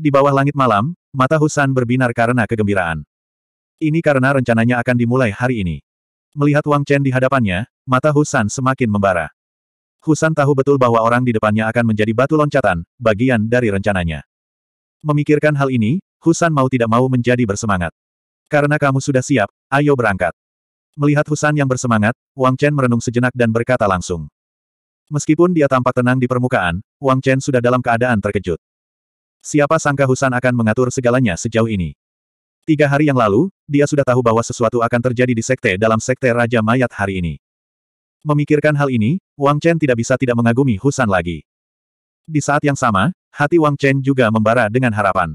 Di bawah langit malam, mata Husan berbinar karena kegembiraan. Ini karena rencananya akan dimulai hari ini. Melihat Wang Chen di hadapannya, mata Husan semakin membara. Husan tahu betul bahwa orang di depannya akan menjadi batu loncatan, bagian dari rencananya. Memikirkan hal ini, Husan mau tidak mau menjadi bersemangat. Karena kamu sudah siap, ayo berangkat. Melihat Husan yang bersemangat, Wang Chen merenung sejenak dan berkata langsung. Meskipun dia tampak tenang di permukaan, Wang Chen sudah dalam keadaan terkejut. Siapa sangka Husan akan mengatur segalanya sejauh ini. Tiga hari yang lalu, dia sudah tahu bahwa sesuatu akan terjadi di sekte dalam sekte Raja Mayat hari ini. Memikirkan hal ini, Wang Chen tidak bisa tidak mengagumi Husan lagi. Di saat yang sama, hati Wang Chen juga membara dengan harapan.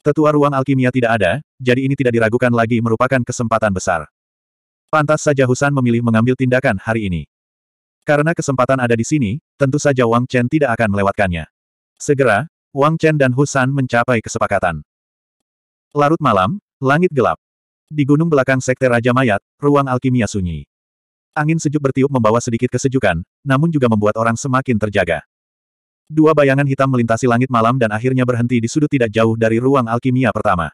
Tetua ruang alkimia tidak ada, jadi ini tidak diragukan lagi merupakan kesempatan besar. Pantas saja Husan memilih mengambil tindakan hari ini. Karena kesempatan ada di sini, tentu saja Wang Chen tidak akan melewatkannya. Segera, Wang Chen dan Husan mencapai kesepakatan. Larut malam, langit gelap. Di gunung belakang Sekte Raja Mayat, ruang alkimia sunyi. Angin sejuk bertiup membawa sedikit kesejukan, namun juga membuat orang semakin terjaga. Dua bayangan hitam melintasi langit malam dan akhirnya berhenti di sudut tidak jauh dari ruang alkimia pertama.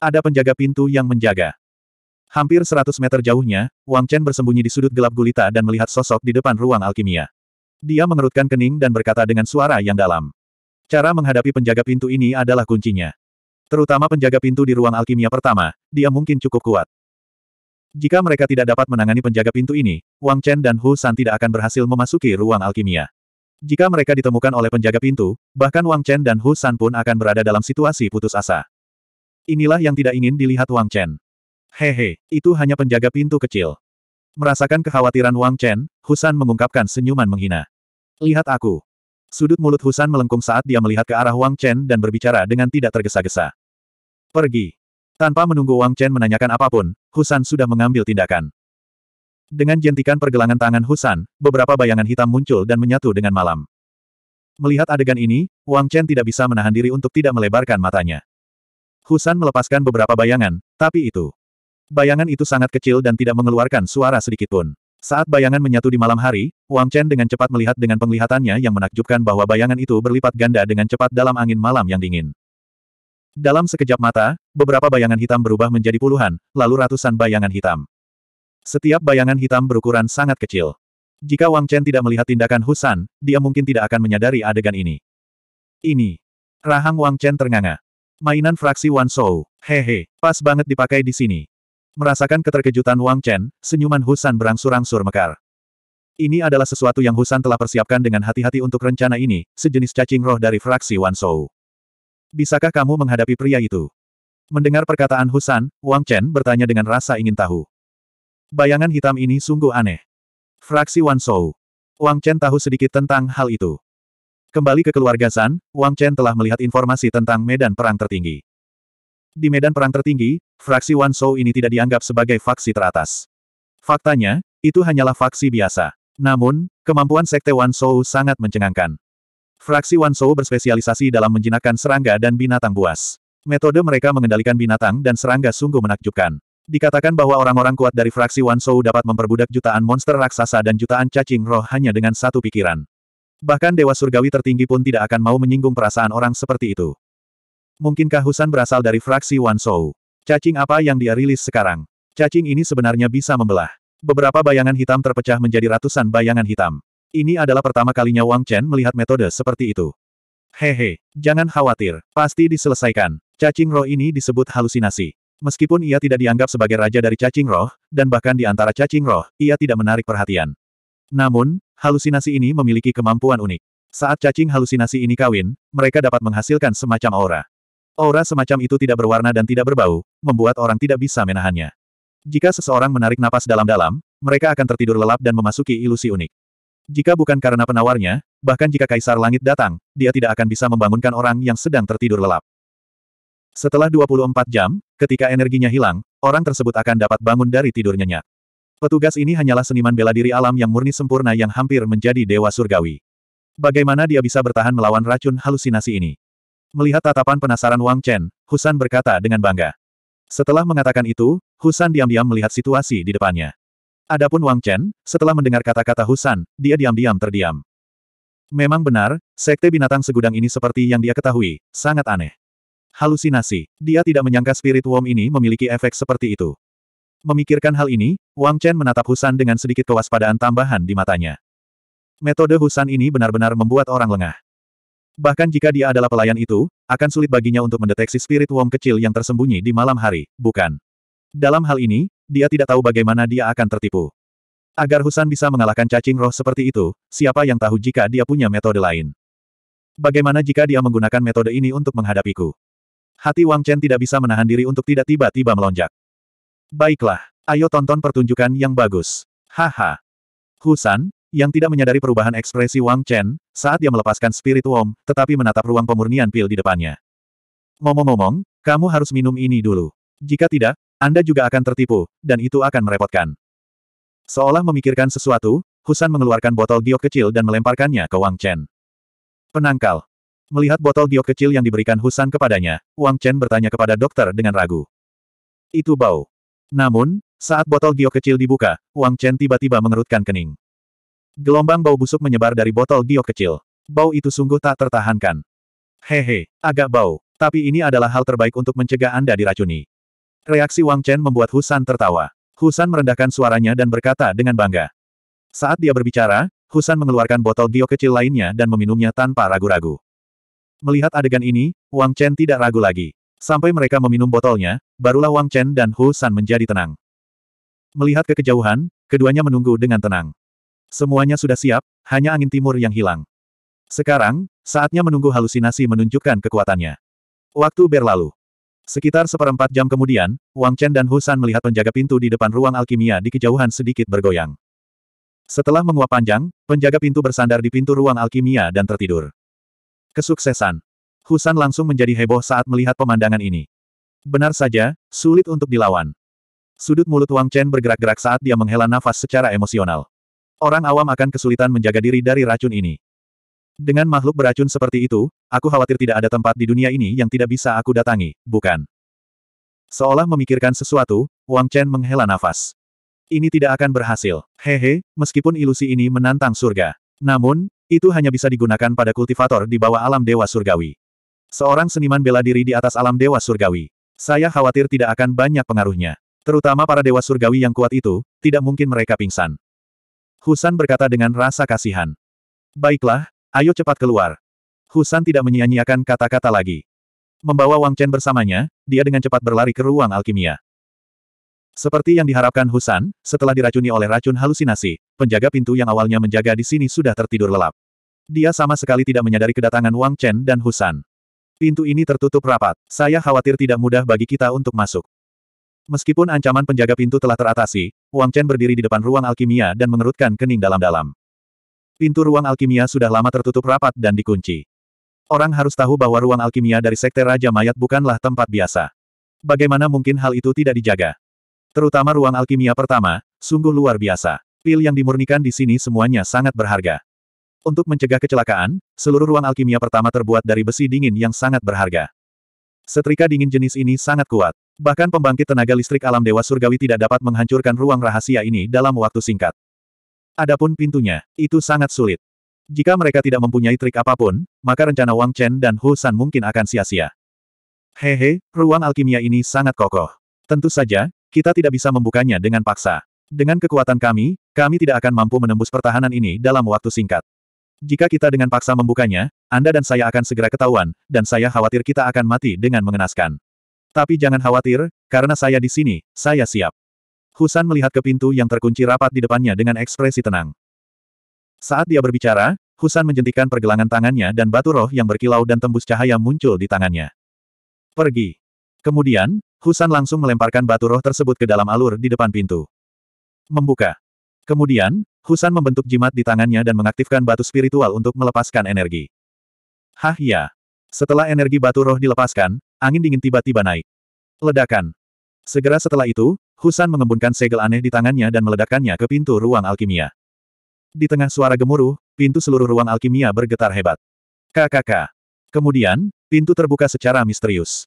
Ada penjaga pintu yang menjaga. Hampir 100 meter jauhnya, Wang Chen bersembunyi di sudut gelap gulita dan melihat sosok di depan ruang alkimia. Dia mengerutkan kening dan berkata dengan suara yang dalam. Cara menghadapi penjaga pintu ini adalah kuncinya. Terutama penjaga pintu di ruang alkimia pertama, dia mungkin cukup kuat. Jika mereka tidak dapat menangani penjaga pintu ini, Wang Chen dan Hu San tidak akan berhasil memasuki ruang alkimia. Jika mereka ditemukan oleh penjaga pintu, bahkan Wang Chen dan Hu San pun akan berada dalam situasi putus asa. Inilah yang tidak ingin dilihat Wang Chen. Hehe, itu hanya penjaga pintu kecil. Merasakan kekhawatiran Wang Chen, Hu San mengungkapkan senyuman menghina. Lihat aku. Sudut mulut Husan melengkung saat dia melihat ke arah Wang Chen dan berbicara dengan tidak tergesa-gesa. Pergi. Tanpa menunggu Wang Chen menanyakan apapun, Husan sudah mengambil tindakan. Dengan jentikan pergelangan tangan Husan, beberapa bayangan hitam muncul dan menyatu dengan malam. Melihat adegan ini, Wang Chen tidak bisa menahan diri untuk tidak melebarkan matanya. Husan melepaskan beberapa bayangan, tapi itu. Bayangan itu sangat kecil dan tidak mengeluarkan suara sedikitpun. Saat bayangan menyatu di malam hari, Wang Chen dengan cepat melihat dengan penglihatannya yang menakjubkan bahwa bayangan itu berlipat ganda dengan cepat dalam angin malam yang dingin. Dalam sekejap mata, beberapa bayangan hitam berubah menjadi puluhan, lalu ratusan bayangan hitam. Setiap bayangan hitam berukuran sangat kecil. Jika Wang Chen tidak melihat tindakan Husan, dia mungkin tidak akan menyadari adegan ini. Ini. Rahang Wang Chen ternganga. Mainan fraksi Wan Shou. Hehe, pas banget dipakai di sini. Merasakan keterkejutan Wang Chen, senyuman Husan berangsur-angsur mekar. Ini adalah sesuatu yang Husan telah persiapkan dengan hati-hati untuk rencana ini, sejenis cacing roh dari fraksi Wan Shou. Bisakah kamu menghadapi pria itu? Mendengar perkataan Husan, Wang Chen bertanya dengan rasa ingin tahu. Bayangan hitam ini sungguh aneh. Fraksi Wan Shou, Wang Chen tahu sedikit tentang hal itu. Kembali ke keluarga San, Wang Chen telah melihat informasi tentang medan perang tertinggi. Di medan perang tertinggi, fraksi Wansou ini tidak dianggap sebagai faksi teratas. Faktanya, itu hanyalah faksi biasa. Namun, kemampuan sekte Wansou sangat mencengangkan. Fraksi Wansou berspesialisasi dalam menjinakkan serangga dan binatang buas. Metode mereka mengendalikan binatang dan serangga sungguh menakjubkan. Dikatakan bahwa orang-orang kuat dari fraksi Wansou dapat memperbudak jutaan monster raksasa dan jutaan cacing roh hanya dengan satu pikiran. Bahkan dewa surgawi tertinggi pun tidak akan mau menyinggung perasaan orang seperti itu. Mungkinkah Husan berasal dari fraksi Wan Wansou? Cacing apa yang dia rilis sekarang? Cacing ini sebenarnya bisa membelah. Beberapa bayangan hitam terpecah menjadi ratusan bayangan hitam. Ini adalah pertama kalinya Wang Chen melihat metode seperti itu. Hehe, jangan khawatir, pasti diselesaikan. Cacing roh ini disebut halusinasi. Meskipun ia tidak dianggap sebagai raja dari cacing roh, dan bahkan di antara cacing roh, ia tidak menarik perhatian. Namun, halusinasi ini memiliki kemampuan unik. Saat cacing halusinasi ini kawin, mereka dapat menghasilkan semacam aura. Aura semacam itu tidak berwarna dan tidak berbau, membuat orang tidak bisa menahannya. Jika seseorang menarik napas dalam-dalam, mereka akan tertidur lelap dan memasuki ilusi unik. Jika bukan karena penawarnya, bahkan jika Kaisar Langit datang, dia tidak akan bisa membangunkan orang yang sedang tertidur lelap. Setelah 24 jam, ketika energinya hilang, orang tersebut akan dapat bangun dari tidurnya. nyenyak. Petugas ini hanyalah seniman bela diri alam yang murni sempurna yang hampir menjadi dewa surgawi. Bagaimana dia bisa bertahan melawan racun halusinasi ini? Melihat tatapan penasaran Wang Chen, Husan berkata dengan bangga. Setelah mengatakan itu, Husan diam-diam melihat situasi di depannya. Adapun Wang Chen, setelah mendengar kata-kata Husan, dia diam-diam terdiam. Memang benar, sekte binatang segudang ini seperti yang dia ketahui, sangat aneh. Halusinasi, dia tidak menyangka spirit worm ini memiliki efek seperti itu. Memikirkan hal ini, Wang Chen menatap Husan dengan sedikit kewaspadaan tambahan di matanya. Metode Husan ini benar-benar membuat orang lengah. Bahkan jika dia adalah pelayan itu, akan sulit baginya untuk mendeteksi spirit worm kecil yang tersembunyi di malam hari, bukan? Dalam hal ini, dia tidak tahu bagaimana dia akan tertipu. Agar Husan bisa mengalahkan cacing roh seperti itu, siapa yang tahu jika dia punya metode lain? Bagaimana jika dia menggunakan metode ini untuk menghadapiku? Hati Wang Chen tidak bisa menahan diri untuk tidak tiba-tiba melonjak. Baiklah, ayo tonton pertunjukan yang bagus. Haha. Husan, yang tidak menyadari perubahan ekspresi Wang Chen, saat dia melepaskan spirit wom, tetapi menatap ruang pemurnian pil di depannya. Ngomong-ngomong, kamu harus minum ini dulu. Jika tidak, Anda juga akan tertipu, dan itu akan merepotkan. Seolah memikirkan sesuatu, Husan mengeluarkan botol giok kecil dan melemparkannya ke Wang Chen. Penangkal. Melihat botol giok kecil yang diberikan Husan kepadanya, Wang Chen bertanya kepada dokter dengan ragu. Itu bau. Namun, saat botol giok kecil dibuka, Wang Chen tiba-tiba mengerutkan kening. Gelombang bau busuk menyebar dari botol giok kecil. Bau itu sungguh tak tertahankan. Hehe, agak bau. Tapi ini adalah hal terbaik untuk mencegah Anda diracuni. Reaksi Wang Chen membuat Husan tertawa. Husan merendahkan suaranya dan berkata dengan bangga. Saat dia berbicara, Husan mengeluarkan botol giok kecil lainnya dan meminumnya tanpa ragu-ragu. Melihat adegan ini, Wang Chen tidak ragu lagi. Sampai mereka meminum botolnya, barulah Wang Chen dan Husan menjadi tenang. Melihat ke kejauhan, keduanya menunggu dengan tenang. Semuanya sudah siap, hanya angin timur yang hilang. Sekarang, saatnya menunggu halusinasi menunjukkan kekuatannya. Waktu berlalu. Sekitar seperempat jam kemudian, Wang Chen dan Husan melihat penjaga pintu di depan ruang alkimia di kejauhan sedikit bergoyang. Setelah menguap panjang, penjaga pintu bersandar di pintu ruang alkimia dan tertidur. Kesuksesan. Husan langsung menjadi heboh saat melihat pemandangan ini. Benar saja, sulit untuk dilawan. Sudut mulut Wang Chen bergerak-gerak saat dia menghela nafas secara emosional. Orang awam akan kesulitan menjaga diri dari racun ini. Dengan makhluk beracun seperti itu, aku khawatir tidak ada tempat di dunia ini yang tidak bisa aku datangi, bukan? Seolah memikirkan sesuatu, Wang Chen menghela nafas. Ini tidak akan berhasil. Hehe, meskipun ilusi ini menantang surga. Namun, itu hanya bisa digunakan pada kultivator di bawah alam dewa surgawi. Seorang seniman bela diri di atas alam dewa surgawi. Saya khawatir tidak akan banyak pengaruhnya. Terutama para dewa surgawi yang kuat itu, tidak mungkin mereka pingsan. Husan berkata dengan rasa kasihan. Baiklah, ayo cepat keluar. Husan tidak menyia-nyiakan kata-kata lagi. Membawa Wang Chen bersamanya, dia dengan cepat berlari ke ruang alkimia. Seperti yang diharapkan Husan, setelah diracuni oleh racun halusinasi, penjaga pintu yang awalnya menjaga di sini sudah tertidur lelap. Dia sama sekali tidak menyadari kedatangan Wang Chen dan Husan. Pintu ini tertutup rapat. Saya khawatir tidak mudah bagi kita untuk masuk. Meskipun ancaman penjaga pintu telah teratasi, Wang Chen berdiri di depan ruang alkimia dan mengerutkan kening dalam-dalam. Pintu ruang alkimia sudah lama tertutup rapat dan dikunci. Orang harus tahu bahwa ruang alkimia dari Sekte Raja Mayat bukanlah tempat biasa. Bagaimana mungkin hal itu tidak dijaga? Terutama ruang alkimia pertama, sungguh luar biasa. Pil yang dimurnikan di sini semuanya sangat berharga. Untuk mencegah kecelakaan, seluruh ruang alkimia pertama terbuat dari besi dingin yang sangat berharga. Setrika dingin jenis ini sangat kuat. Bahkan pembangkit tenaga listrik alam Dewa Surgawi tidak dapat menghancurkan ruang rahasia ini dalam waktu singkat. Adapun pintunya, itu sangat sulit. Jika mereka tidak mempunyai trik apapun, maka rencana Wang Chen dan Hu San mungkin akan sia-sia. Hehe, ruang alkimia ini sangat kokoh. Tentu saja, kita tidak bisa membukanya dengan paksa. Dengan kekuatan kami, kami tidak akan mampu menembus pertahanan ini dalam waktu singkat. Jika kita dengan paksa membukanya, Anda dan saya akan segera ketahuan, dan saya khawatir kita akan mati dengan mengenaskan. Tapi jangan khawatir, karena saya di sini, saya siap. Husan melihat ke pintu yang terkunci rapat di depannya dengan ekspresi tenang. Saat dia berbicara, Husan menjentikan pergelangan tangannya dan batu roh yang berkilau dan tembus cahaya muncul di tangannya. Pergi. Kemudian, Husan langsung melemparkan batu roh tersebut ke dalam alur di depan pintu. Membuka. Kemudian, Husan membentuk jimat di tangannya dan mengaktifkan batu spiritual untuk melepaskan energi. Hah ya. Setelah energi batu roh dilepaskan, angin dingin tiba-tiba naik. Ledakan. Segera setelah itu, Husan mengembunkan segel aneh di tangannya dan meledakkannya ke pintu ruang alkimia. Di tengah suara gemuruh, pintu seluruh ruang alkimia bergetar hebat. KKK. Kemudian, pintu terbuka secara misterius.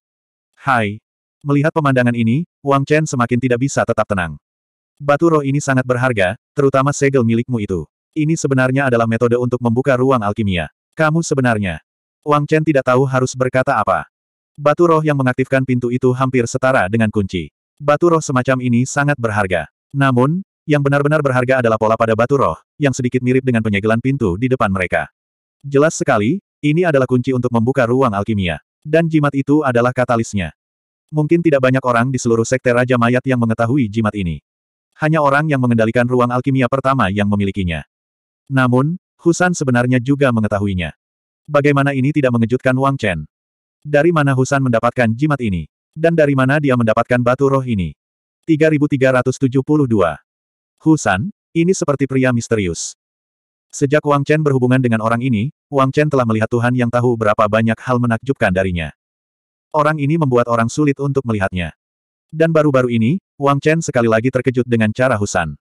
Hai. Melihat pemandangan ini, Wang Chen semakin tidak bisa tetap tenang. Batu roh ini sangat berharga, terutama segel milikmu itu. Ini sebenarnya adalah metode untuk membuka ruang alkimia. Kamu sebenarnya. Wang Chen tidak tahu harus berkata apa. Batu roh yang mengaktifkan pintu itu hampir setara dengan kunci. Batu roh semacam ini sangat berharga. Namun, yang benar-benar berharga adalah pola pada batu roh, yang sedikit mirip dengan penyegelan pintu di depan mereka. Jelas sekali, ini adalah kunci untuk membuka ruang alkimia. Dan jimat itu adalah katalisnya. Mungkin tidak banyak orang di seluruh sekte Raja Mayat yang mengetahui jimat ini. Hanya orang yang mengendalikan ruang alkimia pertama yang memilikinya. Namun, Husan sebenarnya juga mengetahuinya. Bagaimana ini tidak mengejutkan Wang Chen? Dari mana Husan mendapatkan jimat ini? Dan dari mana dia mendapatkan batu roh ini? 3372. Husan, ini seperti pria misterius. Sejak Wang Chen berhubungan dengan orang ini, Wang Chen telah melihat Tuhan yang tahu berapa banyak hal menakjubkan darinya. Orang ini membuat orang sulit untuk melihatnya. Dan baru-baru ini, Wang Chen sekali lagi terkejut dengan cara Husan.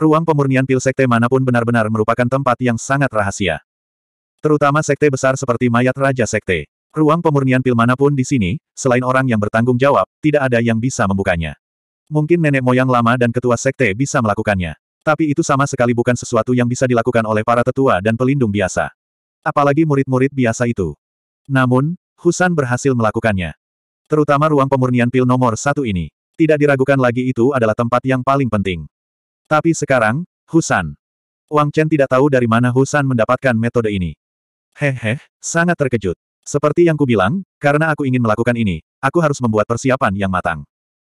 Ruang pemurnian pil sekte manapun benar-benar merupakan tempat yang sangat rahasia. Terutama sekte besar seperti mayat Raja Sekte. Ruang pemurnian pil manapun di sini, selain orang yang bertanggung jawab, tidak ada yang bisa membukanya. Mungkin nenek moyang lama dan ketua sekte bisa melakukannya. Tapi itu sama sekali bukan sesuatu yang bisa dilakukan oleh para tetua dan pelindung biasa. Apalagi murid-murid biasa itu. Namun, Husan berhasil melakukannya. Terutama ruang pemurnian pil nomor satu ini. Tidak diragukan lagi itu adalah tempat yang paling penting. Tapi sekarang, Husan. Wang Chen tidak tahu dari mana Husan mendapatkan metode ini. Hehe, sangat terkejut. Seperti yang kubilang, karena aku ingin melakukan ini, aku harus membuat persiapan yang matang.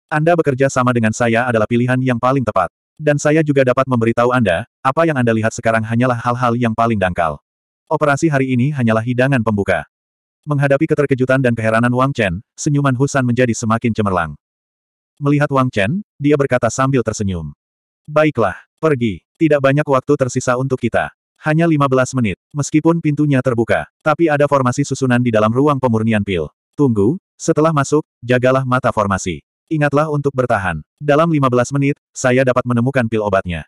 Anda bekerja sama dengan saya adalah pilihan yang paling tepat. Dan saya juga dapat memberitahu Anda, apa yang Anda lihat sekarang hanyalah hal-hal yang paling dangkal. Operasi hari ini hanyalah hidangan pembuka. Menghadapi keterkejutan dan keheranan Wang Chen, senyuman Husan menjadi semakin cemerlang. Melihat Wang Chen, dia berkata sambil tersenyum. Baiklah, pergi. Tidak banyak waktu tersisa untuk kita. Hanya 15 menit, meskipun pintunya terbuka. Tapi ada formasi susunan di dalam ruang pemurnian pil. Tunggu, setelah masuk, jagalah mata formasi. Ingatlah untuk bertahan. Dalam 15 menit, saya dapat menemukan pil obatnya.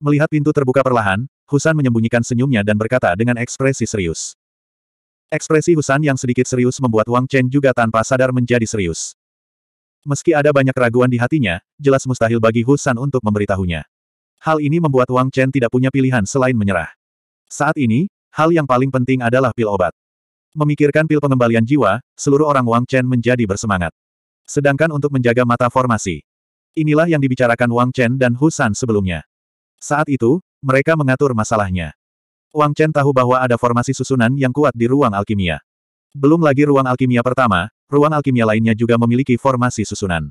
Melihat pintu terbuka perlahan, Husan menyembunyikan senyumnya dan berkata dengan ekspresi serius. Ekspresi Husan yang sedikit serius membuat Wang Chen juga tanpa sadar menjadi serius. Meski ada banyak keraguan di hatinya, jelas mustahil bagi Husan untuk memberitahunya. Hal ini membuat Wang Chen tidak punya pilihan selain menyerah. Saat ini, hal yang paling penting adalah pil obat. Memikirkan pil pengembalian jiwa, seluruh orang Wang Chen menjadi bersemangat. Sedangkan untuk menjaga mata formasi. Inilah yang dibicarakan Wang Chen dan Husan sebelumnya. Saat itu, mereka mengatur masalahnya. Wang Chen tahu bahwa ada formasi susunan yang kuat di ruang alkimia. Belum lagi ruang alkimia pertama, ruang alkimia lainnya juga memiliki formasi susunan.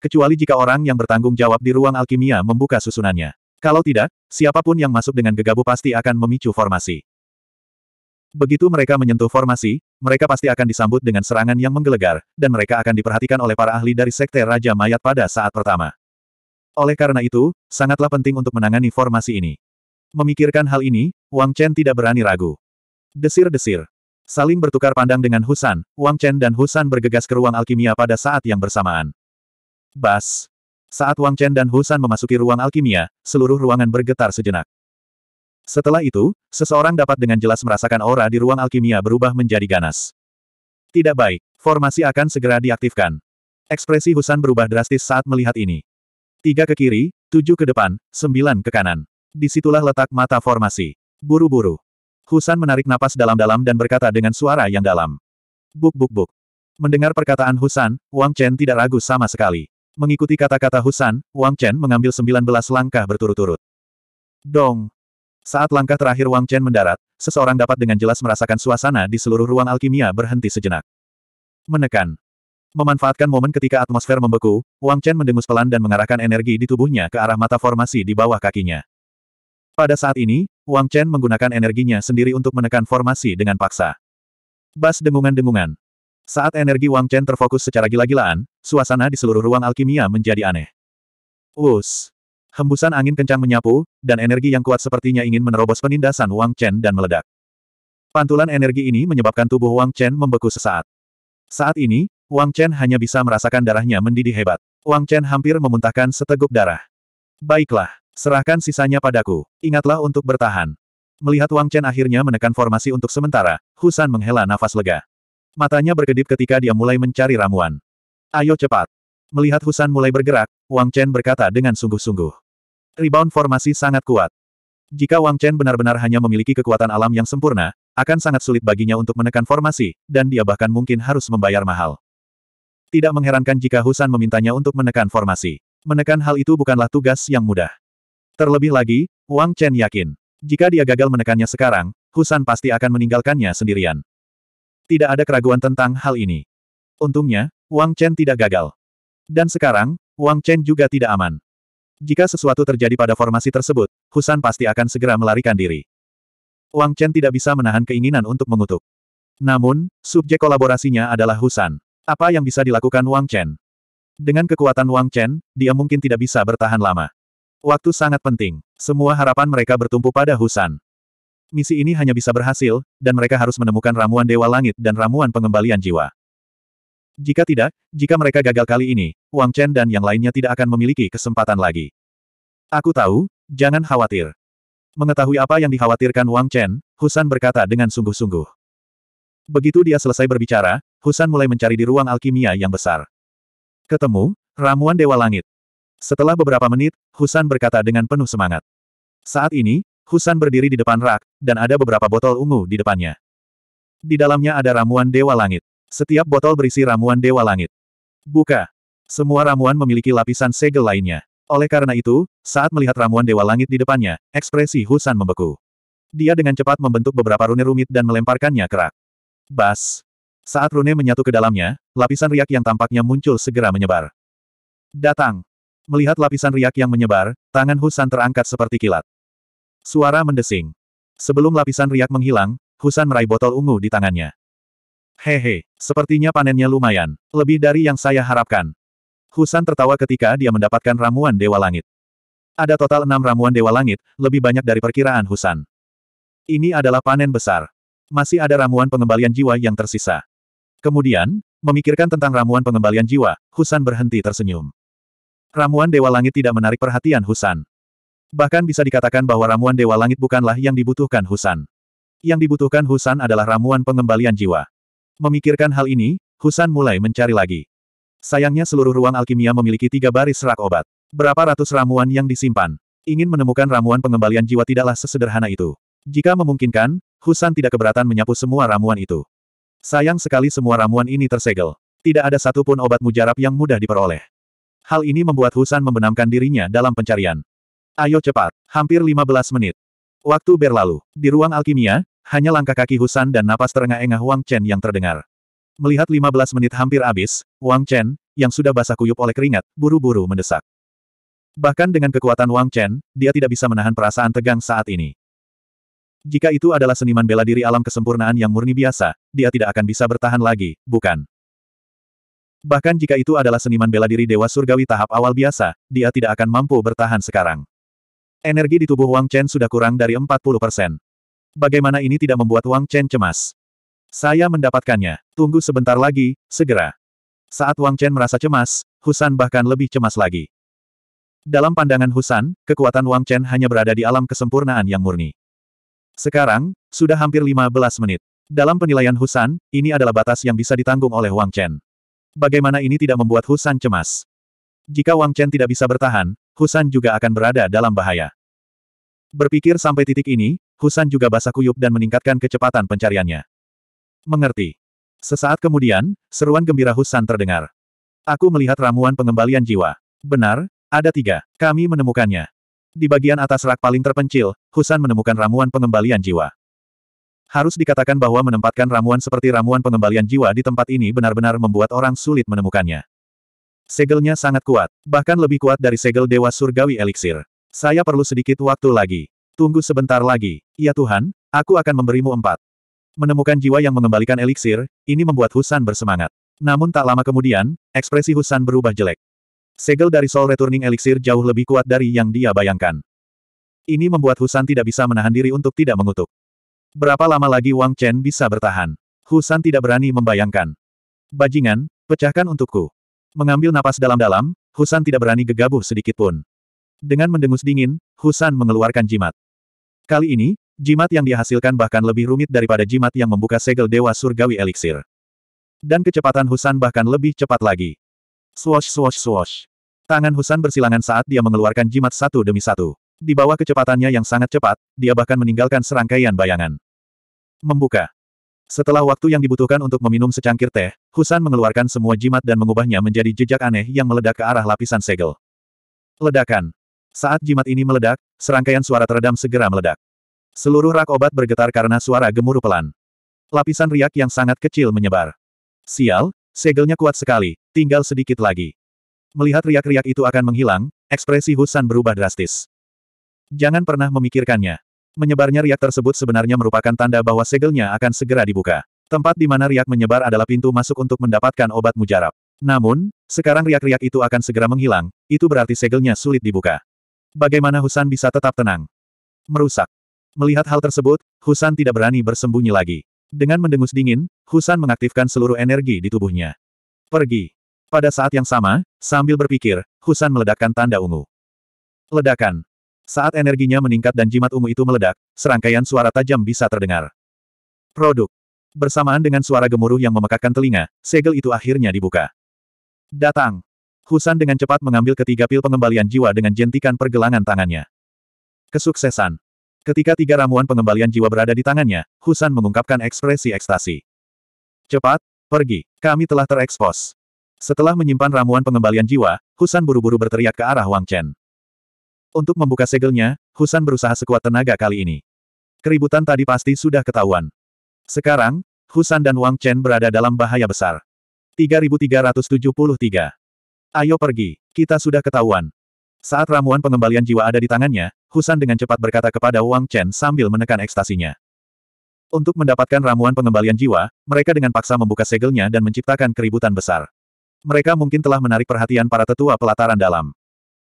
Kecuali jika orang yang bertanggung jawab di ruang alkimia membuka susunannya. Kalau tidak, siapapun yang masuk dengan gegabah pasti akan memicu formasi. Begitu mereka menyentuh formasi, mereka pasti akan disambut dengan serangan yang menggelegar, dan mereka akan diperhatikan oleh para ahli dari Sekte Raja Mayat pada saat pertama. Oleh karena itu, sangatlah penting untuk menangani formasi ini. Memikirkan hal ini, Wang Chen tidak berani ragu. Desir-desir. Saling bertukar pandang dengan Husan, Wang Chen dan Husan bergegas ke ruang alkimia pada saat yang bersamaan. Bas. Saat Wang Chen dan Husan memasuki ruang alkimia, seluruh ruangan bergetar sejenak. Setelah itu, seseorang dapat dengan jelas merasakan aura di ruang alkimia berubah menjadi ganas. Tidak baik, formasi akan segera diaktifkan. Ekspresi Husan berubah drastis saat melihat ini. Tiga ke kiri, tujuh ke depan, sembilan ke kanan. Disitulah letak mata formasi. Buru-buru. Husan menarik napas dalam-dalam dan berkata dengan suara yang dalam. Buk buk buk. Mendengar perkataan Husan, Wang Chen tidak ragu sama sekali. Mengikuti kata-kata Husan, Wang Chen mengambil 19 langkah berturut-turut. Dong. Saat langkah terakhir Wang Chen mendarat, seseorang dapat dengan jelas merasakan suasana di seluruh ruang alkimia berhenti sejenak. Menekan. Memanfaatkan momen ketika atmosfer membeku, Wang Chen mendengus pelan dan mengarahkan energi di tubuhnya ke arah mata formasi di bawah kakinya. Pada saat ini, Wang Chen menggunakan energinya sendiri untuk menekan formasi dengan paksa. Bas dengungan-dengungan. Saat energi Wang Chen terfokus secara gila-gilaan, suasana di seluruh ruang alkimia menjadi aneh. Us. Hembusan angin kencang menyapu, dan energi yang kuat sepertinya ingin menerobos penindasan Wang Chen dan meledak. Pantulan energi ini menyebabkan tubuh Wang Chen membeku sesaat. Saat ini, Wang Chen hanya bisa merasakan darahnya mendidih hebat. Wang Chen hampir memuntahkan seteguk darah. Baiklah. Serahkan sisanya padaku. Ingatlah untuk bertahan. Melihat Wang Chen akhirnya menekan formasi untuk sementara, Husan menghela nafas lega. Matanya berkedip ketika dia mulai mencari ramuan. Ayo cepat. Melihat Husan mulai bergerak, Wang Chen berkata dengan sungguh-sungguh. Rebound formasi sangat kuat. Jika Wang Chen benar-benar hanya memiliki kekuatan alam yang sempurna, akan sangat sulit baginya untuk menekan formasi, dan dia bahkan mungkin harus membayar mahal. Tidak mengherankan jika Husan memintanya untuk menekan formasi. Menekan hal itu bukanlah tugas yang mudah. Terlebih lagi, Wang Chen yakin. Jika dia gagal menekannya sekarang, Husan pasti akan meninggalkannya sendirian. Tidak ada keraguan tentang hal ini. Untungnya, Wang Chen tidak gagal. Dan sekarang, Wang Chen juga tidak aman. Jika sesuatu terjadi pada formasi tersebut, Husan pasti akan segera melarikan diri. Wang Chen tidak bisa menahan keinginan untuk mengutuk. Namun, subjek kolaborasinya adalah Husan. Apa yang bisa dilakukan Wang Chen? Dengan kekuatan Wang Chen, dia mungkin tidak bisa bertahan lama. Waktu sangat penting. Semua harapan mereka bertumpu pada Husan. Misi ini hanya bisa berhasil, dan mereka harus menemukan ramuan Dewa Langit dan ramuan pengembalian jiwa. Jika tidak, jika mereka gagal kali ini, Wang Chen dan yang lainnya tidak akan memiliki kesempatan lagi. Aku tahu, jangan khawatir. Mengetahui apa yang dikhawatirkan Wang Chen, Husan berkata dengan sungguh-sungguh. Begitu dia selesai berbicara, Husan mulai mencari di ruang alkimia yang besar. Ketemu, ramuan Dewa Langit. Setelah beberapa menit, Husan berkata dengan penuh semangat. Saat ini, Husan berdiri di depan rak, dan ada beberapa botol ungu di depannya. Di dalamnya ada ramuan Dewa Langit. Setiap botol berisi ramuan Dewa Langit. Buka. Semua ramuan memiliki lapisan segel lainnya. Oleh karena itu, saat melihat ramuan Dewa Langit di depannya, ekspresi Husan membeku. Dia dengan cepat membentuk beberapa rune rumit dan melemparkannya ke rak. Bas. Saat rune menyatu ke dalamnya, lapisan riak yang tampaknya muncul segera menyebar. Datang. Melihat lapisan riak yang menyebar, tangan Husan terangkat seperti kilat. Suara mendesing. Sebelum lapisan riak menghilang, Husan meraih botol ungu di tangannya. Hehe, sepertinya panennya lumayan. Lebih dari yang saya harapkan. Husan tertawa ketika dia mendapatkan ramuan Dewa Langit. Ada total enam ramuan Dewa Langit, lebih banyak dari perkiraan Husan. Ini adalah panen besar. Masih ada ramuan pengembalian jiwa yang tersisa. Kemudian, memikirkan tentang ramuan pengembalian jiwa, Husan berhenti tersenyum. Ramuan Dewa Langit tidak menarik perhatian Husan. Bahkan bisa dikatakan bahwa ramuan Dewa Langit bukanlah yang dibutuhkan Husan. Yang dibutuhkan Husan adalah ramuan pengembalian jiwa. Memikirkan hal ini, Husan mulai mencari lagi. Sayangnya seluruh ruang alkimia memiliki tiga baris rak obat. Berapa ratus ramuan yang disimpan. Ingin menemukan ramuan pengembalian jiwa tidaklah sesederhana itu. Jika memungkinkan, Husan tidak keberatan menyapu semua ramuan itu. Sayang sekali semua ramuan ini tersegel. Tidak ada satupun obat mujarab yang mudah diperoleh. Hal ini membuat Husan membenamkan dirinya dalam pencarian. Ayo cepat, hampir 15 menit. Waktu berlalu, di ruang alkimia, hanya langkah kaki Husan dan napas terengah-engah Wang Chen yang terdengar. Melihat 15 menit hampir habis, Wang Chen, yang sudah basah kuyup oleh keringat, buru-buru mendesak. Bahkan dengan kekuatan Wang Chen, dia tidak bisa menahan perasaan tegang saat ini. Jika itu adalah seniman bela diri alam kesempurnaan yang murni biasa, dia tidak akan bisa bertahan lagi, bukan? Bahkan jika itu adalah seniman bela diri Dewa Surgawi tahap awal biasa, dia tidak akan mampu bertahan sekarang. Energi di tubuh Wang Chen sudah kurang dari 40 persen. Bagaimana ini tidak membuat Wang Chen cemas? Saya mendapatkannya. Tunggu sebentar lagi, segera. Saat Wang Chen merasa cemas, Husan bahkan lebih cemas lagi. Dalam pandangan Husan, kekuatan Wang Chen hanya berada di alam kesempurnaan yang murni. Sekarang, sudah hampir 15 menit. Dalam penilaian Husan, ini adalah batas yang bisa ditanggung oleh Wang Chen. Bagaimana ini tidak membuat Husan cemas? Jika Wang Chen tidak bisa bertahan, Husan juga akan berada dalam bahaya. Berpikir sampai titik ini, Husan juga basah kuyup dan meningkatkan kecepatan pencariannya. Mengerti. Sesaat kemudian, seruan gembira Husan terdengar. Aku melihat ramuan pengembalian jiwa. Benar, ada tiga. Kami menemukannya. Di bagian atas rak paling terpencil, Husan menemukan ramuan pengembalian jiwa. Harus dikatakan bahwa menempatkan ramuan seperti ramuan pengembalian jiwa di tempat ini benar-benar membuat orang sulit menemukannya. Segelnya sangat kuat, bahkan lebih kuat dari segel Dewa Surgawi Elixir. Saya perlu sedikit waktu lagi. Tunggu sebentar lagi. Ya Tuhan, aku akan memberimu empat. Menemukan jiwa yang mengembalikan elixir, ini membuat Husan bersemangat. Namun tak lama kemudian, ekspresi Husan berubah jelek. Segel dari Soul Returning Elixir jauh lebih kuat dari yang dia bayangkan. Ini membuat Husan tidak bisa menahan diri untuk tidak mengutuk. Berapa lama lagi Wang Chen bisa bertahan? Husan tidak berani membayangkan. Bajingan, pecahkan untukku. Mengambil napas dalam-dalam, Husan tidak berani gegabah sedikitpun. Dengan mendengus dingin, Husan mengeluarkan jimat. Kali ini, jimat yang dihasilkan bahkan lebih rumit daripada jimat yang membuka segel Dewa Surgawi Eliksir. Dan kecepatan Husan bahkan lebih cepat lagi. Swash swash swash. Tangan Husan bersilangan saat dia mengeluarkan jimat satu demi satu. Di bawah kecepatannya yang sangat cepat, dia bahkan meninggalkan serangkaian bayangan. Membuka. Setelah waktu yang dibutuhkan untuk meminum secangkir teh, Husan mengeluarkan semua jimat dan mengubahnya menjadi jejak aneh yang meledak ke arah lapisan segel. Ledakan. Saat jimat ini meledak, serangkaian suara teredam segera meledak. Seluruh rak obat bergetar karena suara gemuruh pelan. Lapisan riak yang sangat kecil menyebar. Sial, segelnya kuat sekali, tinggal sedikit lagi. Melihat riak-riak itu akan menghilang, ekspresi Husan berubah drastis. Jangan pernah memikirkannya. Menyebarnya riak tersebut sebenarnya merupakan tanda bahwa segelnya akan segera dibuka. Tempat di mana riak menyebar adalah pintu masuk untuk mendapatkan obat mujarab. Namun, sekarang riak-riak itu akan segera menghilang, itu berarti segelnya sulit dibuka. Bagaimana Husan bisa tetap tenang? Merusak. Melihat hal tersebut, Husan tidak berani bersembunyi lagi. Dengan mendengus dingin, Husan mengaktifkan seluruh energi di tubuhnya. Pergi. Pada saat yang sama, sambil berpikir, Husan meledakkan tanda ungu. Ledakan. Saat energinya meningkat dan jimat ungu itu meledak, serangkaian suara tajam bisa terdengar. Produk. Bersamaan dengan suara gemuruh yang memekakkan telinga, segel itu akhirnya dibuka. Datang. Husan dengan cepat mengambil ketiga pil pengembalian jiwa dengan jentikan pergelangan tangannya. Kesuksesan. Ketika tiga ramuan pengembalian jiwa berada di tangannya, Husan mengungkapkan ekspresi ekstasi. Cepat, pergi, kami telah terekspos. Setelah menyimpan ramuan pengembalian jiwa, Husan buru-buru berteriak ke arah Wang Chen. Untuk membuka segelnya, Husan berusaha sekuat tenaga kali ini. Keributan tadi pasti sudah ketahuan. Sekarang, Husan dan Wang Chen berada dalam bahaya besar. 3373. Ayo pergi, kita sudah ketahuan. Saat ramuan pengembalian jiwa ada di tangannya, Husan dengan cepat berkata kepada Wang Chen sambil menekan ekstasinya. Untuk mendapatkan ramuan pengembalian jiwa, mereka dengan paksa membuka segelnya dan menciptakan keributan besar. Mereka mungkin telah menarik perhatian para tetua pelataran dalam.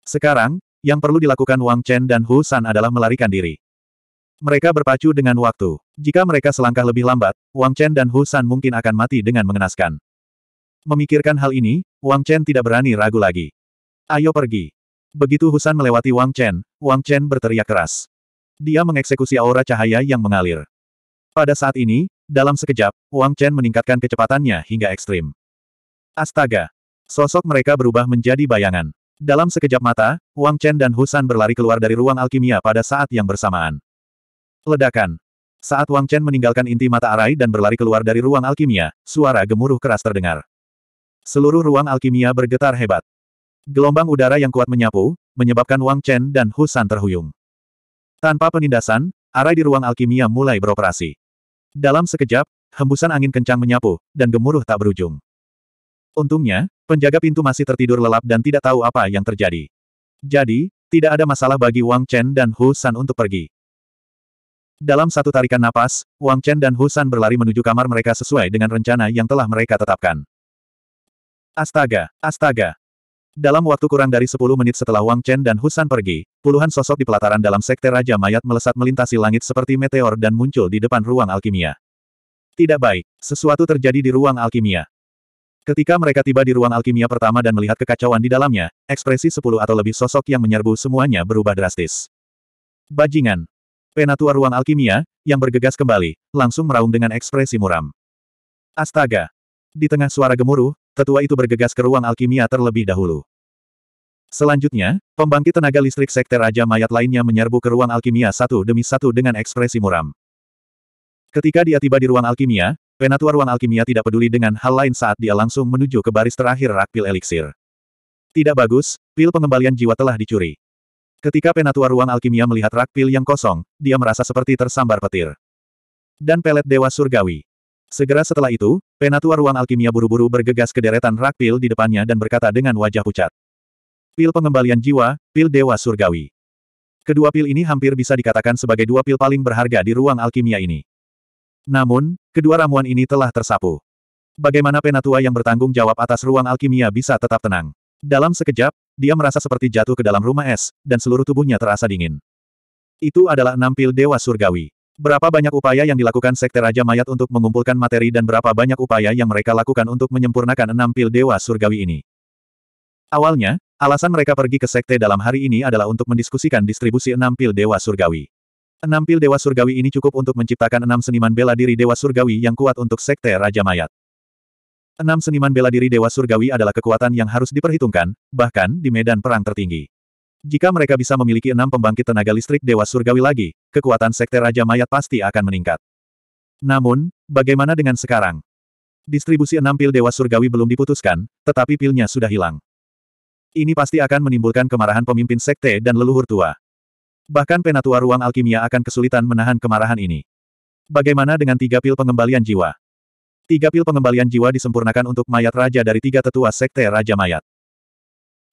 Sekarang, yang perlu dilakukan Wang Chen dan Hu San adalah melarikan diri. Mereka berpacu dengan waktu. Jika mereka selangkah lebih lambat, Wang Chen dan Hu San mungkin akan mati dengan mengenaskan. Memikirkan hal ini, Wang Chen tidak berani ragu lagi. Ayo pergi. Begitu Hu San melewati Wang Chen, Wang Chen berteriak keras. Dia mengeksekusi aura cahaya yang mengalir. Pada saat ini, dalam sekejap, Wang Chen meningkatkan kecepatannya hingga ekstrim. Astaga! Sosok mereka berubah menjadi bayangan. Dalam sekejap mata, Wang Chen dan Husan berlari keluar dari ruang alkimia pada saat yang bersamaan. Ledakan. Saat Wang Chen meninggalkan inti mata arai dan berlari keluar dari ruang alkimia, suara gemuruh keras terdengar. Seluruh ruang alkimia bergetar hebat. Gelombang udara yang kuat menyapu, menyebabkan Wang Chen dan Husan terhuyung. Tanpa penindasan, arai di ruang alkimia mulai beroperasi. Dalam sekejap, hembusan angin kencang menyapu, dan gemuruh tak berujung. Untungnya, Penjaga pintu masih tertidur lelap dan tidak tahu apa yang terjadi. Jadi, tidak ada masalah bagi Wang Chen dan Hu San untuk pergi. Dalam satu tarikan napas, Wang Chen dan Hu San berlari menuju kamar mereka sesuai dengan rencana yang telah mereka tetapkan. Astaga, astaga. Dalam waktu kurang dari 10 menit setelah Wang Chen dan Hu San pergi, puluhan sosok di pelataran dalam sekte Raja Mayat melesat melintasi langit seperti meteor dan muncul di depan ruang alkimia. Tidak baik, sesuatu terjadi di ruang alkimia. Ketika mereka tiba di ruang alkimia pertama dan melihat kekacauan di dalamnya, ekspresi sepuluh atau lebih sosok yang menyerbu semuanya berubah drastis. Bajingan. Penatua ruang alkimia, yang bergegas kembali, langsung meraung dengan ekspresi muram. Astaga. Di tengah suara gemuruh, tetua itu bergegas ke ruang alkimia terlebih dahulu. Selanjutnya, pembangkit tenaga listrik sekte Raja Mayat lainnya menyerbu ke ruang alkimia satu demi satu dengan ekspresi muram. Ketika dia tiba di ruang alkimia, Penatua ruang alkimia tidak peduli dengan hal lain saat dia langsung menuju ke baris terakhir rak pil eliksir. Tidak bagus, pil pengembalian jiwa telah dicuri. Ketika penatua ruang alkimia melihat rak pil yang kosong, dia merasa seperti tersambar petir. Dan pelet dewa surgawi. Segera setelah itu, penatua ruang alkimia buru-buru bergegas ke deretan rak pil di depannya dan berkata dengan wajah pucat. Pil pengembalian jiwa, pil dewa surgawi. Kedua pil ini hampir bisa dikatakan sebagai dua pil paling berharga di ruang alkimia ini. Namun, kedua ramuan ini telah tersapu. Bagaimana penatua yang bertanggung jawab atas ruang alkimia bisa tetap tenang? Dalam sekejap, dia merasa seperti jatuh ke dalam rumah es, dan seluruh tubuhnya terasa dingin. Itu adalah enam pil Dewa Surgawi. Berapa banyak upaya yang dilakukan Sekte Raja Mayat untuk mengumpulkan materi dan berapa banyak upaya yang mereka lakukan untuk menyempurnakan enam pil Dewa Surgawi ini. Awalnya, alasan mereka pergi ke Sekte dalam hari ini adalah untuk mendiskusikan distribusi enam pil Dewa Surgawi. Enam pil Dewa Surgawi ini cukup untuk menciptakan enam seniman bela diri Dewa Surgawi yang kuat untuk Sekte Raja Mayat. Enam seniman bela diri Dewa Surgawi adalah kekuatan yang harus diperhitungkan, bahkan di medan perang tertinggi. Jika mereka bisa memiliki enam pembangkit tenaga listrik Dewa Surgawi lagi, kekuatan Sekte Raja Mayat pasti akan meningkat. Namun, bagaimana dengan sekarang? Distribusi enam pil Dewa Surgawi belum diputuskan, tetapi pilnya sudah hilang. Ini pasti akan menimbulkan kemarahan pemimpin Sekte dan leluhur tua. Bahkan penatua ruang alkimia akan kesulitan menahan kemarahan ini. Bagaimana dengan tiga pil pengembalian jiwa? Tiga pil pengembalian jiwa disempurnakan untuk mayat raja dari tiga tetua sekte Raja Mayat.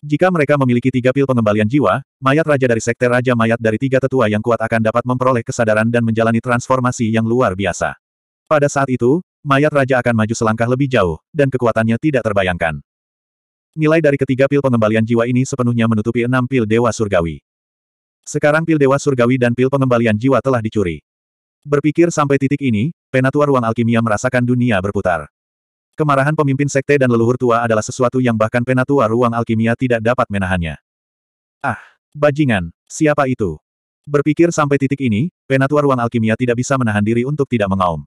Jika mereka memiliki tiga pil pengembalian jiwa, mayat raja dari sekte Raja Mayat dari tiga tetua yang kuat akan dapat memperoleh kesadaran dan menjalani transformasi yang luar biasa. Pada saat itu, mayat raja akan maju selangkah lebih jauh, dan kekuatannya tidak terbayangkan. Nilai dari ketiga pil pengembalian jiwa ini sepenuhnya menutupi enam pil dewa surgawi. Sekarang pil dewa surgawi dan pil pengembalian jiwa telah dicuri. Berpikir sampai titik ini, penatua ruang alkimia merasakan dunia berputar. Kemarahan pemimpin sekte dan leluhur tua adalah sesuatu yang bahkan penatua ruang alkimia tidak dapat menahannya. Ah, bajingan, siapa itu? Berpikir sampai titik ini, penatua ruang alkimia tidak bisa menahan diri untuk tidak mengaum.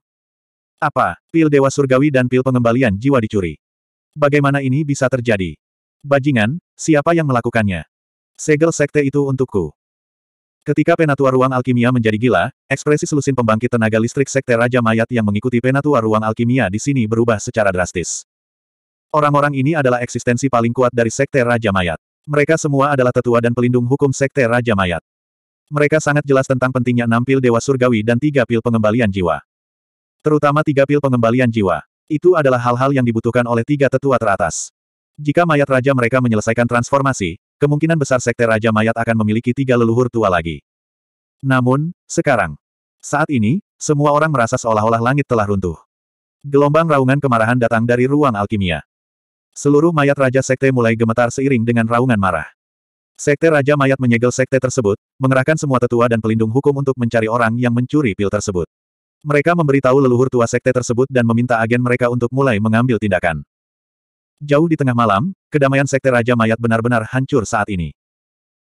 Apa, pil dewa surgawi dan pil pengembalian jiwa dicuri? Bagaimana ini bisa terjadi? Bajingan, siapa yang melakukannya? Segel sekte itu untukku. Ketika penatua ruang alkimia menjadi gila, ekspresi selusin pembangkit tenaga listrik sekte Raja Mayat yang mengikuti penatua ruang alkimia di sini berubah secara drastis. Orang-orang ini adalah eksistensi paling kuat dari sekte Raja Mayat. Mereka semua adalah tetua dan pelindung hukum sekte Raja Mayat. Mereka sangat jelas tentang pentingnya enam pil Dewa Surgawi dan tiga pil pengembalian jiwa. Terutama tiga pil pengembalian jiwa. Itu adalah hal-hal yang dibutuhkan oleh tiga tetua teratas. Jika mayat raja mereka menyelesaikan transformasi, Kemungkinan besar Sekte Raja Mayat akan memiliki tiga leluhur tua lagi. Namun, sekarang, saat ini, semua orang merasa seolah-olah langit telah runtuh. Gelombang raungan kemarahan datang dari ruang alkimia. Seluruh mayat Raja Sekte mulai gemetar seiring dengan raungan marah. Sekte Raja Mayat menyegel sekte tersebut, mengerahkan semua tetua dan pelindung hukum untuk mencari orang yang mencuri pil tersebut. Mereka memberitahu leluhur tua sekte tersebut dan meminta agen mereka untuk mulai mengambil tindakan. Jauh di tengah malam, kedamaian sekte Raja Mayat benar-benar hancur saat ini.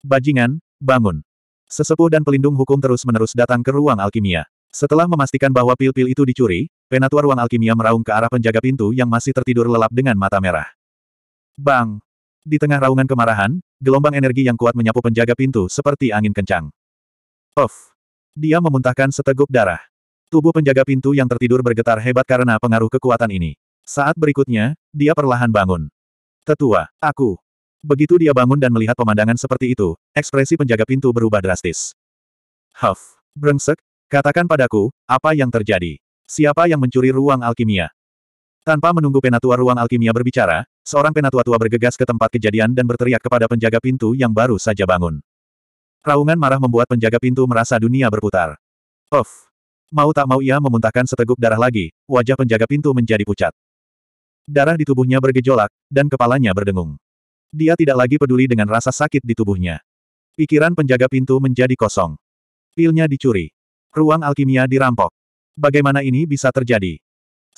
Bajingan, bangun. Sesepuh dan pelindung hukum terus-menerus datang ke ruang alkimia. Setelah memastikan bahwa pil-pil itu dicuri, penatua ruang alkimia meraung ke arah penjaga pintu yang masih tertidur lelap dengan mata merah. Bang! Di tengah raungan kemarahan, gelombang energi yang kuat menyapu penjaga pintu seperti angin kencang. Of! Dia memuntahkan seteguk darah. Tubuh penjaga pintu yang tertidur bergetar hebat karena pengaruh kekuatan ini. Saat berikutnya, dia perlahan bangun. Tetua, aku. Begitu dia bangun dan melihat pemandangan seperti itu, ekspresi penjaga pintu berubah drastis. Huff, brengsek, katakan padaku, apa yang terjadi? Siapa yang mencuri ruang alkimia? Tanpa menunggu penatua ruang alkimia berbicara, seorang penatua tua bergegas ke tempat kejadian dan berteriak kepada penjaga pintu yang baru saja bangun. Raungan marah membuat penjaga pintu merasa dunia berputar. Of! Mau tak mau ia memuntahkan seteguk darah lagi, wajah penjaga pintu menjadi pucat. Darah di tubuhnya bergejolak, dan kepalanya berdengung. Dia tidak lagi peduli dengan rasa sakit di tubuhnya. Pikiran penjaga pintu menjadi kosong. Pilnya dicuri. Ruang alkimia dirampok. Bagaimana ini bisa terjadi?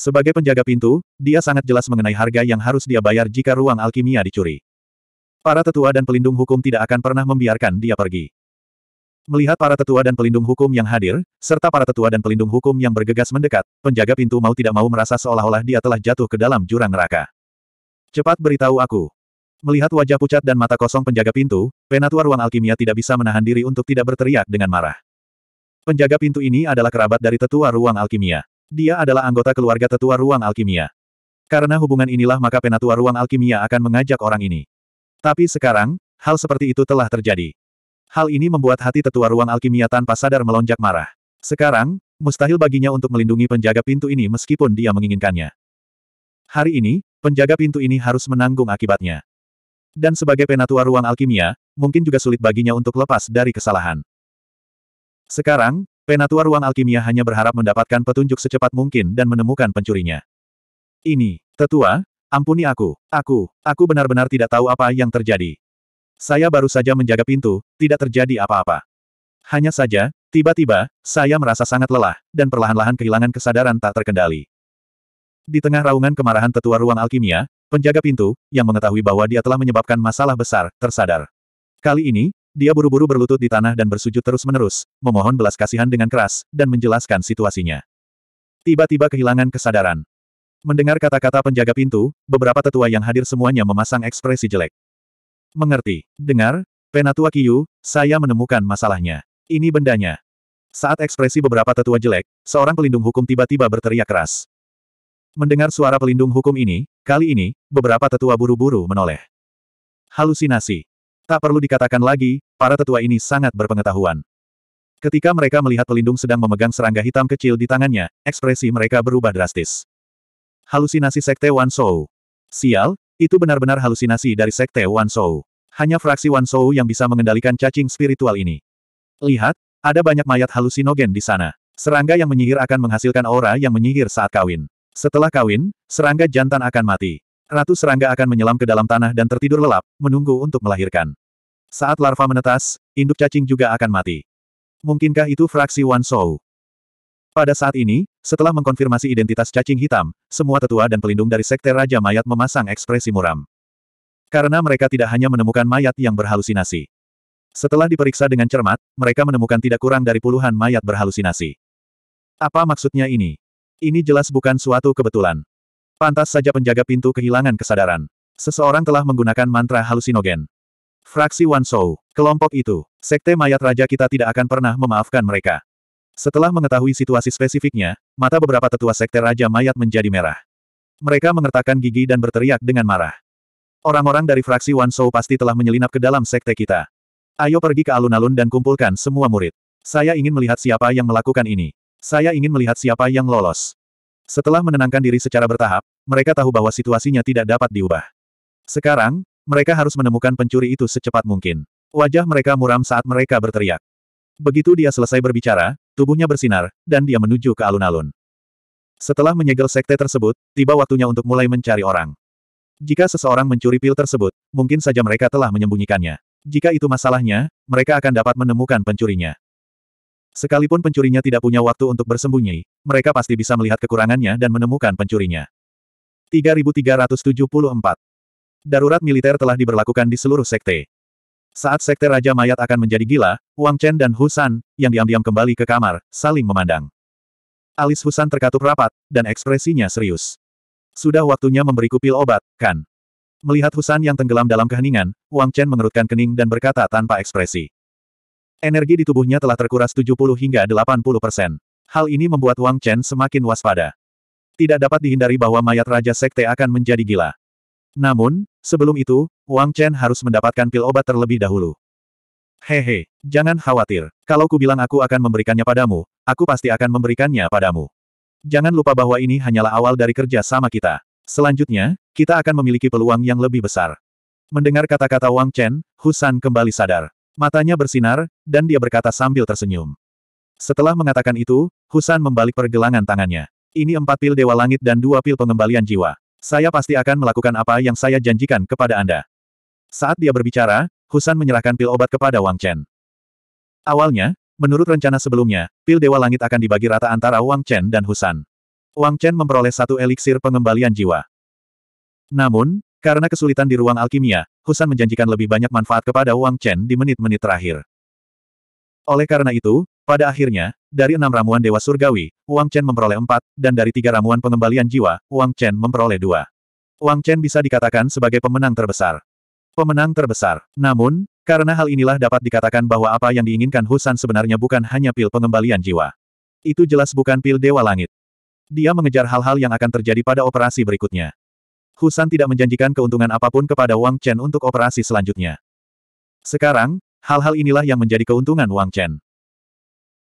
Sebagai penjaga pintu, dia sangat jelas mengenai harga yang harus dia bayar jika ruang alkimia dicuri. Para tetua dan pelindung hukum tidak akan pernah membiarkan dia pergi. Melihat para tetua dan pelindung hukum yang hadir, serta para tetua dan pelindung hukum yang bergegas mendekat, penjaga pintu mau tidak mau merasa seolah-olah dia telah jatuh ke dalam jurang neraka. Cepat beritahu aku. Melihat wajah pucat dan mata kosong penjaga pintu, penatua ruang alkimia tidak bisa menahan diri untuk tidak berteriak dengan marah. Penjaga pintu ini adalah kerabat dari tetua ruang alkimia. Dia adalah anggota keluarga tetua ruang alkimia. Karena hubungan inilah maka penatua ruang alkimia akan mengajak orang ini. Tapi sekarang, hal seperti itu telah terjadi. Hal ini membuat hati tetua ruang alkimia tanpa sadar melonjak marah. Sekarang, mustahil baginya untuk melindungi penjaga pintu ini meskipun dia menginginkannya. Hari ini, penjaga pintu ini harus menanggung akibatnya. Dan sebagai penatua ruang alkimia, mungkin juga sulit baginya untuk lepas dari kesalahan. Sekarang, penatua ruang alkimia hanya berharap mendapatkan petunjuk secepat mungkin dan menemukan pencurinya. Ini, tetua, ampuni aku, aku, aku benar-benar tidak tahu apa yang terjadi. Saya baru saja menjaga pintu, tidak terjadi apa-apa. Hanya saja, tiba-tiba, saya merasa sangat lelah, dan perlahan-lahan kehilangan kesadaran tak terkendali. Di tengah raungan kemarahan tetua ruang alkimia, penjaga pintu, yang mengetahui bahwa dia telah menyebabkan masalah besar, tersadar. Kali ini, dia buru-buru berlutut di tanah dan bersujud terus-menerus, memohon belas kasihan dengan keras, dan menjelaskan situasinya. Tiba-tiba kehilangan kesadaran. Mendengar kata-kata penjaga pintu, beberapa tetua yang hadir semuanya memasang ekspresi jelek. Mengerti. Dengar, Penatua Kiyu, saya menemukan masalahnya. Ini bendanya. Saat ekspresi beberapa tetua jelek, seorang pelindung hukum tiba-tiba berteriak keras. Mendengar suara pelindung hukum ini, kali ini, beberapa tetua buru-buru menoleh. Halusinasi. Tak perlu dikatakan lagi, para tetua ini sangat berpengetahuan. Ketika mereka melihat pelindung sedang memegang serangga hitam kecil di tangannya, ekspresi mereka berubah drastis. Halusinasi Sekte Wan Shou. Sial, itu benar-benar halusinasi dari Sekte Wan Shou. Hanya fraksi Wan Shou yang bisa mengendalikan cacing spiritual ini. Lihat, ada banyak mayat halusinogen di sana. Serangga yang menyihir akan menghasilkan aura yang menyihir saat kawin. Setelah kawin, serangga jantan akan mati. Ratu serangga akan menyelam ke dalam tanah dan tertidur lelap, menunggu untuk melahirkan. Saat larva menetas, induk cacing juga akan mati. Mungkinkah itu fraksi Wan Shou? Pada saat ini, setelah mengkonfirmasi identitas cacing hitam, semua tetua dan pelindung dari Sekte Raja Mayat memasang ekspresi muram. Karena mereka tidak hanya menemukan mayat yang berhalusinasi. Setelah diperiksa dengan cermat, mereka menemukan tidak kurang dari puluhan mayat berhalusinasi. Apa maksudnya ini? Ini jelas bukan suatu kebetulan. Pantas saja penjaga pintu kehilangan kesadaran. Seseorang telah menggunakan mantra halusinogen. Fraksi Wan Wansou, kelompok itu, Sekte Mayat Raja kita tidak akan pernah memaafkan mereka. Setelah mengetahui situasi spesifiknya, mata beberapa tetua sekte Raja Mayat menjadi merah. Mereka mengertakkan gigi dan berteriak dengan marah. Orang-orang dari fraksi Wan Shou pasti telah menyelinap ke dalam sekte kita. Ayo pergi ke alun-alun dan kumpulkan semua murid. Saya ingin melihat siapa yang melakukan ini. Saya ingin melihat siapa yang lolos. Setelah menenangkan diri secara bertahap, mereka tahu bahwa situasinya tidak dapat diubah. Sekarang, mereka harus menemukan pencuri itu secepat mungkin. Wajah mereka muram saat mereka berteriak. Begitu dia selesai berbicara, Tubuhnya bersinar, dan dia menuju ke alun-alun. Setelah menyegel sekte tersebut, tiba waktunya untuk mulai mencari orang. Jika seseorang mencuri pil tersebut, mungkin saja mereka telah menyembunyikannya. Jika itu masalahnya, mereka akan dapat menemukan pencurinya. Sekalipun pencurinya tidak punya waktu untuk bersembunyi, mereka pasti bisa melihat kekurangannya dan menemukan pencurinya. 3374 Darurat militer telah diberlakukan di seluruh sekte. Saat sekte Raja Mayat akan menjadi gila, Wang Chen dan Husan, yang diam-diam kembali ke kamar, saling memandang. Alis Husan terkatup rapat, dan ekspresinya serius. Sudah waktunya memberiku pil obat, kan? Melihat Husan yang tenggelam dalam keheningan, Wang Chen mengerutkan kening dan berkata tanpa ekspresi. Energi di tubuhnya telah terkuras 70 hingga 80 persen. Hal ini membuat Wang Chen semakin waspada. Tidak dapat dihindari bahwa mayat Raja Sekte akan menjadi gila. Namun, sebelum itu, Wang Chen harus mendapatkan pil obat terlebih dahulu. Hehe, jangan khawatir. Kalau kubilang aku akan memberikannya padamu, aku pasti akan memberikannya padamu. Jangan lupa bahwa ini hanyalah awal dari kerja sama kita. Selanjutnya, kita akan memiliki peluang yang lebih besar. Mendengar kata-kata Wang Chen, Husan kembali sadar. Matanya bersinar, dan dia berkata sambil tersenyum. Setelah mengatakan itu, Husan membalik pergelangan tangannya. Ini empat pil Dewa Langit dan dua pil pengembalian jiwa. Saya pasti akan melakukan apa yang saya janjikan kepada Anda. Saat dia berbicara, Husan menyerahkan pil obat kepada Wang Chen. Awalnya, menurut rencana sebelumnya, pil Dewa Langit akan dibagi rata antara Wang Chen dan Husan. Wang Chen memperoleh satu eliksir pengembalian jiwa. Namun, karena kesulitan di ruang alkimia, Husan menjanjikan lebih banyak manfaat kepada Wang Chen di menit-menit terakhir. Oleh karena itu, pada akhirnya, dari enam ramuan Dewa Surgawi, Wang Chen memperoleh empat, dan dari tiga ramuan pengembalian jiwa, Wang Chen memperoleh dua. Wang Chen bisa dikatakan sebagai pemenang terbesar pemenang terbesar. Namun, karena hal inilah dapat dikatakan bahwa apa yang diinginkan Husan sebenarnya bukan hanya pil pengembalian jiwa. Itu jelas bukan pil Dewa Langit. Dia mengejar hal-hal yang akan terjadi pada operasi berikutnya. Husan tidak menjanjikan keuntungan apapun kepada Wang Chen untuk operasi selanjutnya. Sekarang, hal-hal inilah yang menjadi keuntungan Wang Chen.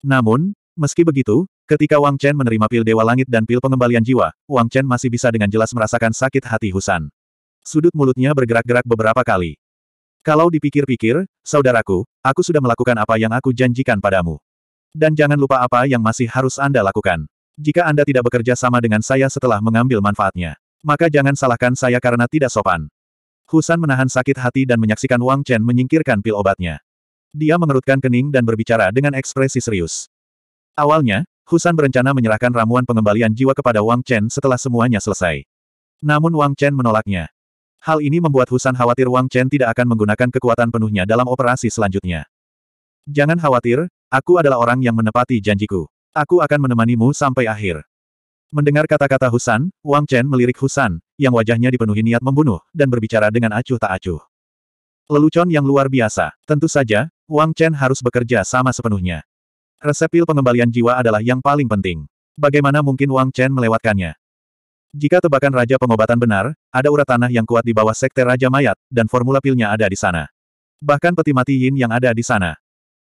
Namun, meski begitu, Ketika Wang Chen menerima pil Dewa Langit dan pil pengembalian jiwa, Wang Chen masih bisa dengan jelas merasakan sakit hati Husan. Sudut mulutnya bergerak-gerak beberapa kali. Kalau dipikir-pikir, saudaraku, aku sudah melakukan apa yang aku janjikan padamu. Dan jangan lupa apa yang masih harus Anda lakukan. Jika Anda tidak bekerja sama dengan saya setelah mengambil manfaatnya, maka jangan salahkan saya karena tidak sopan. Husan menahan sakit hati dan menyaksikan Wang Chen menyingkirkan pil obatnya. Dia mengerutkan kening dan berbicara dengan ekspresi serius. Awalnya, Husan berencana menyerahkan ramuan pengembalian jiwa kepada Wang Chen setelah semuanya selesai. Namun Wang Chen menolaknya. Hal ini membuat Husan khawatir Wang Chen tidak akan menggunakan kekuatan penuhnya dalam operasi selanjutnya. Jangan khawatir, aku adalah orang yang menepati janjiku. Aku akan menemanimu sampai akhir. Mendengar kata-kata Husan, Wang Chen melirik Husan, yang wajahnya dipenuhi niat membunuh, dan berbicara dengan acuh tak acuh. Lelucon yang luar biasa. Tentu saja, Wang Chen harus bekerja sama sepenuhnya. Resepil pengembalian jiwa adalah yang paling penting. Bagaimana mungkin Wang Chen melewatkannya? Jika tebakan Raja Pengobatan benar, ada urat tanah yang kuat di bawah sekte Raja Mayat, dan formula pilnya ada di sana. Bahkan peti mati Yin yang ada di sana.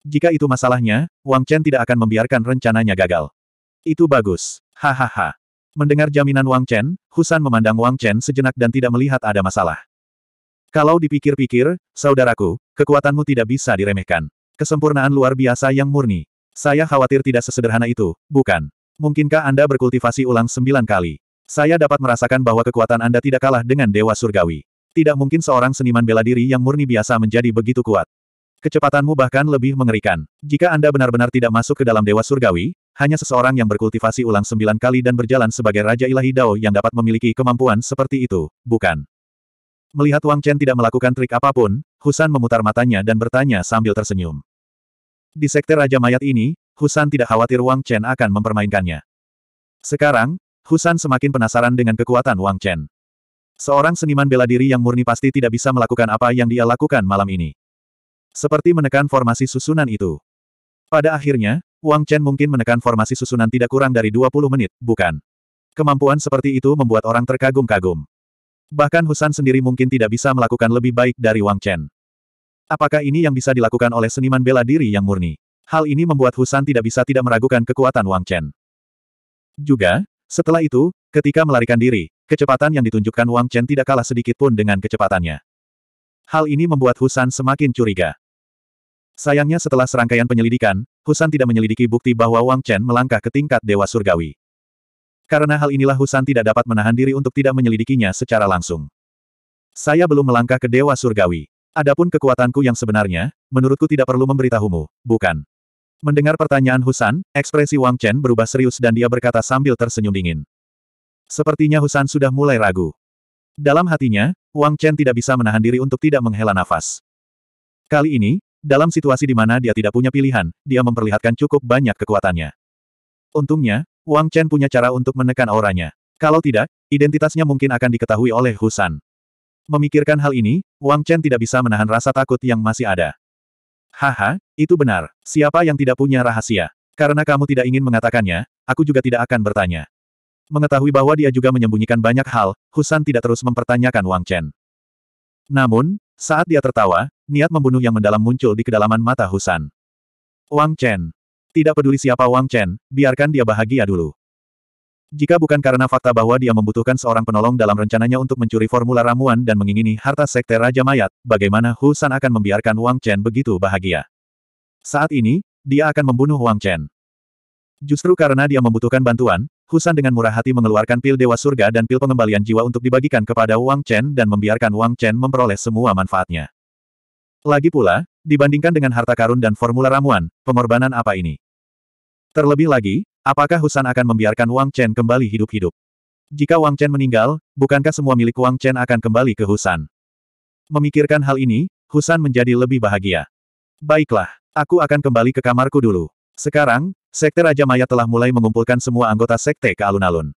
Jika itu masalahnya, Wang Chen tidak akan membiarkan rencananya gagal. Itu bagus. Hahaha. Mendengar jaminan Wang Chen, Husan memandang Wang Chen sejenak dan tidak melihat ada masalah. Kalau dipikir-pikir, saudaraku, kekuatanmu tidak bisa diremehkan. Kesempurnaan luar biasa yang murni. Saya khawatir tidak sesederhana itu, bukan? Mungkinkah Anda berkultivasi ulang sembilan kali? Saya dapat merasakan bahwa kekuatan Anda tidak kalah dengan Dewa Surgawi. Tidak mungkin seorang seniman bela diri yang murni biasa menjadi begitu kuat. Kecepatanmu bahkan lebih mengerikan. Jika Anda benar-benar tidak masuk ke dalam Dewa Surgawi, hanya seseorang yang berkultivasi ulang sembilan kali dan berjalan sebagai Raja Ilahi Dao yang dapat memiliki kemampuan seperti itu, bukan? Melihat Wang Chen tidak melakukan trik apapun, Husan memutar matanya dan bertanya sambil tersenyum. Di sekte Raja Mayat ini, Husan tidak khawatir Wang Chen akan mempermainkannya. Sekarang, Husan semakin penasaran dengan kekuatan Wang Chen. Seorang seniman bela diri yang murni pasti tidak bisa melakukan apa yang dia lakukan malam ini. Seperti menekan formasi susunan itu. Pada akhirnya, Wang Chen mungkin menekan formasi susunan tidak kurang dari 20 menit, bukan? Kemampuan seperti itu membuat orang terkagum-kagum. Bahkan Husan sendiri mungkin tidak bisa melakukan lebih baik dari Wang Chen. Apakah ini yang bisa dilakukan oleh seniman bela diri yang murni? Hal ini membuat Husan tidak bisa tidak meragukan kekuatan Wang Chen. Juga, setelah itu, ketika melarikan diri, kecepatan yang ditunjukkan Wang Chen tidak kalah sedikit pun dengan kecepatannya. Hal ini membuat Husan semakin curiga. Sayangnya setelah serangkaian penyelidikan, Husan tidak menyelidiki bukti bahwa Wang Chen melangkah ke tingkat Dewa Surgawi. Karena hal inilah Husan tidak dapat menahan diri untuk tidak menyelidikinya secara langsung. Saya belum melangkah ke Dewa Surgawi. Adapun kekuatanku yang sebenarnya, menurutku tidak perlu memberitahumu, bukan? Mendengar pertanyaan Husan, ekspresi Wang Chen berubah serius dan dia berkata sambil tersenyum dingin. Sepertinya Husan sudah mulai ragu. Dalam hatinya, Wang Chen tidak bisa menahan diri untuk tidak menghela nafas. Kali ini, dalam situasi di mana dia tidak punya pilihan, dia memperlihatkan cukup banyak kekuatannya. Untungnya, Wang Chen punya cara untuk menekan auranya. Kalau tidak, identitasnya mungkin akan diketahui oleh Husan. Memikirkan hal ini, Wang Chen tidak bisa menahan rasa takut yang masih ada. Haha, itu benar. Siapa yang tidak punya rahasia? Karena kamu tidak ingin mengatakannya, aku juga tidak akan bertanya. Mengetahui bahwa dia juga menyembunyikan banyak hal, Husan tidak terus mempertanyakan Wang Chen. Namun, saat dia tertawa, niat membunuh yang mendalam muncul di kedalaman mata Husan. Wang Chen. Tidak peduli siapa Wang Chen, biarkan dia bahagia dulu. Jika bukan karena fakta bahwa dia membutuhkan seorang penolong dalam rencananya untuk mencuri formula ramuan dan mengingini harta sekte Raja Mayat, bagaimana Hu San akan membiarkan Wang Chen begitu bahagia? Saat ini, dia akan membunuh Wang Chen. Justru karena dia membutuhkan bantuan, Husan dengan murah hati mengeluarkan pil Dewa Surga dan pil pengembalian jiwa untuk dibagikan kepada Wang Chen dan membiarkan Wang Chen memperoleh semua manfaatnya. Lagi pula, dibandingkan dengan harta karun dan formula ramuan, pengorbanan apa ini? Terlebih lagi, Apakah Husan akan membiarkan Wang Chen kembali hidup-hidup? Jika Wang Chen meninggal, bukankah semua milik Wang Chen akan kembali ke Husan? Memikirkan hal ini, Husan menjadi lebih bahagia. Baiklah, aku akan kembali ke kamarku dulu. Sekarang, Sekte Raja Maya telah mulai mengumpulkan semua anggota sekte ke alun-alun.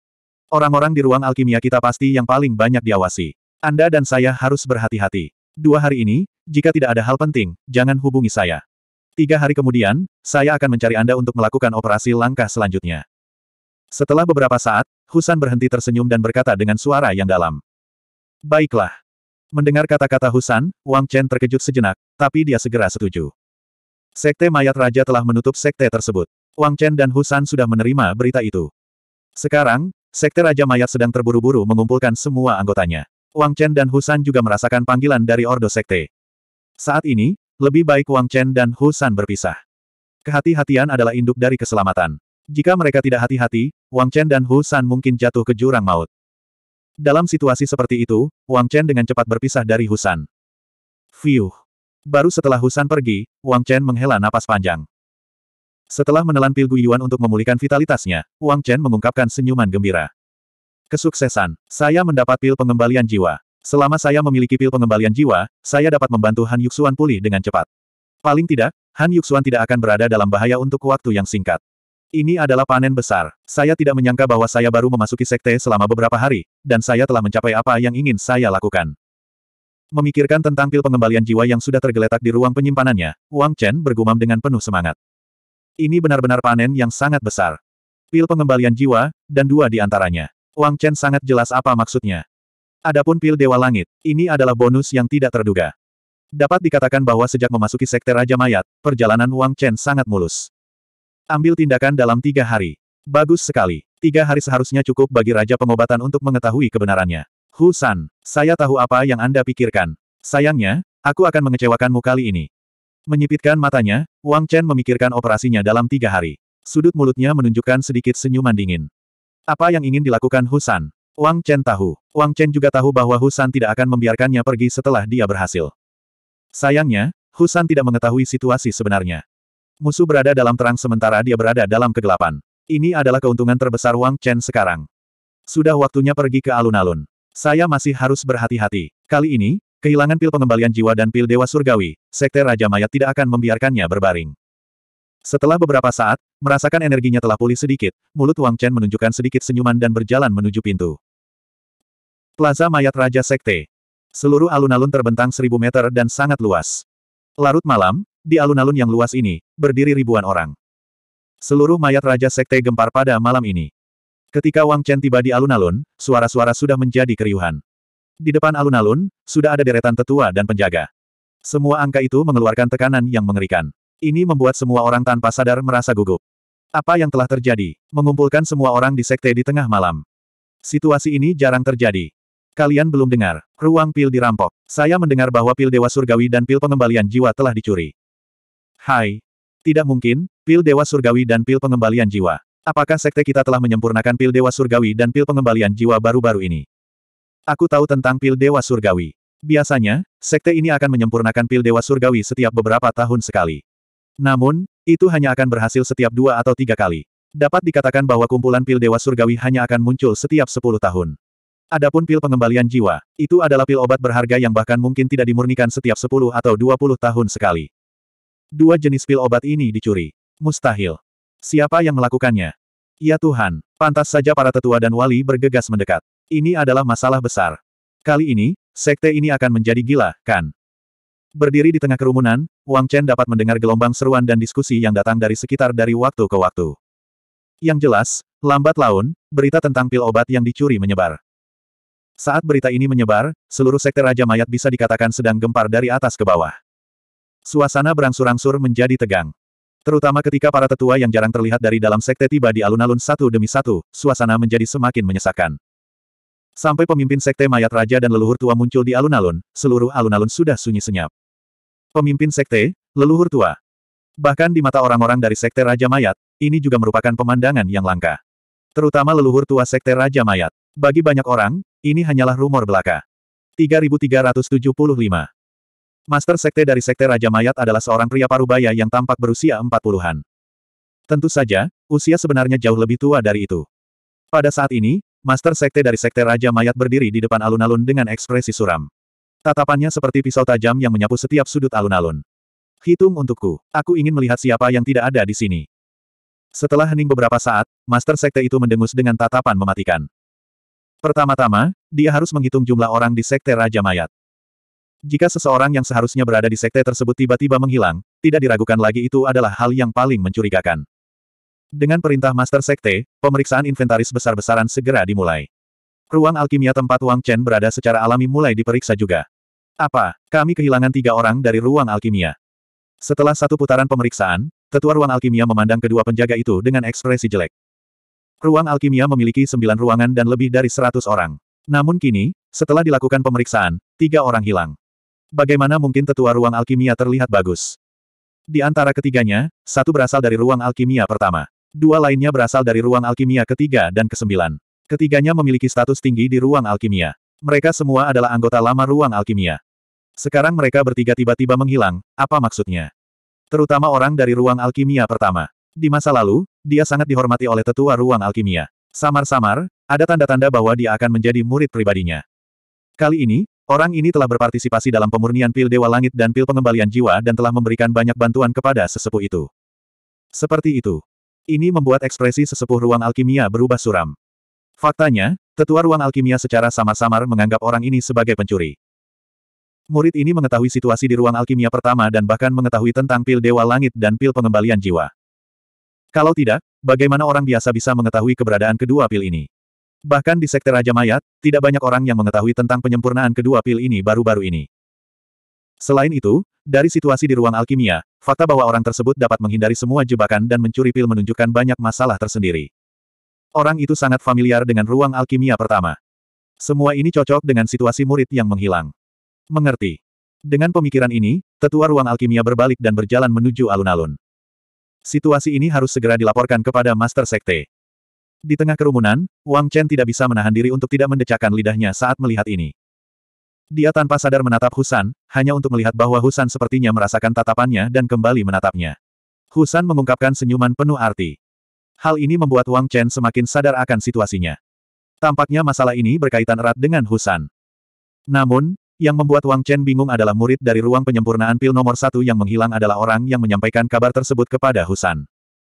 Orang-orang di ruang alkimia kita pasti yang paling banyak diawasi. Anda dan saya harus berhati-hati. Dua hari ini, jika tidak ada hal penting, jangan hubungi saya. Tiga hari kemudian, saya akan mencari Anda untuk melakukan operasi langkah selanjutnya. Setelah beberapa saat, Husan berhenti tersenyum dan berkata dengan suara yang dalam. Baiklah. Mendengar kata-kata Husan, Wang Chen terkejut sejenak, tapi dia segera setuju. Sekte Mayat Raja telah menutup sekte tersebut. Wang Chen dan Husan sudah menerima berita itu. Sekarang, Sekte Raja Mayat sedang terburu-buru mengumpulkan semua anggotanya. Wang Chen dan Husan juga merasakan panggilan dari Ordo Sekte. Saat ini, lebih baik Wang Chen dan Hu San berpisah. Kehati-hatian adalah induk dari keselamatan. Jika mereka tidak hati-hati, Wang Chen dan Hu San mungkin jatuh ke jurang maut. Dalam situasi seperti itu, Wang Chen dengan cepat berpisah dari Hu San. Fiuh. Baru setelah Hu San pergi, Wang Chen menghela napas panjang. Setelah menelan pil Guyuan untuk memulihkan vitalitasnya, Wang Chen mengungkapkan senyuman gembira. Kesuksesan, saya mendapat pil pengembalian jiwa. Selama saya memiliki pil pengembalian jiwa, saya dapat membantu Han Yuxuan pulih dengan cepat. Paling tidak, Han Yuxuan tidak akan berada dalam bahaya untuk waktu yang singkat. Ini adalah panen besar. Saya tidak menyangka bahwa saya baru memasuki sekte selama beberapa hari, dan saya telah mencapai apa yang ingin saya lakukan. Memikirkan tentang pil pengembalian jiwa yang sudah tergeletak di ruang penyimpanannya, Wang Chen bergumam dengan penuh semangat. Ini benar-benar panen yang sangat besar. Pil pengembalian jiwa, dan dua di antaranya. Wang Chen sangat jelas apa maksudnya. Adapun pil Dewa Langit, ini adalah bonus yang tidak terduga. Dapat dikatakan bahwa sejak memasuki sekte Raja Mayat, perjalanan Wang Chen sangat mulus. Ambil tindakan dalam tiga hari. Bagus sekali. Tiga hari seharusnya cukup bagi Raja Pengobatan untuk mengetahui kebenarannya. Hu San, saya tahu apa yang Anda pikirkan. Sayangnya, aku akan mengecewakanmu kali ini. Menyipitkan matanya, Wang Chen memikirkan operasinya dalam tiga hari. Sudut mulutnya menunjukkan sedikit senyuman dingin. Apa yang ingin dilakukan Husan? Wang Chen tahu. Wang Chen juga tahu bahwa Husan tidak akan membiarkannya pergi setelah dia berhasil. Sayangnya, Husan tidak mengetahui situasi sebenarnya. Musuh berada dalam terang sementara dia berada dalam kegelapan. Ini adalah keuntungan terbesar Wang Chen sekarang. Sudah waktunya pergi ke alun-alun. Saya masih harus berhati-hati. Kali ini, kehilangan pil pengembalian jiwa dan pil dewa surgawi, Sekte Raja Mayat tidak akan membiarkannya berbaring. Setelah beberapa saat, merasakan energinya telah pulih sedikit, mulut Wang Chen menunjukkan sedikit senyuman dan berjalan menuju pintu. Plaza Mayat Raja Sekte. Seluruh alun-alun terbentang seribu meter dan sangat luas. Larut malam, di alun-alun yang luas ini, berdiri ribuan orang. Seluruh mayat Raja Sekte gempar pada malam ini. Ketika Wang Chen tiba di alun-alun, suara-suara sudah menjadi keriuhan. Di depan alun-alun, sudah ada deretan tetua dan penjaga. Semua angka itu mengeluarkan tekanan yang mengerikan. Ini membuat semua orang tanpa sadar merasa gugup. Apa yang telah terjadi? Mengumpulkan semua orang di sekte di tengah malam. Situasi ini jarang terjadi. Kalian belum dengar. Ruang pil dirampok. Saya mendengar bahwa pil Dewa Surgawi dan pil pengembalian jiwa telah dicuri. Hai. Tidak mungkin, pil Dewa Surgawi dan pil pengembalian jiwa. Apakah sekte kita telah menyempurnakan pil Dewa Surgawi dan pil pengembalian jiwa baru-baru ini? Aku tahu tentang pil Dewa Surgawi. Biasanya, sekte ini akan menyempurnakan pil Dewa Surgawi setiap beberapa tahun sekali. Namun, itu hanya akan berhasil setiap dua atau tiga kali. Dapat dikatakan bahwa kumpulan pil Dewa Surgawi hanya akan muncul setiap sepuluh tahun. Adapun pil pengembalian jiwa, itu adalah pil obat berharga yang bahkan mungkin tidak dimurnikan setiap sepuluh atau dua puluh tahun sekali. Dua jenis pil obat ini dicuri. Mustahil. Siapa yang melakukannya? Ya Tuhan, pantas saja para tetua dan wali bergegas mendekat. Ini adalah masalah besar. Kali ini, sekte ini akan menjadi gila, kan? Berdiri di tengah kerumunan, Wang Chen dapat mendengar gelombang seruan dan diskusi yang datang dari sekitar dari waktu ke waktu. Yang jelas, lambat laun, berita tentang pil obat yang dicuri menyebar. Saat berita ini menyebar, seluruh sekte Raja Mayat bisa dikatakan sedang gempar dari atas ke bawah. Suasana berangsur-angsur menjadi tegang. Terutama ketika para tetua yang jarang terlihat dari dalam sekte tiba di alun-alun satu demi satu, suasana menjadi semakin menyesakkan. Sampai pemimpin sekte mayat raja dan leluhur tua muncul di alun-alun, seluruh alun-alun sudah sunyi senyap pemimpin sekte, leluhur tua. Bahkan di mata orang-orang dari sekte Raja Mayat, ini juga merupakan pemandangan yang langka. Terutama leluhur tua sekte Raja Mayat. Bagi banyak orang, ini hanyalah rumor belaka. 3375 Master Sekte dari Sekte Raja Mayat adalah seorang pria parubaya yang tampak berusia 40-an. Tentu saja, usia sebenarnya jauh lebih tua dari itu. Pada saat ini, Master Sekte dari Sekte Raja Mayat berdiri di depan alun-alun dengan ekspresi suram. Tatapannya seperti pisau tajam yang menyapu setiap sudut alun-alun. Hitung untukku. Aku ingin melihat siapa yang tidak ada di sini. Setelah hening beberapa saat, Master Sekte itu mendengus dengan tatapan mematikan. Pertama-tama, dia harus menghitung jumlah orang di Sekte Raja Mayat. Jika seseorang yang seharusnya berada di Sekte tersebut tiba-tiba menghilang, tidak diragukan lagi itu adalah hal yang paling mencurigakan. Dengan perintah Master Sekte, pemeriksaan inventaris besar-besaran segera dimulai. Ruang alkimia tempat Wang Chen berada secara alami mulai diperiksa juga. Apa, kami kehilangan tiga orang dari ruang alkimia. Setelah satu putaran pemeriksaan, tetua ruang alkimia memandang kedua penjaga itu dengan ekspresi jelek. Ruang alkimia memiliki sembilan ruangan dan lebih dari seratus orang. Namun kini, setelah dilakukan pemeriksaan, tiga orang hilang. Bagaimana mungkin tetua ruang alkimia terlihat bagus? Di antara ketiganya, satu berasal dari ruang alkimia pertama. Dua lainnya berasal dari ruang alkimia ketiga dan kesembilan. Ketiganya memiliki status tinggi di ruang alkimia. Mereka semua adalah anggota lama ruang alkimia. Sekarang mereka bertiga tiba-tiba menghilang, apa maksudnya? Terutama orang dari ruang alkimia pertama. Di masa lalu, dia sangat dihormati oleh tetua ruang alkimia. Samar-samar, ada tanda-tanda bahwa dia akan menjadi murid pribadinya. Kali ini, orang ini telah berpartisipasi dalam pemurnian pil Dewa Langit dan pil pengembalian jiwa dan telah memberikan banyak bantuan kepada sesepuh itu. Seperti itu. Ini membuat ekspresi sesepuh ruang alkimia berubah suram. Faktanya, tetua ruang alkimia secara samar-samar menganggap orang ini sebagai pencuri. Murid ini mengetahui situasi di ruang alkimia pertama dan bahkan mengetahui tentang pil dewa langit dan pil pengembalian jiwa. Kalau tidak, bagaimana orang biasa bisa mengetahui keberadaan kedua pil ini? Bahkan di Sekte Raja Mayat, tidak banyak orang yang mengetahui tentang penyempurnaan kedua pil ini baru-baru ini. Selain itu, dari situasi di ruang alkimia, fakta bahwa orang tersebut dapat menghindari semua jebakan dan mencuri pil menunjukkan banyak masalah tersendiri. Orang itu sangat familiar dengan ruang alkimia pertama. Semua ini cocok dengan situasi murid yang menghilang. Mengerti. Dengan pemikiran ini, tetua ruang alkimia berbalik dan berjalan menuju alun-alun. Situasi ini harus segera dilaporkan kepada Master Sekte. Di tengah kerumunan, Wang Chen tidak bisa menahan diri untuk tidak mendecakkan lidahnya saat melihat ini. Dia tanpa sadar menatap Husan, hanya untuk melihat bahwa Husan sepertinya merasakan tatapannya dan kembali menatapnya. Husan mengungkapkan senyuman penuh arti. Hal ini membuat Wang Chen semakin sadar akan situasinya. Tampaknya masalah ini berkaitan erat dengan Husan. Namun, yang membuat Wang Chen bingung adalah murid dari ruang penyempurnaan pil nomor satu yang menghilang adalah orang yang menyampaikan kabar tersebut kepada Husan.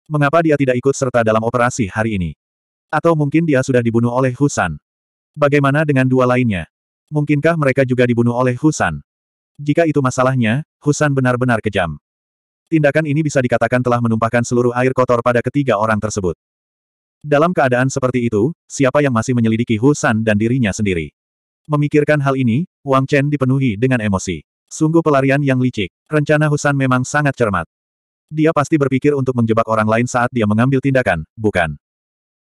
Mengapa dia tidak ikut serta dalam operasi hari ini? Atau mungkin dia sudah dibunuh oleh Husan? Bagaimana dengan dua lainnya? Mungkinkah mereka juga dibunuh oleh Husan? Jika itu masalahnya, Husan benar-benar kejam. Tindakan ini bisa dikatakan telah menumpahkan seluruh air kotor pada ketiga orang tersebut. Dalam keadaan seperti itu, siapa yang masih menyelidiki Husan dan dirinya sendiri? Memikirkan hal ini, Wang Chen dipenuhi dengan emosi. Sungguh pelarian yang licik. Rencana Husan memang sangat cermat. Dia pasti berpikir untuk menjebak orang lain saat dia mengambil tindakan, bukan?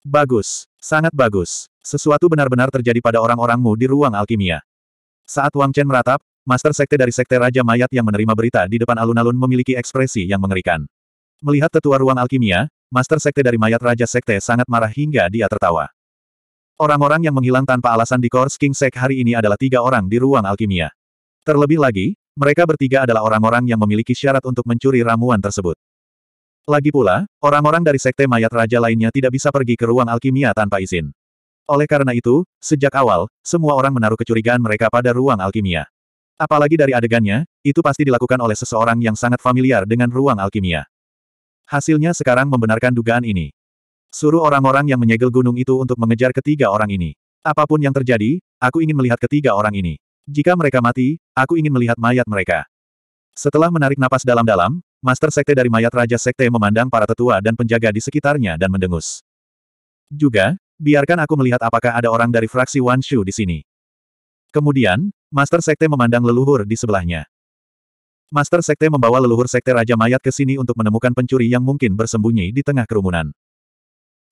Bagus. Sangat bagus. Sesuatu benar-benar terjadi pada orang-orangmu di ruang alkimia. Saat Wang Chen meratap, Master Sekte dari Sekte Raja Mayat yang menerima berita di depan alun-alun memiliki ekspresi yang mengerikan. Melihat tetua ruang alkimia, Master Sekte dari Mayat Raja Sekte sangat marah hingga dia tertawa. Orang-orang yang menghilang tanpa alasan di Kors King Sek hari ini adalah tiga orang di ruang alkimia. Terlebih lagi, mereka bertiga adalah orang-orang yang memiliki syarat untuk mencuri ramuan tersebut. Lagi pula, orang-orang dari Sekte Mayat Raja lainnya tidak bisa pergi ke ruang alkimia tanpa izin. Oleh karena itu, sejak awal, semua orang menaruh kecurigaan mereka pada ruang alkimia. Apalagi dari adegannya, itu pasti dilakukan oleh seseorang yang sangat familiar dengan ruang alkimia. Hasilnya sekarang membenarkan dugaan ini. Suruh orang-orang yang menyegel gunung itu untuk mengejar ketiga orang ini. Apapun yang terjadi, aku ingin melihat ketiga orang ini. Jika mereka mati, aku ingin melihat mayat mereka. Setelah menarik napas dalam-dalam, Master Sekte dari mayat Raja Sekte memandang para tetua dan penjaga di sekitarnya dan mendengus. Juga, biarkan aku melihat apakah ada orang dari fraksi Wan Shu di sini. Kemudian, Master Sekte memandang leluhur di sebelahnya. Master Sekte membawa leluhur Sekte Raja Mayat ke sini untuk menemukan pencuri yang mungkin bersembunyi di tengah kerumunan.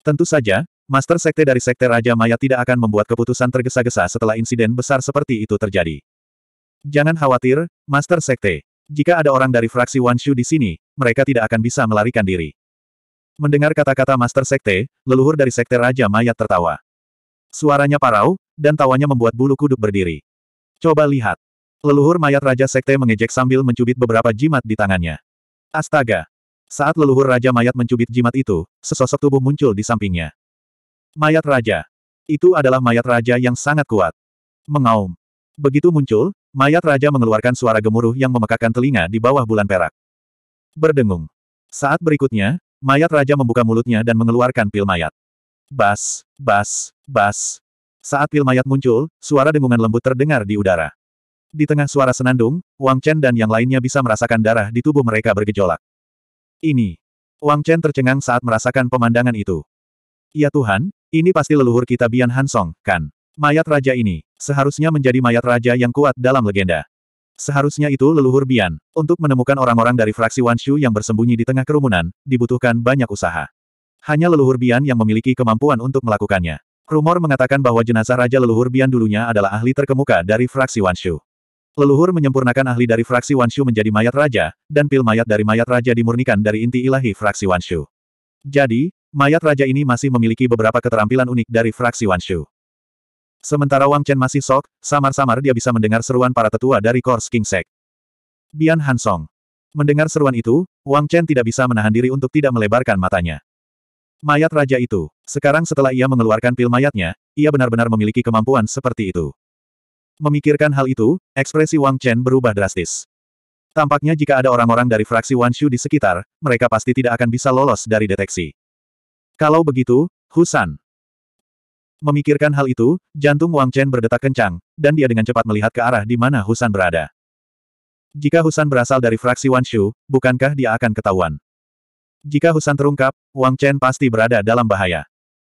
Tentu saja, Master Sekte dari Sekte Raja Maya tidak akan membuat keputusan tergesa-gesa setelah insiden besar seperti itu terjadi. Jangan khawatir, Master Sekte. Jika ada orang dari fraksi Wanshu di sini, mereka tidak akan bisa melarikan diri. Mendengar kata-kata Master Sekte, leluhur dari Sekte Raja Maya tertawa. Suaranya parau, dan tawanya membuat bulu kuduk berdiri. Coba lihat. Leluhur mayat Raja Sekte mengejek sambil mencubit beberapa jimat di tangannya. Astaga! Saat leluhur Raja Mayat mencubit jimat itu, sesosok tubuh muncul di sampingnya. Mayat Raja. Itu adalah mayat Raja yang sangat kuat. Mengaum. Begitu muncul, mayat Raja mengeluarkan suara gemuruh yang memekakan telinga di bawah bulan perak. Berdengung. Saat berikutnya, mayat Raja membuka mulutnya dan mengeluarkan pil mayat. Bas, bas, bas. Saat pil mayat muncul, suara dengungan lembut terdengar di udara. Di tengah suara senandung, Wang Chen dan yang lainnya bisa merasakan darah di tubuh mereka bergejolak ini. Wang Chen tercengang saat merasakan pemandangan itu. Ya Tuhan, ini pasti leluhur kita Bian Hansong, kan? Mayat raja ini, seharusnya menjadi mayat raja yang kuat dalam legenda. Seharusnya itu leluhur Bian. Untuk menemukan orang-orang dari fraksi Wanshu yang bersembunyi di tengah kerumunan, dibutuhkan banyak usaha. Hanya leluhur Bian yang memiliki kemampuan untuk melakukannya. Rumor mengatakan bahwa jenazah Raja Leluhur Bian dulunya adalah ahli terkemuka dari fraksi Wanshu. Leluhur menyempurnakan ahli dari fraksi Wanshu menjadi mayat raja, dan pil mayat dari mayat raja dimurnikan dari inti ilahi fraksi Wanshu. Jadi, mayat raja ini masih memiliki beberapa keterampilan unik dari fraksi Wanshu. Sementara Wang Chen masih sok, samar-samar dia bisa mendengar seruan para tetua dari Kors King Sek. Bian Hansong. Mendengar seruan itu, Wang Chen tidak bisa menahan diri untuk tidak melebarkan matanya. Mayat raja itu, sekarang setelah ia mengeluarkan pil mayatnya, ia benar-benar memiliki kemampuan seperti itu. Memikirkan hal itu, ekspresi Wang Chen berubah drastis. Tampaknya jika ada orang-orang dari fraksi Wan Shu di sekitar, mereka pasti tidak akan bisa lolos dari deteksi. Kalau begitu, Husan. Memikirkan hal itu, jantung Wang Chen berdetak kencang, dan dia dengan cepat melihat ke arah di mana Husan berada. Jika Husan berasal dari fraksi Wan Shu, bukankah dia akan ketahuan? Jika Husan terungkap, Wang Chen pasti berada dalam bahaya.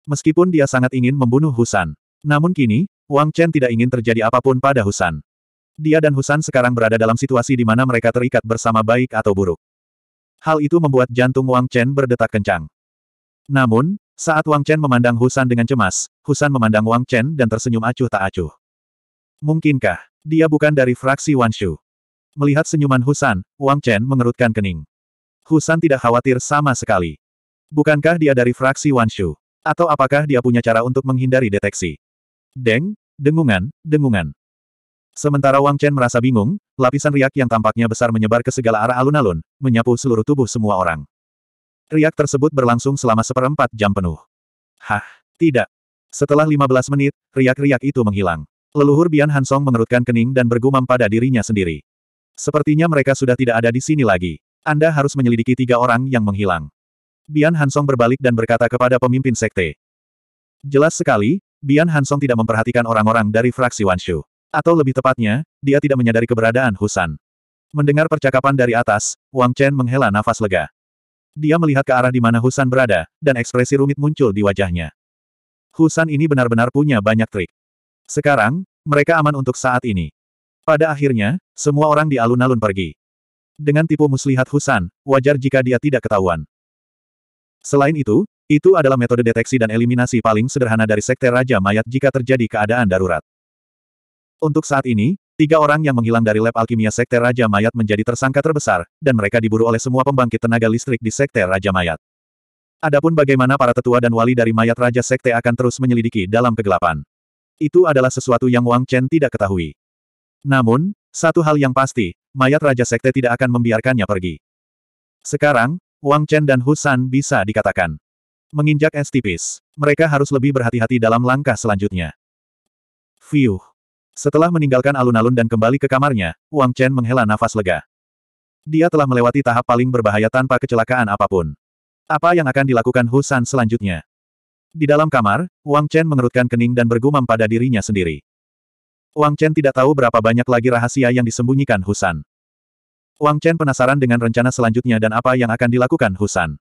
Meskipun dia sangat ingin membunuh Husan. Namun kini, Wang Chen tidak ingin terjadi apapun pada Husan. Dia dan Husan sekarang berada dalam situasi di mana mereka terikat bersama baik atau buruk. Hal itu membuat jantung Wang Chen berdetak kencang. Namun, saat Wang Chen memandang Husan dengan cemas, Husan memandang Wang Chen dan tersenyum acuh tak acuh. Mungkinkah, dia bukan dari fraksi Wan Shu? Melihat senyuman Husan, Wang Chen mengerutkan kening. Husan tidak khawatir sama sekali. Bukankah dia dari fraksi Wan Shu? Atau apakah dia punya cara untuk menghindari deteksi? Deng, dengungan, dengungan. Sementara Wang Chen merasa bingung, lapisan riak yang tampaknya besar menyebar ke segala arah alun-alun, menyapu seluruh tubuh semua orang. Riak tersebut berlangsung selama seperempat jam penuh. Hah, tidak. Setelah 15 menit, riak-riak itu menghilang. Leluhur Bian Hansong mengerutkan kening dan bergumam pada dirinya sendiri. Sepertinya mereka sudah tidak ada di sini lagi. Anda harus menyelidiki tiga orang yang menghilang. Bian Hansong berbalik dan berkata kepada pemimpin sekte. Jelas sekali, Bian Hansong tidak memperhatikan orang-orang dari fraksi Wanshu. Atau lebih tepatnya, dia tidak menyadari keberadaan Husan. Mendengar percakapan dari atas, Wang Chen menghela nafas lega. Dia melihat ke arah di mana Husan berada, dan ekspresi rumit muncul di wajahnya. Husan ini benar-benar punya banyak trik. Sekarang, mereka aman untuk saat ini. Pada akhirnya, semua orang di alun-alun pergi. Dengan tipu muslihat Husan, wajar jika dia tidak ketahuan. Selain itu, itu adalah metode deteksi dan eliminasi paling sederhana dari Sekte Raja Mayat jika terjadi keadaan darurat. Untuk saat ini, tiga orang yang menghilang dari lab alkimia Sekte Raja Mayat menjadi tersangka terbesar, dan mereka diburu oleh semua pembangkit tenaga listrik di Sekte Raja Mayat. Adapun bagaimana para tetua dan wali dari mayat Raja Sekte akan terus menyelidiki dalam kegelapan. Itu adalah sesuatu yang Wang Chen tidak ketahui. Namun, satu hal yang pasti, mayat Raja Sekte tidak akan membiarkannya pergi. Sekarang, Wang Chen dan Husan bisa dikatakan Menginjak es tipis, mereka harus lebih berhati-hati dalam langkah selanjutnya. Fiuh. Setelah meninggalkan alun-alun dan kembali ke kamarnya, Wang Chen menghela nafas lega. Dia telah melewati tahap paling berbahaya tanpa kecelakaan apapun. Apa yang akan dilakukan Husan selanjutnya? Di dalam kamar, Wang Chen mengerutkan kening dan bergumam pada dirinya sendiri. Wang Chen tidak tahu berapa banyak lagi rahasia yang disembunyikan Husan. Wang Chen penasaran dengan rencana selanjutnya dan apa yang akan dilakukan Husan.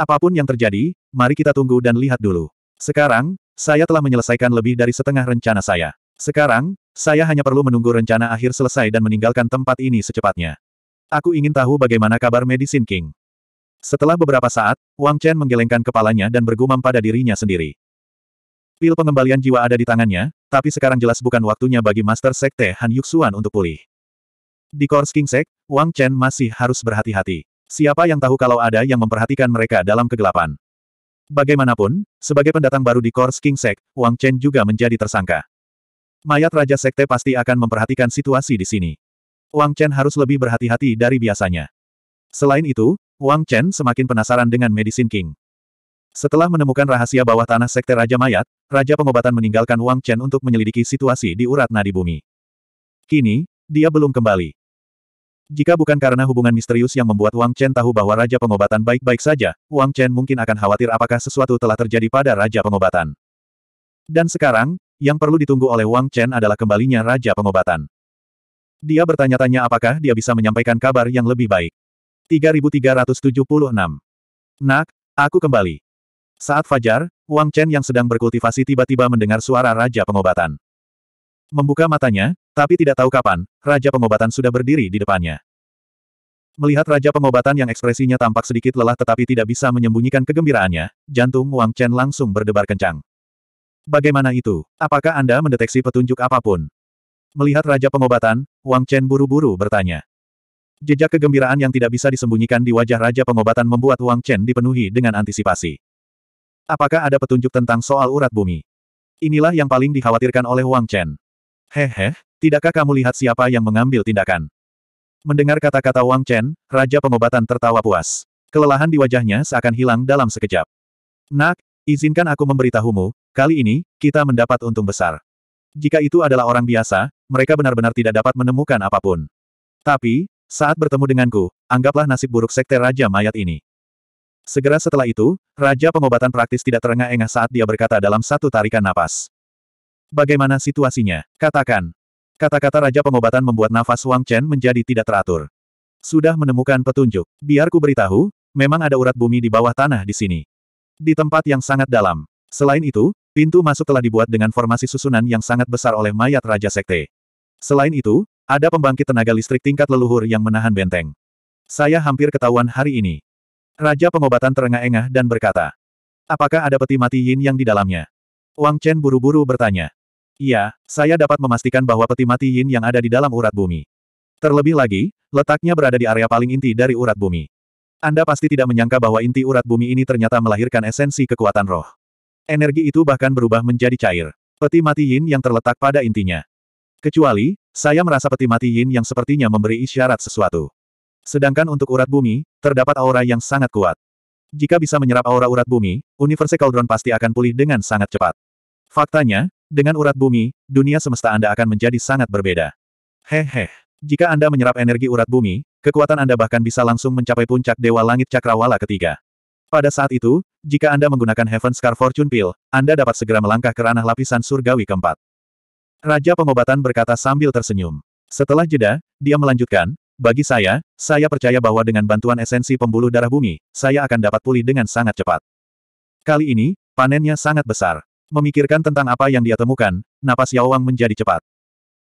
Apapun yang terjadi, mari kita tunggu dan lihat dulu. Sekarang, saya telah menyelesaikan lebih dari setengah rencana saya. Sekarang, saya hanya perlu menunggu rencana akhir selesai dan meninggalkan tempat ini secepatnya. Aku ingin tahu bagaimana kabar Medicine King. Setelah beberapa saat, Wang Chen menggelengkan kepalanya dan bergumam pada dirinya sendiri. Pil pengembalian jiwa ada di tangannya, tapi sekarang jelas bukan waktunya bagi Master Sekte Han Yuxuan untuk pulih. Di Kors King Sek, Wang Chen masih harus berhati-hati. Siapa yang tahu kalau ada yang memperhatikan mereka dalam kegelapan? Bagaimanapun, sebagai pendatang baru di Kors King Sek, Wang Chen juga menjadi tersangka. Mayat Raja Sekte pasti akan memperhatikan situasi di sini. Wang Chen harus lebih berhati-hati dari biasanya. Selain itu, Wang Chen semakin penasaran dengan Medicine King. Setelah menemukan rahasia bawah tanah Sekte Raja Mayat, Raja Pengobatan meninggalkan Wang Chen untuk menyelidiki situasi di urat nadi bumi. Kini, dia belum kembali. Jika bukan karena hubungan misterius yang membuat Wang Chen tahu bahwa Raja Pengobatan baik-baik saja, Wang Chen mungkin akan khawatir apakah sesuatu telah terjadi pada Raja Pengobatan. Dan sekarang, yang perlu ditunggu oleh Wang Chen adalah kembalinya Raja Pengobatan. Dia bertanya-tanya apakah dia bisa menyampaikan kabar yang lebih baik. 3376. Nak, aku kembali. Saat fajar, Wang Chen yang sedang berkultivasi tiba-tiba mendengar suara Raja Pengobatan. Membuka matanya, tapi tidak tahu kapan, Raja Pengobatan sudah berdiri di depannya. Melihat Raja Pengobatan yang ekspresinya tampak sedikit lelah tetapi tidak bisa menyembunyikan kegembiraannya, jantung Wang Chen langsung berdebar kencang. Bagaimana itu? Apakah Anda mendeteksi petunjuk apapun? Melihat Raja Pengobatan, Wang Chen buru-buru bertanya. Jejak kegembiraan yang tidak bisa disembunyikan di wajah Raja Pengobatan membuat Wang Chen dipenuhi dengan antisipasi. Apakah ada petunjuk tentang soal urat bumi? Inilah yang paling dikhawatirkan oleh Wang Chen. Hehe, Tidakkah kamu lihat siapa yang mengambil tindakan? Mendengar kata-kata Wang Chen, Raja Pengobatan tertawa puas. Kelelahan di wajahnya seakan hilang dalam sekejap. Nak, izinkan aku memberitahumu, kali ini, kita mendapat untung besar. Jika itu adalah orang biasa, mereka benar-benar tidak dapat menemukan apapun. Tapi, saat bertemu denganku, anggaplah nasib buruk sekte Raja Mayat ini. Segera setelah itu, Raja Pengobatan praktis tidak terengah-engah saat dia berkata dalam satu tarikan napas. Bagaimana situasinya? Katakan. Kata-kata Raja Pengobatan membuat nafas Wang Chen menjadi tidak teratur. Sudah menemukan petunjuk. Biar ku beritahu, memang ada urat bumi di bawah tanah di sini. Di tempat yang sangat dalam. Selain itu, pintu masuk telah dibuat dengan formasi susunan yang sangat besar oleh mayat Raja Sekte. Selain itu, ada pembangkit tenaga listrik tingkat leluhur yang menahan benteng. Saya hampir ketahuan hari ini. Raja pengobatan terengah-engah dan berkata, Apakah ada peti mati yin yang di dalamnya? Wang Chen buru-buru bertanya. Iya, saya dapat memastikan bahwa peti mati Yin yang ada di dalam urat bumi. Terlebih lagi, letaknya berada di area paling inti dari urat bumi. Anda pasti tidak menyangka bahwa inti urat bumi ini ternyata melahirkan esensi kekuatan roh. Energi itu bahkan berubah menjadi cair. Peti mati Yin yang terletak pada intinya. Kecuali, saya merasa peti mati Yin yang sepertinya memberi isyarat sesuatu. Sedangkan untuk urat bumi, terdapat aura yang sangat kuat. Jika bisa menyerap aura urat bumi, Universe Cauldron pasti akan pulih dengan sangat cepat. Faktanya, dengan urat bumi, dunia semesta Anda akan menjadi sangat berbeda. Hehe. Jika Anda menyerap energi urat bumi, kekuatan Anda bahkan bisa langsung mencapai puncak Dewa Langit Cakrawala ketiga. Pada saat itu, jika Anda menggunakan Heaven Scar Fortune Pill, Anda dapat segera melangkah ke ranah lapisan surgawi keempat. Raja pengobatan berkata sambil tersenyum. Setelah jeda, dia melanjutkan, bagi saya, saya percaya bahwa dengan bantuan esensi pembuluh darah bumi, saya akan dapat pulih dengan sangat cepat. Kali ini, panennya sangat besar. Memikirkan tentang apa yang dia temukan, napas Yao Wang menjadi cepat.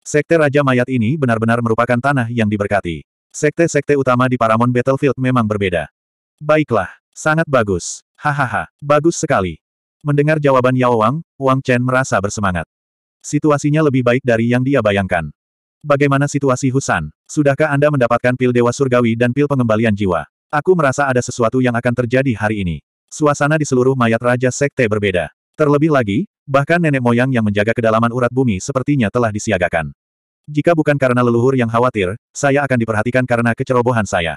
Sekte Raja Mayat ini benar-benar merupakan tanah yang diberkati. Sekte-sekte utama di Paramount Battlefield memang berbeda. Baiklah, sangat bagus. Hahaha, bagus sekali. Mendengar jawaban Yao Wang, Wang Chen merasa bersemangat. Situasinya lebih baik dari yang dia bayangkan. Bagaimana situasi Husan? Sudahkah Anda mendapatkan pil Dewa Surgawi dan pil pengembalian jiwa? Aku merasa ada sesuatu yang akan terjadi hari ini. Suasana di seluruh mayat Raja Sekte berbeda. Terlebih lagi, bahkan nenek moyang yang menjaga kedalaman urat bumi sepertinya telah disiagakan. Jika bukan karena leluhur yang khawatir, saya akan diperhatikan karena kecerobohan saya.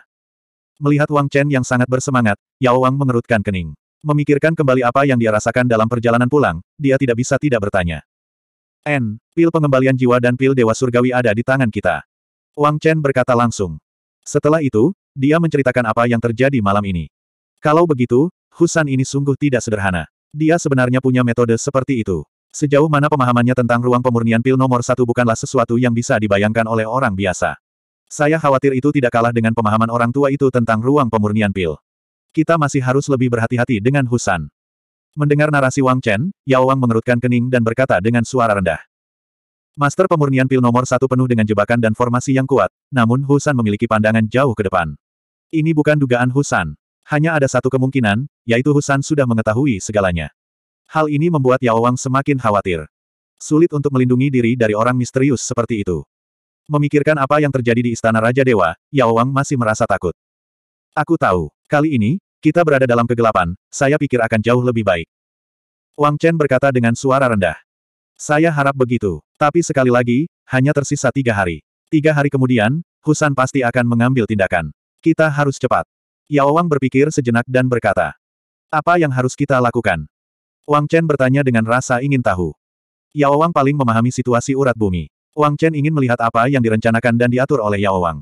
Melihat Wang Chen yang sangat bersemangat, Yao Wang mengerutkan kening. Memikirkan kembali apa yang dia rasakan dalam perjalanan pulang, dia tidak bisa tidak bertanya. N, pil pengembalian jiwa dan pil dewa surgawi ada di tangan kita. Wang Chen berkata langsung. Setelah itu, dia menceritakan apa yang terjadi malam ini. Kalau begitu, Husan ini sungguh tidak sederhana. Dia sebenarnya punya metode seperti itu. Sejauh mana pemahamannya tentang ruang pemurnian pil nomor satu bukanlah sesuatu yang bisa dibayangkan oleh orang biasa. Saya khawatir itu tidak kalah dengan pemahaman orang tua itu tentang ruang pemurnian pil. Kita masih harus lebih berhati-hati dengan Husan. Mendengar narasi Wang Chen, Yao Wang mengerutkan kening dan berkata dengan suara rendah. Master pemurnian pil nomor satu penuh dengan jebakan dan formasi yang kuat, namun Husan memiliki pandangan jauh ke depan. Ini bukan dugaan Husan. Hanya ada satu kemungkinan, yaitu Husan sudah mengetahui segalanya. Hal ini membuat Yao Wang semakin khawatir. Sulit untuk melindungi diri dari orang misterius seperti itu. Memikirkan apa yang terjadi di Istana Raja Dewa, Yao Wang masih merasa takut. Aku tahu, kali ini, kita berada dalam kegelapan, saya pikir akan jauh lebih baik. Wang Chen berkata dengan suara rendah. Saya harap begitu, tapi sekali lagi, hanya tersisa tiga hari. Tiga hari kemudian, Husan pasti akan mengambil tindakan. Kita harus cepat. Yao Wang berpikir sejenak dan berkata. Apa yang harus kita lakukan? Wang Chen bertanya dengan rasa ingin tahu. Yao Wang paling memahami situasi urat bumi. Wang Chen ingin melihat apa yang direncanakan dan diatur oleh Yao Wang.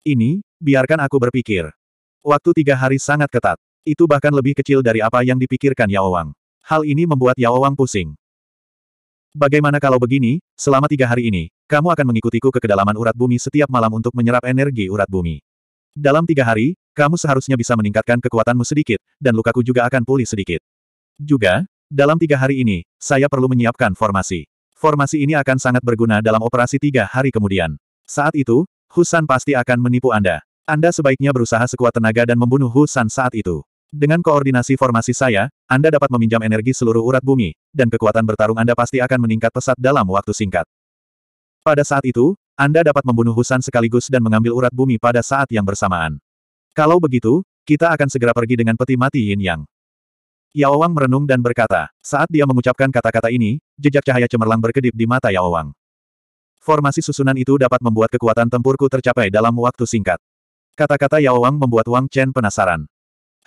Ini, biarkan aku berpikir. Waktu tiga hari sangat ketat. Itu bahkan lebih kecil dari apa yang dipikirkan Yao Wang. Hal ini membuat Yao Wang pusing. Bagaimana kalau begini, selama tiga hari ini, kamu akan mengikutiku ke kedalaman urat bumi setiap malam untuk menyerap energi urat bumi. Dalam tiga hari, kamu seharusnya bisa meningkatkan kekuatanmu sedikit, dan lukaku juga akan pulih sedikit. Juga, dalam tiga hari ini, saya perlu menyiapkan formasi. Formasi ini akan sangat berguna dalam operasi tiga hari kemudian. Saat itu, Husan pasti akan menipu Anda. Anda sebaiknya berusaha sekuat tenaga dan membunuh Husan saat itu. Dengan koordinasi formasi saya, Anda dapat meminjam energi seluruh urat bumi, dan kekuatan bertarung Anda pasti akan meningkat pesat dalam waktu singkat. Pada saat itu, Anda dapat membunuh Husan sekaligus dan mengambil urat bumi pada saat yang bersamaan. Kalau begitu, kita akan segera pergi dengan peti mati Yin Yang. Yao Wang merenung dan berkata, saat dia mengucapkan kata-kata ini, jejak cahaya cemerlang berkedip di mata Yao Wang. Formasi susunan itu dapat membuat kekuatan tempurku tercapai dalam waktu singkat. Kata-kata Yao Wang membuat Wang Chen penasaran.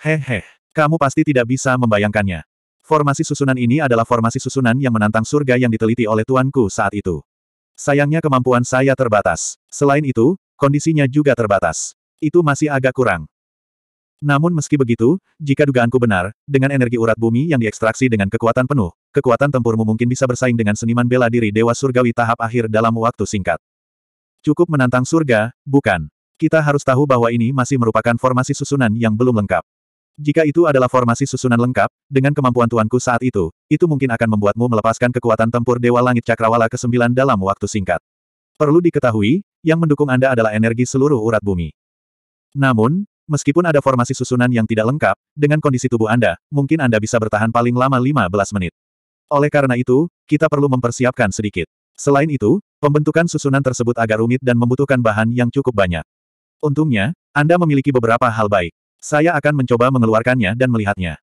Hehe, kamu pasti tidak bisa membayangkannya. Formasi susunan ini adalah formasi susunan yang menantang surga yang diteliti oleh tuanku saat itu. Sayangnya kemampuan saya terbatas. Selain itu, kondisinya juga terbatas. Itu masih agak kurang. Namun meski begitu, jika dugaanku benar, dengan energi urat bumi yang diekstraksi dengan kekuatan penuh, kekuatan tempurmu mungkin bisa bersaing dengan seniman bela diri Dewa Surgawi tahap akhir dalam waktu singkat. Cukup menantang surga, bukan. Kita harus tahu bahwa ini masih merupakan formasi susunan yang belum lengkap. Jika itu adalah formasi susunan lengkap, dengan kemampuan tuanku saat itu, itu mungkin akan membuatmu melepaskan kekuatan tempur Dewa Langit Cakrawala ke-9 dalam waktu singkat. Perlu diketahui, yang mendukung Anda adalah energi seluruh urat bumi. Namun, meskipun ada formasi susunan yang tidak lengkap, dengan kondisi tubuh Anda, mungkin Anda bisa bertahan paling lama 15 menit. Oleh karena itu, kita perlu mempersiapkan sedikit. Selain itu, pembentukan susunan tersebut agak rumit dan membutuhkan bahan yang cukup banyak. Untungnya, Anda memiliki beberapa hal baik. Saya akan mencoba mengeluarkannya dan melihatnya.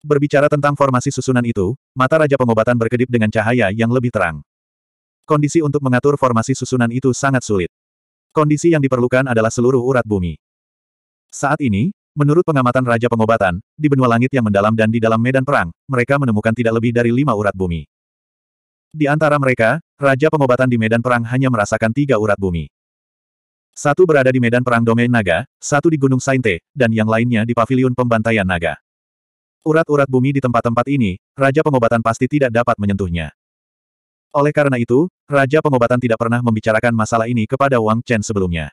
Berbicara tentang formasi susunan itu, mata Raja Pengobatan berkedip dengan cahaya yang lebih terang. Kondisi untuk mengatur formasi susunan itu sangat sulit. Kondisi yang diperlukan adalah seluruh urat bumi. Saat ini, menurut pengamatan Raja Pengobatan, di benua langit yang mendalam dan di dalam medan perang, mereka menemukan tidak lebih dari lima urat bumi. Di antara mereka, Raja Pengobatan di medan perang hanya merasakan tiga urat bumi. Satu berada di medan perang domain naga, satu di Gunung Sainte, dan yang lainnya di paviliun pembantaian naga. Urat-urat bumi di tempat-tempat ini, Raja Pengobatan pasti tidak dapat menyentuhnya. Oleh karena itu, Raja Pengobatan tidak pernah membicarakan masalah ini kepada Wang Chen sebelumnya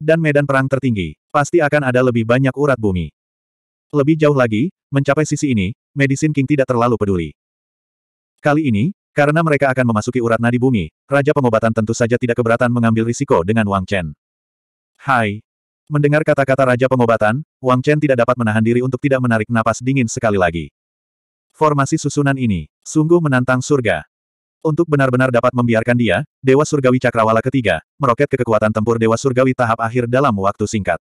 dan medan perang tertinggi, pasti akan ada lebih banyak urat bumi. Lebih jauh lagi, mencapai sisi ini, Medicine King tidak terlalu peduli. Kali ini, karena mereka akan memasuki urat nadi bumi, Raja Pengobatan tentu saja tidak keberatan mengambil risiko dengan Wang Chen. Hai. Mendengar kata-kata Raja Pengobatan, Wang Chen tidak dapat menahan diri untuk tidak menarik napas dingin sekali lagi. Formasi susunan ini, sungguh menantang surga. Untuk benar-benar dapat membiarkan dia, Dewa Surgawi Cakrawala ketiga, meroket ke kekuatan tempur Dewa Surgawi tahap akhir dalam waktu singkat.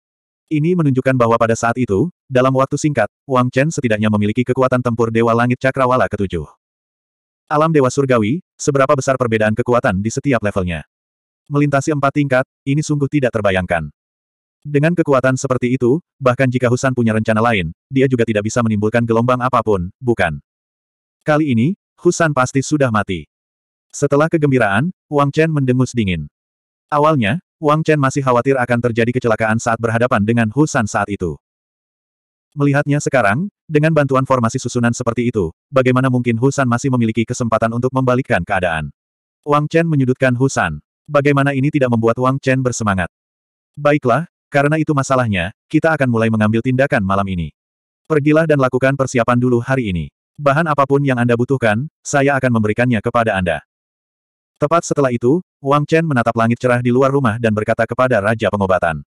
Ini menunjukkan bahwa pada saat itu, dalam waktu singkat, Wang Chen setidaknya memiliki kekuatan tempur Dewa Langit Cakrawala ketujuh. Alam Dewa Surgawi, seberapa besar perbedaan kekuatan di setiap levelnya. Melintasi empat tingkat, ini sungguh tidak terbayangkan. Dengan kekuatan seperti itu, bahkan jika Husan punya rencana lain, dia juga tidak bisa menimbulkan gelombang apapun, bukan? Kali ini, Husan pasti sudah mati. Setelah kegembiraan, Wang Chen mendengus dingin. Awalnya, Wang Chen masih khawatir akan terjadi kecelakaan saat berhadapan dengan Husan saat itu. Melihatnya sekarang, dengan bantuan formasi susunan seperti itu, bagaimana mungkin Husan masih memiliki kesempatan untuk membalikkan keadaan? Wang Chen menyudutkan Husan. Bagaimana ini tidak membuat Wang Chen bersemangat? Baiklah, karena itu masalahnya, kita akan mulai mengambil tindakan malam ini. Pergilah dan lakukan persiapan dulu hari ini. Bahan apapun yang Anda butuhkan, saya akan memberikannya kepada Anda. Tepat setelah itu, Wang Chen menatap langit cerah di luar rumah dan berkata kepada Raja Pengobatan.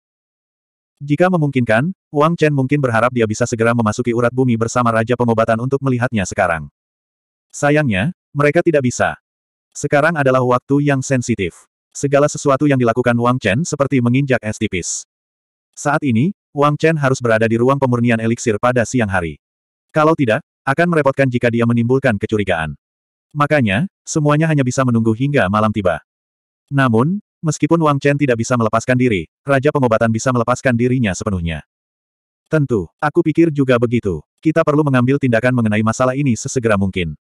Jika memungkinkan, Wang Chen mungkin berharap dia bisa segera memasuki urat bumi bersama Raja Pengobatan untuk melihatnya sekarang. Sayangnya, mereka tidak bisa. Sekarang adalah waktu yang sensitif. Segala sesuatu yang dilakukan Wang Chen seperti menginjak es tipis. Saat ini, Wang Chen harus berada di ruang pemurnian eliksir pada siang hari. Kalau tidak, akan merepotkan jika dia menimbulkan kecurigaan. Makanya, semuanya hanya bisa menunggu hingga malam tiba. Namun, meskipun Wang Chen tidak bisa melepaskan diri, Raja Pengobatan bisa melepaskan dirinya sepenuhnya. Tentu, aku pikir juga begitu. Kita perlu mengambil tindakan mengenai masalah ini sesegera mungkin.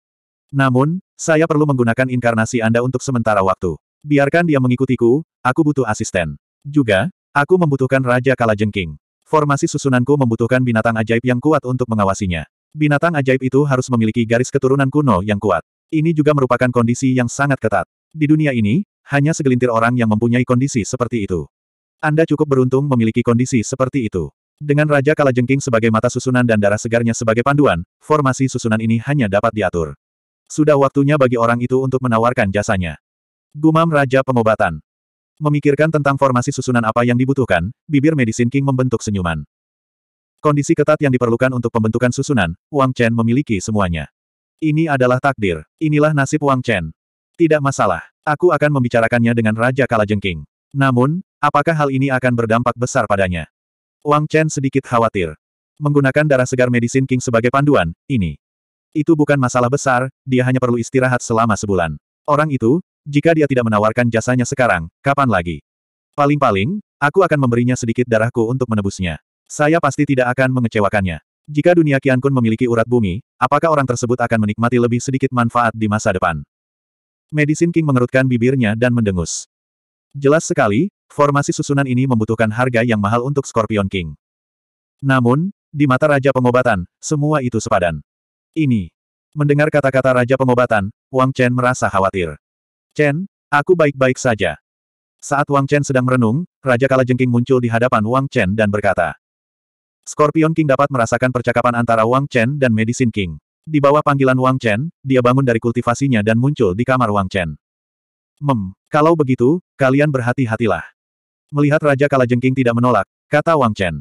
Namun, saya perlu menggunakan inkarnasi Anda untuk sementara waktu. Biarkan dia mengikutiku, aku butuh asisten. Juga, aku membutuhkan Raja Kalajengking. Formasi susunanku membutuhkan binatang ajaib yang kuat untuk mengawasinya. Binatang ajaib itu harus memiliki garis keturunan kuno yang kuat. Ini juga merupakan kondisi yang sangat ketat. Di dunia ini, hanya segelintir orang yang mempunyai kondisi seperti itu. Anda cukup beruntung memiliki kondisi seperti itu. Dengan Raja Kalajengking sebagai mata susunan dan darah segarnya sebagai panduan, formasi susunan ini hanya dapat diatur. Sudah waktunya bagi orang itu untuk menawarkan jasanya. Gumam Raja Pengobatan. Memikirkan tentang formasi susunan apa yang dibutuhkan, bibir Medicine King membentuk senyuman. Kondisi ketat yang diperlukan untuk pembentukan susunan, Wang Chen memiliki semuanya. Ini adalah takdir. Inilah nasib Wang Chen. Tidak masalah. Aku akan membicarakannya dengan Raja Kalajengking. Namun, apakah hal ini akan berdampak besar padanya? Wang Chen sedikit khawatir. Menggunakan darah segar medisin King sebagai panduan, ini. Itu bukan masalah besar, dia hanya perlu istirahat selama sebulan. Orang itu, jika dia tidak menawarkan jasanya sekarang, kapan lagi? Paling-paling, aku akan memberinya sedikit darahku untuk menebusnya. Saya pasti tidak akan mengecewakannya. Jika dunia Qiankun memiliki urat bumi, apakah orang tersebut akan menikmati lebih sedikit manfaat di masa depan? Medicine King mengerutkan bibirnya dan mendengus. Jelas sekali, formasi susunan ini membutuhkan harga yang mahal untuk Scorpion King. Namun, di mata Raja Pengobatan, semua itu sepadan. Ini. Mendengar kata-kata Raja Pengobatan, Wang Chen merasa khawatir. Chen, aku baik-baik saja. Saat Wang Chen sedang merenung, Raja Kalajengking muncul di hadapan Wang Chen dan berkata, Scorpion King dapat merasakan percakapan antara Wang Chen dan Medicine King. Di bawah panggilan Wang Chen, dia bangun dari kultivasinya dan muncul di kamar Wang Chen. Mem, kalau begitu, kalian berhati-hatilah. Melihat Raja Kalajengking tidak menolak, kata Wang Chen.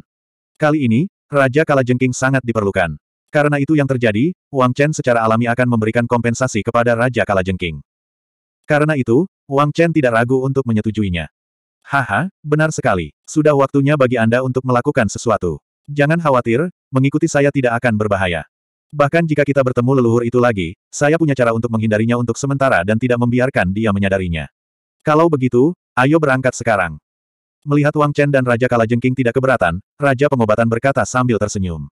Kali ini, Raja Kalajengking sangat diperlukan. Karena itu yang terjadi, Wang Chen secara alami akan memberikan kompensasi kepada Raja Kalajengking. Karena itu, Wang Chen tidak ragu untuk menyetujuinya. Haha, benar sekali. Sudah waktunya bagi Anda untuk melakukan sesuatu. Jangan khawatir, mengikuti saya tidak akan berbahaya. Bahkan jika kita bertemu leluhur itu lagi, saya punya cara untuk menghindarinya untuk sementara dan tidak membiarkan dia menyadarinya. Kalau begitu, ayo berangkat sekarang. Melihat Wang Chen dan Raja Kalajengking tidak keberatan, Raja Pengobatan berkata sambil tersenyum.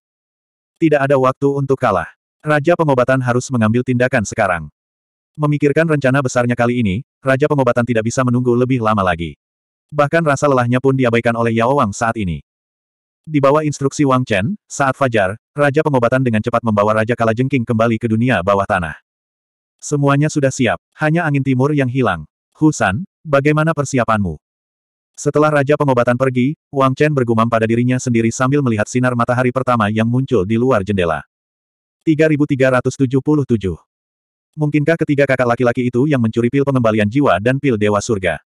Tidak ada waktu untuk kalah. Raja Pengobatan harus mengambil tindakan sekarang. Memikirkan rencana besarnya kali ini, Raja Pengobatan tidak bisa menunggu lebih lama lagi. Bahkan rasa lelahnya pun diabaikan oleh Yao Wang saat ini. Di bawah instruksi Wang Chen, saat fajar, Raja Pengobatan dengan cepat membawa Raja Kalajengking kembali ke dunia bawah tanah. Semuanya sudah siap, hanya angin timur yang hilang. Husan, bagaimana persiapanmu? Setelah Raja Pengobatan pergi, Wang Chen bergumam pada dirinya sendiri sambil melihat sinar matahari pertama yang muncul di luar jendela. 3377 Mungkinkah ketiga kakak laki-laki itu yang mencuri pil pengembalian jiwa dan pil dewa surga?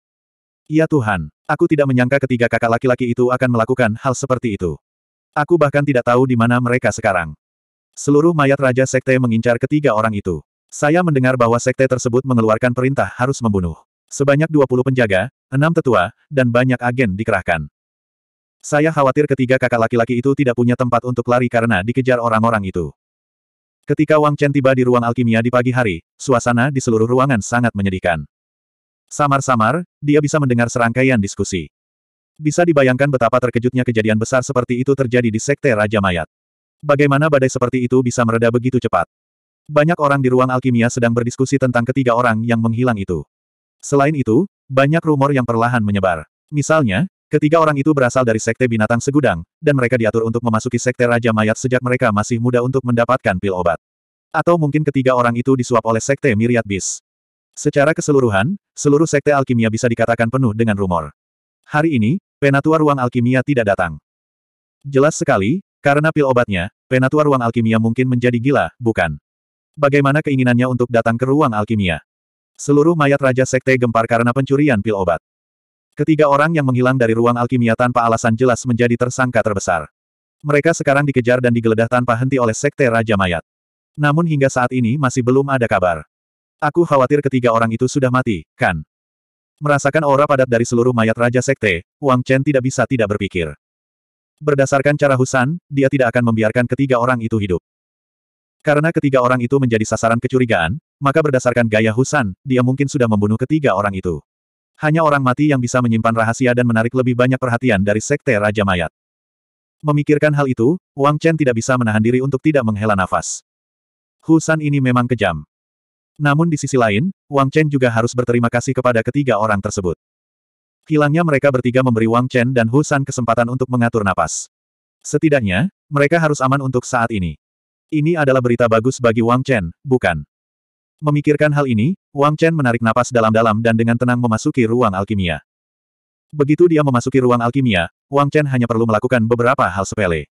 Ya Tuhan, aku tidak menyangka ketiga kakak laki-laki itu akan melakukan hal seperti itu. Aku bahkan tidak tahu di mana mereka sekarang. Seluruh mayat Raja Sekte mengincar ketiga orang itu. Saya mendengar bahwa Sekte tersebut mengeluarkan perintah harus membunuh. Sebanyak 20 penjaga, enam tetua, dan banyak agen dikerahkan. Saya khawatir ketiga kakak laki-laki itu tidak punya tempat untuk lari karena dikejar orang-orang itu. Ketika Wang Chen tiba di ruang alkimia di pagi hari, suasana di seluruh ruangan sangat menyedihkan. Samar-samar, dia bisa mendengar serangkaian diskusi. Bisa dibayangkan betapa terkejutnya kejadian besar seperti itu terjadi di Sekte Raja Mayat. Bagaimana badai seperti itu bisa mereda begitu cepat? Banyak orang di ruang alkimia sedang berdiskusi tentang ketiga orang yang menghilang itu. Selain itu, banyak rumor yang perlahan menyebar. Misalnya, ketiga orang itu berasal dari Sekte Binatang Segudang, dan mereka diatur untuk memasuki Sekte Raja Mayat sejak mereka masih muda untuk mendapatkan pil obat. Atau mungkin ketiga orang itu disuap oleh Sekte Miriat Bis. Secara keseluruhan, seluruh sekte alkimia bisa dikatakan penuh dengan rumor. Hari ini, penatua ruang alkimia tidak datang. Jelas sekali, karena pil obatnya, penatua ruang alkimia mungkin menjadi gila, bukan? Bagaimana keinginannya untuk datang ke ruang alkimia? Seluruh mayat Raja Sekte gempar karena pencurian pil obat. Ketiga orang yang menghilang dari ruang alkimia tanpa alasan jelas menjadi tersangka terbesar. Mereka sekarang dikejar dan digeledah tanpa henti oleh Sekte Raja Mayat. Namun hingga saat ini masih belum ada kabar. Aku khawatir ketiga orang itu sudah mati, kan? Merasakan aura padat dari seluruh mayat Raja Sekte, Wang Chen tidak bisa tidak berpikir. Berdasarkan cara Husan, dia tidak akan membiarkan ketiga orang itu hidup. Karena ketiga orang itu menjadi sasaran kecurigaan, maka berdasarkan gaya Husan, dia mungkin sudah membunuh ketiga orang itu. Hanya orang mati yang bisa menyimpan rahasia dan menarik lebih banyak perhatian dari Sekte Raja Mayat. Memikirkan hal itu, Wang Chen tidak bisa menahan diri untuk tidak menghela nafas. Husan ini memang kejam. Namun di sisi lain, Wang Chen juga harus berterima kasih kepada ketiga orang tersebut. Hilangnya mereka bertiga memberi Wang Chen dan Hu San kesempatan untuk mengatur napas. Setidaknya, mereka harus aman untuk saat ini. Ini adalah berita bagus bagi Wang Chen, bukan? Memikirkan hal ini, Wang Chen menarik napas dalam-dalam dan dengan tenang memasuki ruang alkimia. Begitu dia memasuki ruang alkimia, Wang Chen hanya perlu melakukan beberapa hal sepele.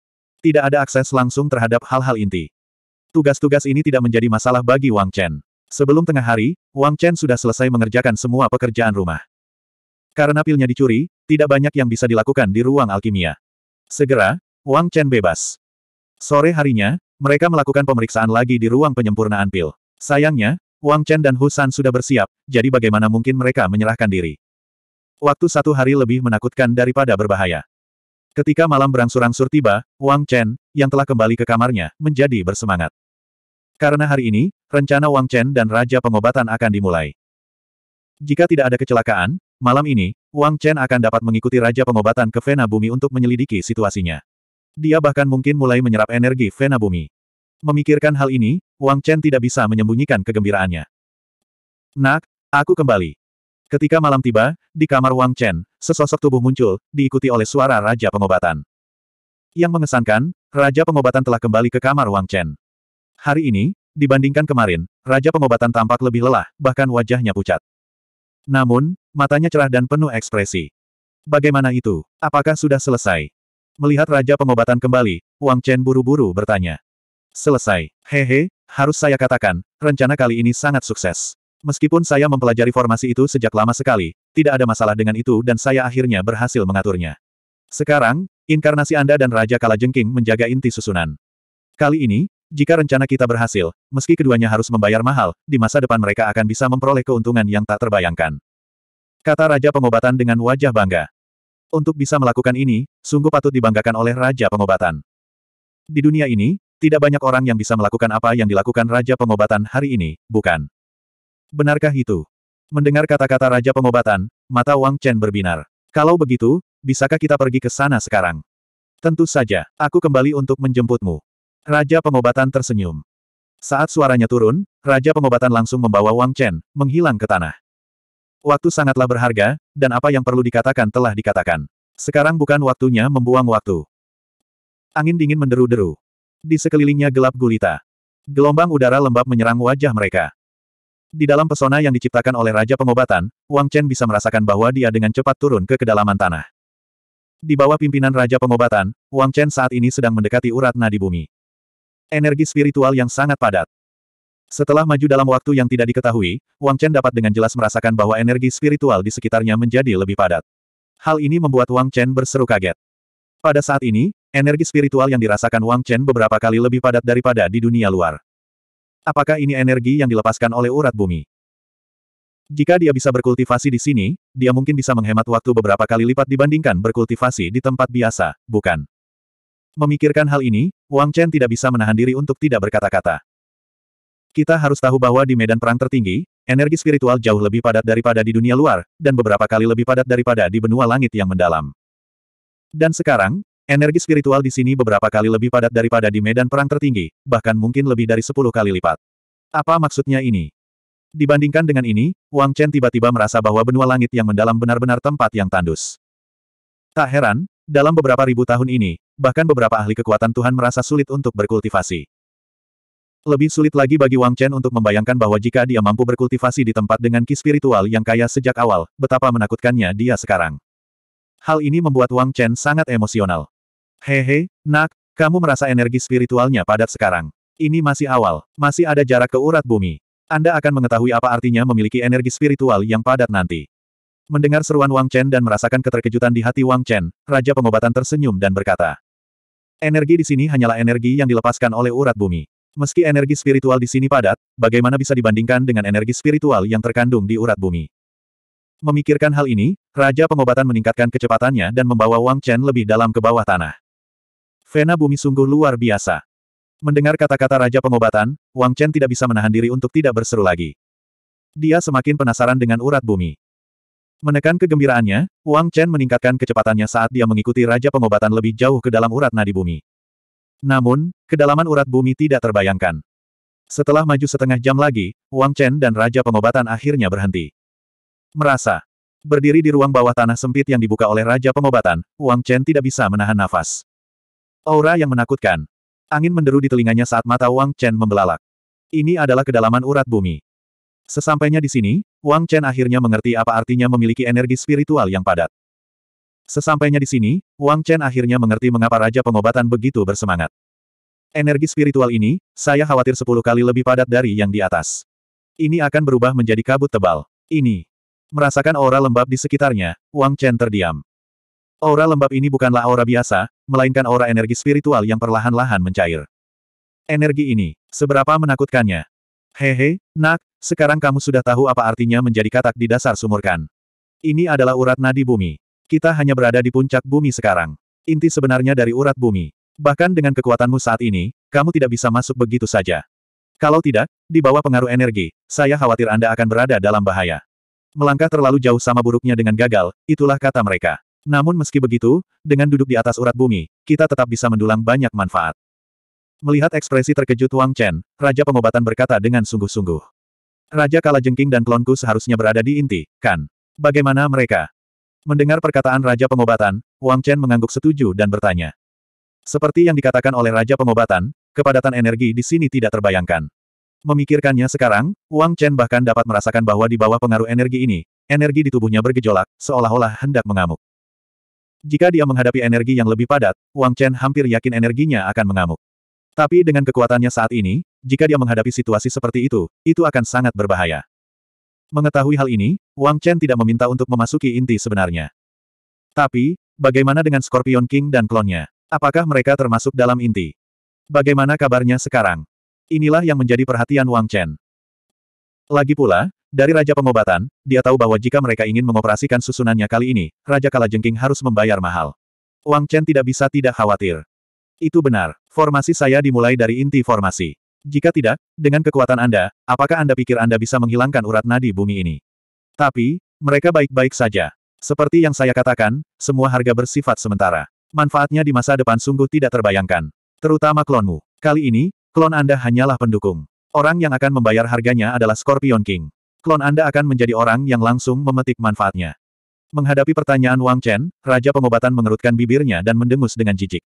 Tidak ada akses langsung terhadap hal-hal inti. Tugas-tugas ini tidak menjadi masalah bagi Wang Chen. Sebelum tengah hari, Wang Chen sudah selesai mengerjakan semua pekerjaan rumah. Karena pilnya dicuri, tidak banyak yang bisa dilakukan di ruang alkimia. Segera, Wang Chen bebas. Sore harinya, mereka melakukan pemeriksaan lagi di ruang penyempurnaan pil. Sayangnya, Wang Chen dan Husan sudah bersiap, jadi bagaimana mungkin mereka menyerahkan diri. Waktu satu hari lebih menakutkan daripada berbahaya. Ketika malam berangsur-angsur tiba, Wang Chen, yang telah kembali ke kamarnya, menjadi bersemangat. Karena hari ini, rencana Wang Chen dan Raja Pengobatan akan dimulai. Jika tidak ada kecelakaan, malam ini, Wang Chen akan dapat mengikuti Raja Pengobatan ke Vena Bumi untuk menyelidiki situasinya. Dia bahkan mungkin mulai menyerap energi Vena Bumi. Memikirkan hal ini, Wang Chen tidak bisa menyembunyikan kegembiraannya. Nak, aku kembali. Ketika malam tiba, di kamar Wang Chen, sesosok tubuh muncul, diikuti oleh suara Raja Pengobatan. Yang mengesankan, Raja Pengobatan telah kembali ke kamar Wang Chen. Hari ini, dibandingkan kemarin, Raja Pengobatan tampak lebih lelah, bahkan wajahnya pucat. Namun, matanya cerah dan penuh ekspresi. Bagaimana itu? Apakah sudah selesai? Melihat Raja Pengobatan kembali, Wang Chen buru-buru bertanya. Selesai. Hehe, harus saya katakan, rencana kali ini sangat sukses. Meskipun saya mempelajari formasi itu sejak lama sekali, tidak ada masalah dengan itu dan saya akhirnya berhasil mengaturnya. Sekarang, inkarnasi Anda dan Raja Kalajengking menjaga inti susunan. Kali ini, jika rencana kita berhasil, meski keduanya harus membayar mahal, di masa depan mereka akan bisa memperoleh keuntungan yang tak terbayangkan. Kata Raja Pengobatan dengan wajah bangga. Untuk bisa melakukan ini, sungguh patut dibanggakan oleh Raja Pengobatan. Di dunia ini, tidak banyak orang yang bisa melakukan apa yang dilakukan Raja Pengobatan hari ini, bukan? Benarkah itu? Mendengar kata-kata Raja Pengobatan, mata Wang Chen berbinar. Kalau begitu, bisakah kita pergi ke sana sekarang? Tentu saja, aku kembali untuk menjemputmu. Raja pengobatan tersenyum. Saat suaranya turun, Raja pengobatan langsung membawa Wang Chen, menghilang ke tanah. Waktu sangatlah berharga, dan apa yang perlu dikatakan telah dikatakan. Sekarang bukan waktunya membuang waktu. Angin dingin menderu-deru. Di sekelilingnya gelap gulita. Gelombang udara lembab menyerang wajah mereka. Di dalam pesona yang diciptakan oleh Raja Pengobatan, Wang Chen bisa merasakan bahwa dia dengan cepat turun ke kedalaman tanah. Di bawah pimpinan Raja Pengobatan, Wang Chen saat ini sedang mendekati urat nadi bumi energi spiritual yang sangat padat. Setelah maju dalam waktu yang tidak diketahui, Wang Chen dapat dengan jelas merasakan bahwa energi spiritual di sekitarnya menjadi lebih padat. Hal ini membuat Wang Chen berseru kaget. Pada saat ini, energi spiritual yang dirasakan Wang Chen beberapa kali lebih padat daripada di dunia luar. Apakah ini energi yang dilepaskan oleh urat bumi? Jika dia bisa berkultivasi di sini, dia mungkin bisa menghemat waktu beberapa kali lipat dibandingkan berkultivasi di tempat biasa, bukan? Memikirkan hal ini, Wang Chen tidak bisa menahan diri untuk tidak berkata-kata. Kita harus tahu bahwa di medan perang tertinggi, energi spiritual jauh lebih padat daripada di dunia luar, dan beberapa kali lebih padat daripada di benua langit yang mendalam. Dan sekarang, energi spiritual di sini beberapa kali lebih padat daripada di medan perang tertinggi, bahkan mungkin lebih dari 10 kali lipat. Apa maksudnya ini? Dibandingkan dengan ini, Wang Chen tiba-tiba merasa bahwa benua langit yang mendalam benar-benar tempat yang tandus. Tak heran, dalam beberapa ribu tahun ini, bahkan beberapa ahli kekuatan Tuhan merasa sulit untuk berkultivasi. Lebih sulit lagi bagi Wang Chen untuk membayangkan bahwa jika dia mampu berkultivasi di tempat dengan ki spiritual yang kaya sejak awal, betapa menakutkannya dia sekarang. Hal ini membuat Wang Chen sangat emosional. Hehe, nak, kamu merasa energi spiritualnya padat sekarang. Ini masih awal, masih ada jarak ke urat bumi. Anda akan mengetahui apa artinya memiliki energi spiritual yang padat nanti. Mendengar seruan Wang Chen dan merasakan keterkejutan di hati Wang Chen, Raja Pengobatan tersenyum dan berkata, Energi di sini hanyalah energi yang dilepaskan oleh urat bumi. Meski energi spiritual di sini padat, bagaimana bisa dibandingkan dengan energi spiritual yang terkandung di urat bumi? Memikirkan hal ini, Raja Pengobatan meningkatkan kecepatannya dan membawa Wang Chen lebih dalam ke bawah tanah. Vena bumi sungguh luar biasa. Mendengar kata-kata Raja Pengobatan, Wang Chen tidak bisa menahan diri untuk tidak berseru lagi. Dia semakin penasaran dengan urat bumi. Menekan kegembiraannya, Wang Chen meningkatkan kecepatannya saat dia mengikuti Raja Pengobatan lebih jauh ke dalam urat nadi bumi. Namun, kedalaman urat bumi tidak terbayangkan. Setelah maju setengah jam lagi, Wang Chen dan Raja Pengobatan akhirnya berhenti. Merasa. Berdiri di ruang bawah tanah sempit yang dibuka oleh Raja Pengobatan, Wang Chen tidak bisa menahan nafas. Aura yang menakutkan. Angin menderu di telinganya saat mata Wang Chen membelalak. Ini adalah kedalaman urat bumi. Sesampainya di sini, Wang Chen akhirnya mengerti apa artinya memiliki energi spiritual yang padat. Sesampainya di sini, Wang Chen akhirnya mengerti mengapa Raja Pengobatan begitu bersemangat. Energi spiritual ini, saya khawatir sepuluh kali lebih padat dari yang di atas. Ini akan berubah menjadi kabut tebal. Ini. Merasakan aura lembab di sekitarnya, Wang Chen terdiam. Aura lembab ini bukanlah aura biasa, melainkan aura energi spiritual yang perlahan-lahan mencair. Energi ini, seberapa menakutkannya? Hehe, nak, sekarang kamu sudah tahu apa artinya menjadi katak di dasar sumur kan? Ini adalah urat nadi bumi. Kita hanya berada di puncak bumi sekarang. Inti sebenarnya dari urat bumi. Bahkan dengan kekuatanmu saat ini, kamu tidak bisa masuk begitu saja. Kalau tidak, di bawah pengaruh energi, saya khawatir Anda akan berada dalam bahaya. Melangkah terlalu jauh sama buruknya dengan gagal, itulah kata mereka. Namun meski begitu, dengan duduk di atas urat bumi, kita tetap bisa mendulang banyak manfaat. Melihat ekspresi terkejut Wang Chen, Raja Pengobatan berkata dengan sungguh-sungguh. Raja Kala Jengking dan klonku seharusnya berada di inti, kan? Bagaimana mereka? Mendengar perkataan Raja Pengobatan, Wang Chen mengangguk setuju dan bertanya. Seperti yang dikatakan oleh Raja Pengobatan, kepadatan energi di sini tidak terbayangkan. Memikirkannya sekarang, Wang Chen bahkan dapat merasakan bahwa di bawah pengaruh energi ini, energi di tubuhnya bergejolak, seolah-olah hendak mengamuk. Jika dia menghadapi energi yang lebih padat, Wang Chen hampir yakin energinya akan mengamuk. Tapi dengan kekuatannya saat ini, jika dia menghadapi situasi seperti itu, itu akan sangat berbahaya. Mengetahui hal ini, Wang Chen tidak meminta untuk memasuki inti sebenarnya. Tapi, bagaimana dengan Scorpion King dan klonnya? Apakah mereka termasuk dalam inti? Bagaimana kabarnya sekarang? Inilah yang menjadi perhatian Wang Chen. Lagi pula, dari Raja Pengobatan, dia tahu bahwa jika mereka ingin mengoperasikan susunannya kali ini, Raja Kalajengking harus membayar mahal. Wang Chen tidak bisa tidak khawatir. Itu benar, formasi saya dimulai dari inti formasi. Jika tidak, dengan kekuatan Anda, apakah Anda pikir Anda bisa menghilangkan urat nadi bumi ini? Tapi, mereka baik-baik saja. Seperti yang saya katakan, semua harga bersifat sementara. Manfaatnya di masa depan sungguh tidak terbayangkan. Terutama klonmu. Kali ini, klon Anda hanyalah pendukung. Orang yang akan membayar harganya adalah Scorpion King. Klon Anda akan menjadi orang yang langsung memetik manfaatnya. Menghadapi pertanyaan Wang Chen, Raja Pengobatan mengerutkan bibirnya dan mendengus dengan jijik.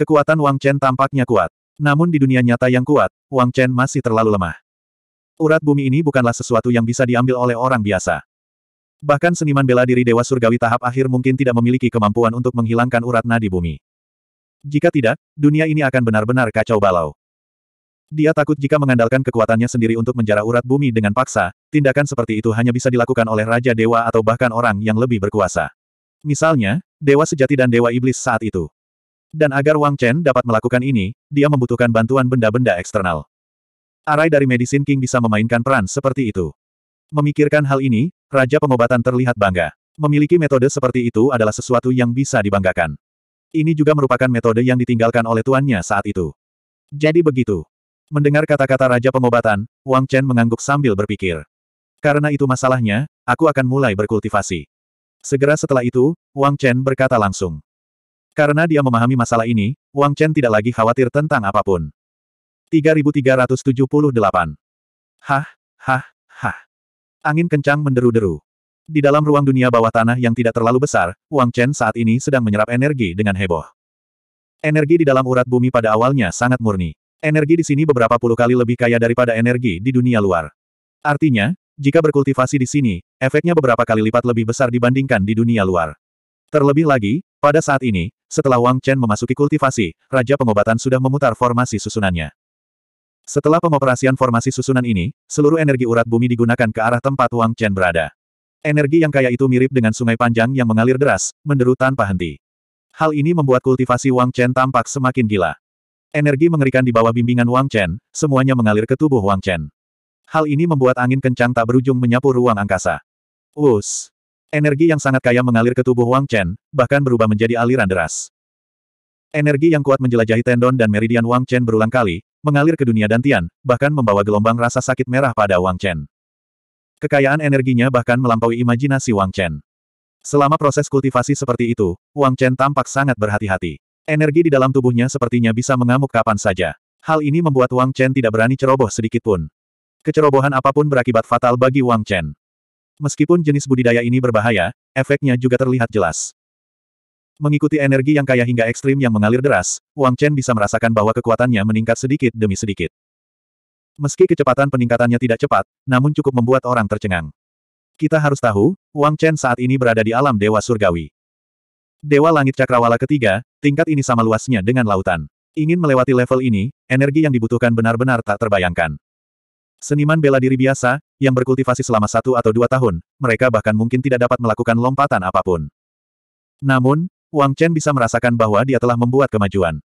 Kekuatan Wang Chen tampaknya kuat. Namun di dunia nyata yang kuat, Wang Chen masih terlalu lemah. Urat bumi ini bukanlah sesuatu yang bisa diambil oleh orang biasa. Bahkan seniman bela diri Dewa Surgawi tahap akhir mungkin tidak memiliki kemampuan untuk menghilangkan urat nadi bumi. Jika tidak, dunia ini akan benar-benar kacau balau. Dia takut jika mengandalkan kekuatannya sendiri untuk menjara urat bumi dengan paksa, tindakan seperti itu hanya bisa dilakukan oleh Raja Dewa atau bahkan orang yang lebih berkuasa. Misalnya, Dewa Sejati dan Dewa Iblis saat itu. Dan agar Wang Chen dapat melakukan ini, dia membutuhkan bantuan benda-benda eksternal. Arai dari Medicine King bisa memainkan peran seperti itu. Memikirkan hal ini, Raja Pengobatan terlihat bangga. Memiliki metode seperti itu adalah sesuatu yang bisa dibanggakan. Ini juga merupakan metode yang ditinggalkan oleh tuannya saat itu. Jadi begitu. Mendengar kata-kata Raja Pengobatan, Wang Chen mengangguk sambil berpikir. Karena itu masalahnya, aku akan mulai berkultivasi. Segera setelah itu, Wang Chen berkata langsung. Karena dia memahami masalah ini, Wang Chen tidak lagi khawatir tentang apapun. 3378. Hah, hah, hah. Angin kencang menderu-deru. Di dalam ruang dunia bawah tanah yang tidak terlalu besar, Wang Chen saat ini sedang menyerap energi dengan heboh. Energi di dalam urat bumi pada awalnya sangat murni. Energi di sini beberapa puluh kali lebih kaya daripada energi di dunia luar. Artinya, jika berkultivasi di sini, efeknya beberapa kali lipat lebih besar dibandingkan di dunia luar. Terlebih lagi, pada saat ini, setelah Wang Chen memasuki kultivasi, Raja Pengobatan sudah memutar formasi susunannya. Setelah pengoperasian formasi susunan ini, seluruh energi urat bumi digunakan ke arah tempat Wang Chen berada. Energi yang kaya itu mirip dengan sungai panjang yang mengalir deras, menderu tanpa henti. Hal ini membuat kultivasi Wang Chen tampak semakin gila. Energi mengerikan di bawah bimbingan Wang Chen, semuanya mengalir ke tubuh Wang Chen. Hal ini membuat angin kencang tak berujung menyapu ruang angkasa. Wus! Energi yang sangat kaya mengalir ke tubuh Wang Chen, bahkan berubah menjadi aliran deras. Energi yang kuat menjelajahi tendon dan meridian Wang Chen berulang kali, mengalir ke dunia dantian, bahkan membawa gelombang rasa sakit merah pada Wang Chen. Kekayaan energinya bahkan melampaui imajinasi Wang Chen. Selama proses kultivasi seperti itu, Wang Chen tampak sangat berhati-hati. Energi di dalam tubuhnya sepertinya bisa mengamuk kapan saja. Hal ini membuat Wang Chen tidak berani ceroboh sedikitpun. Kecerobohan apapun berakibat fatal bagi Wang Chen. Meskipun jenis budidaya ini berbahaya, efeknya juga terlihat jelas. Mengikuti energi yang kaya hingga ekstrim yang mengalir deras, Wang Chen bisa merasakan bahwa kekuatannya meningkat sedikit demi sedikit. Meski kecepatan peningkatannya tidak cepat, namun cukup membuat orang tercengang. Kita harus tahu, Wang Chen saat ini berada di alam Dewa Surgawi. Dewa Langit Cakrawala ketiga, tingkat ini sama luasnya dengan lautan. Ingin melewati level ini, energi yang dibutuhkan benar-benar tak terbayangkan. Seniman bela diri biasa, yang berkultivasi selama satu atau dua tahun, mereka bahkan mungkin tidak dapat melakukan lompatan apapun. Namun, Wang Chen bisa merasakan bahwa dia telah membuat kemajuan.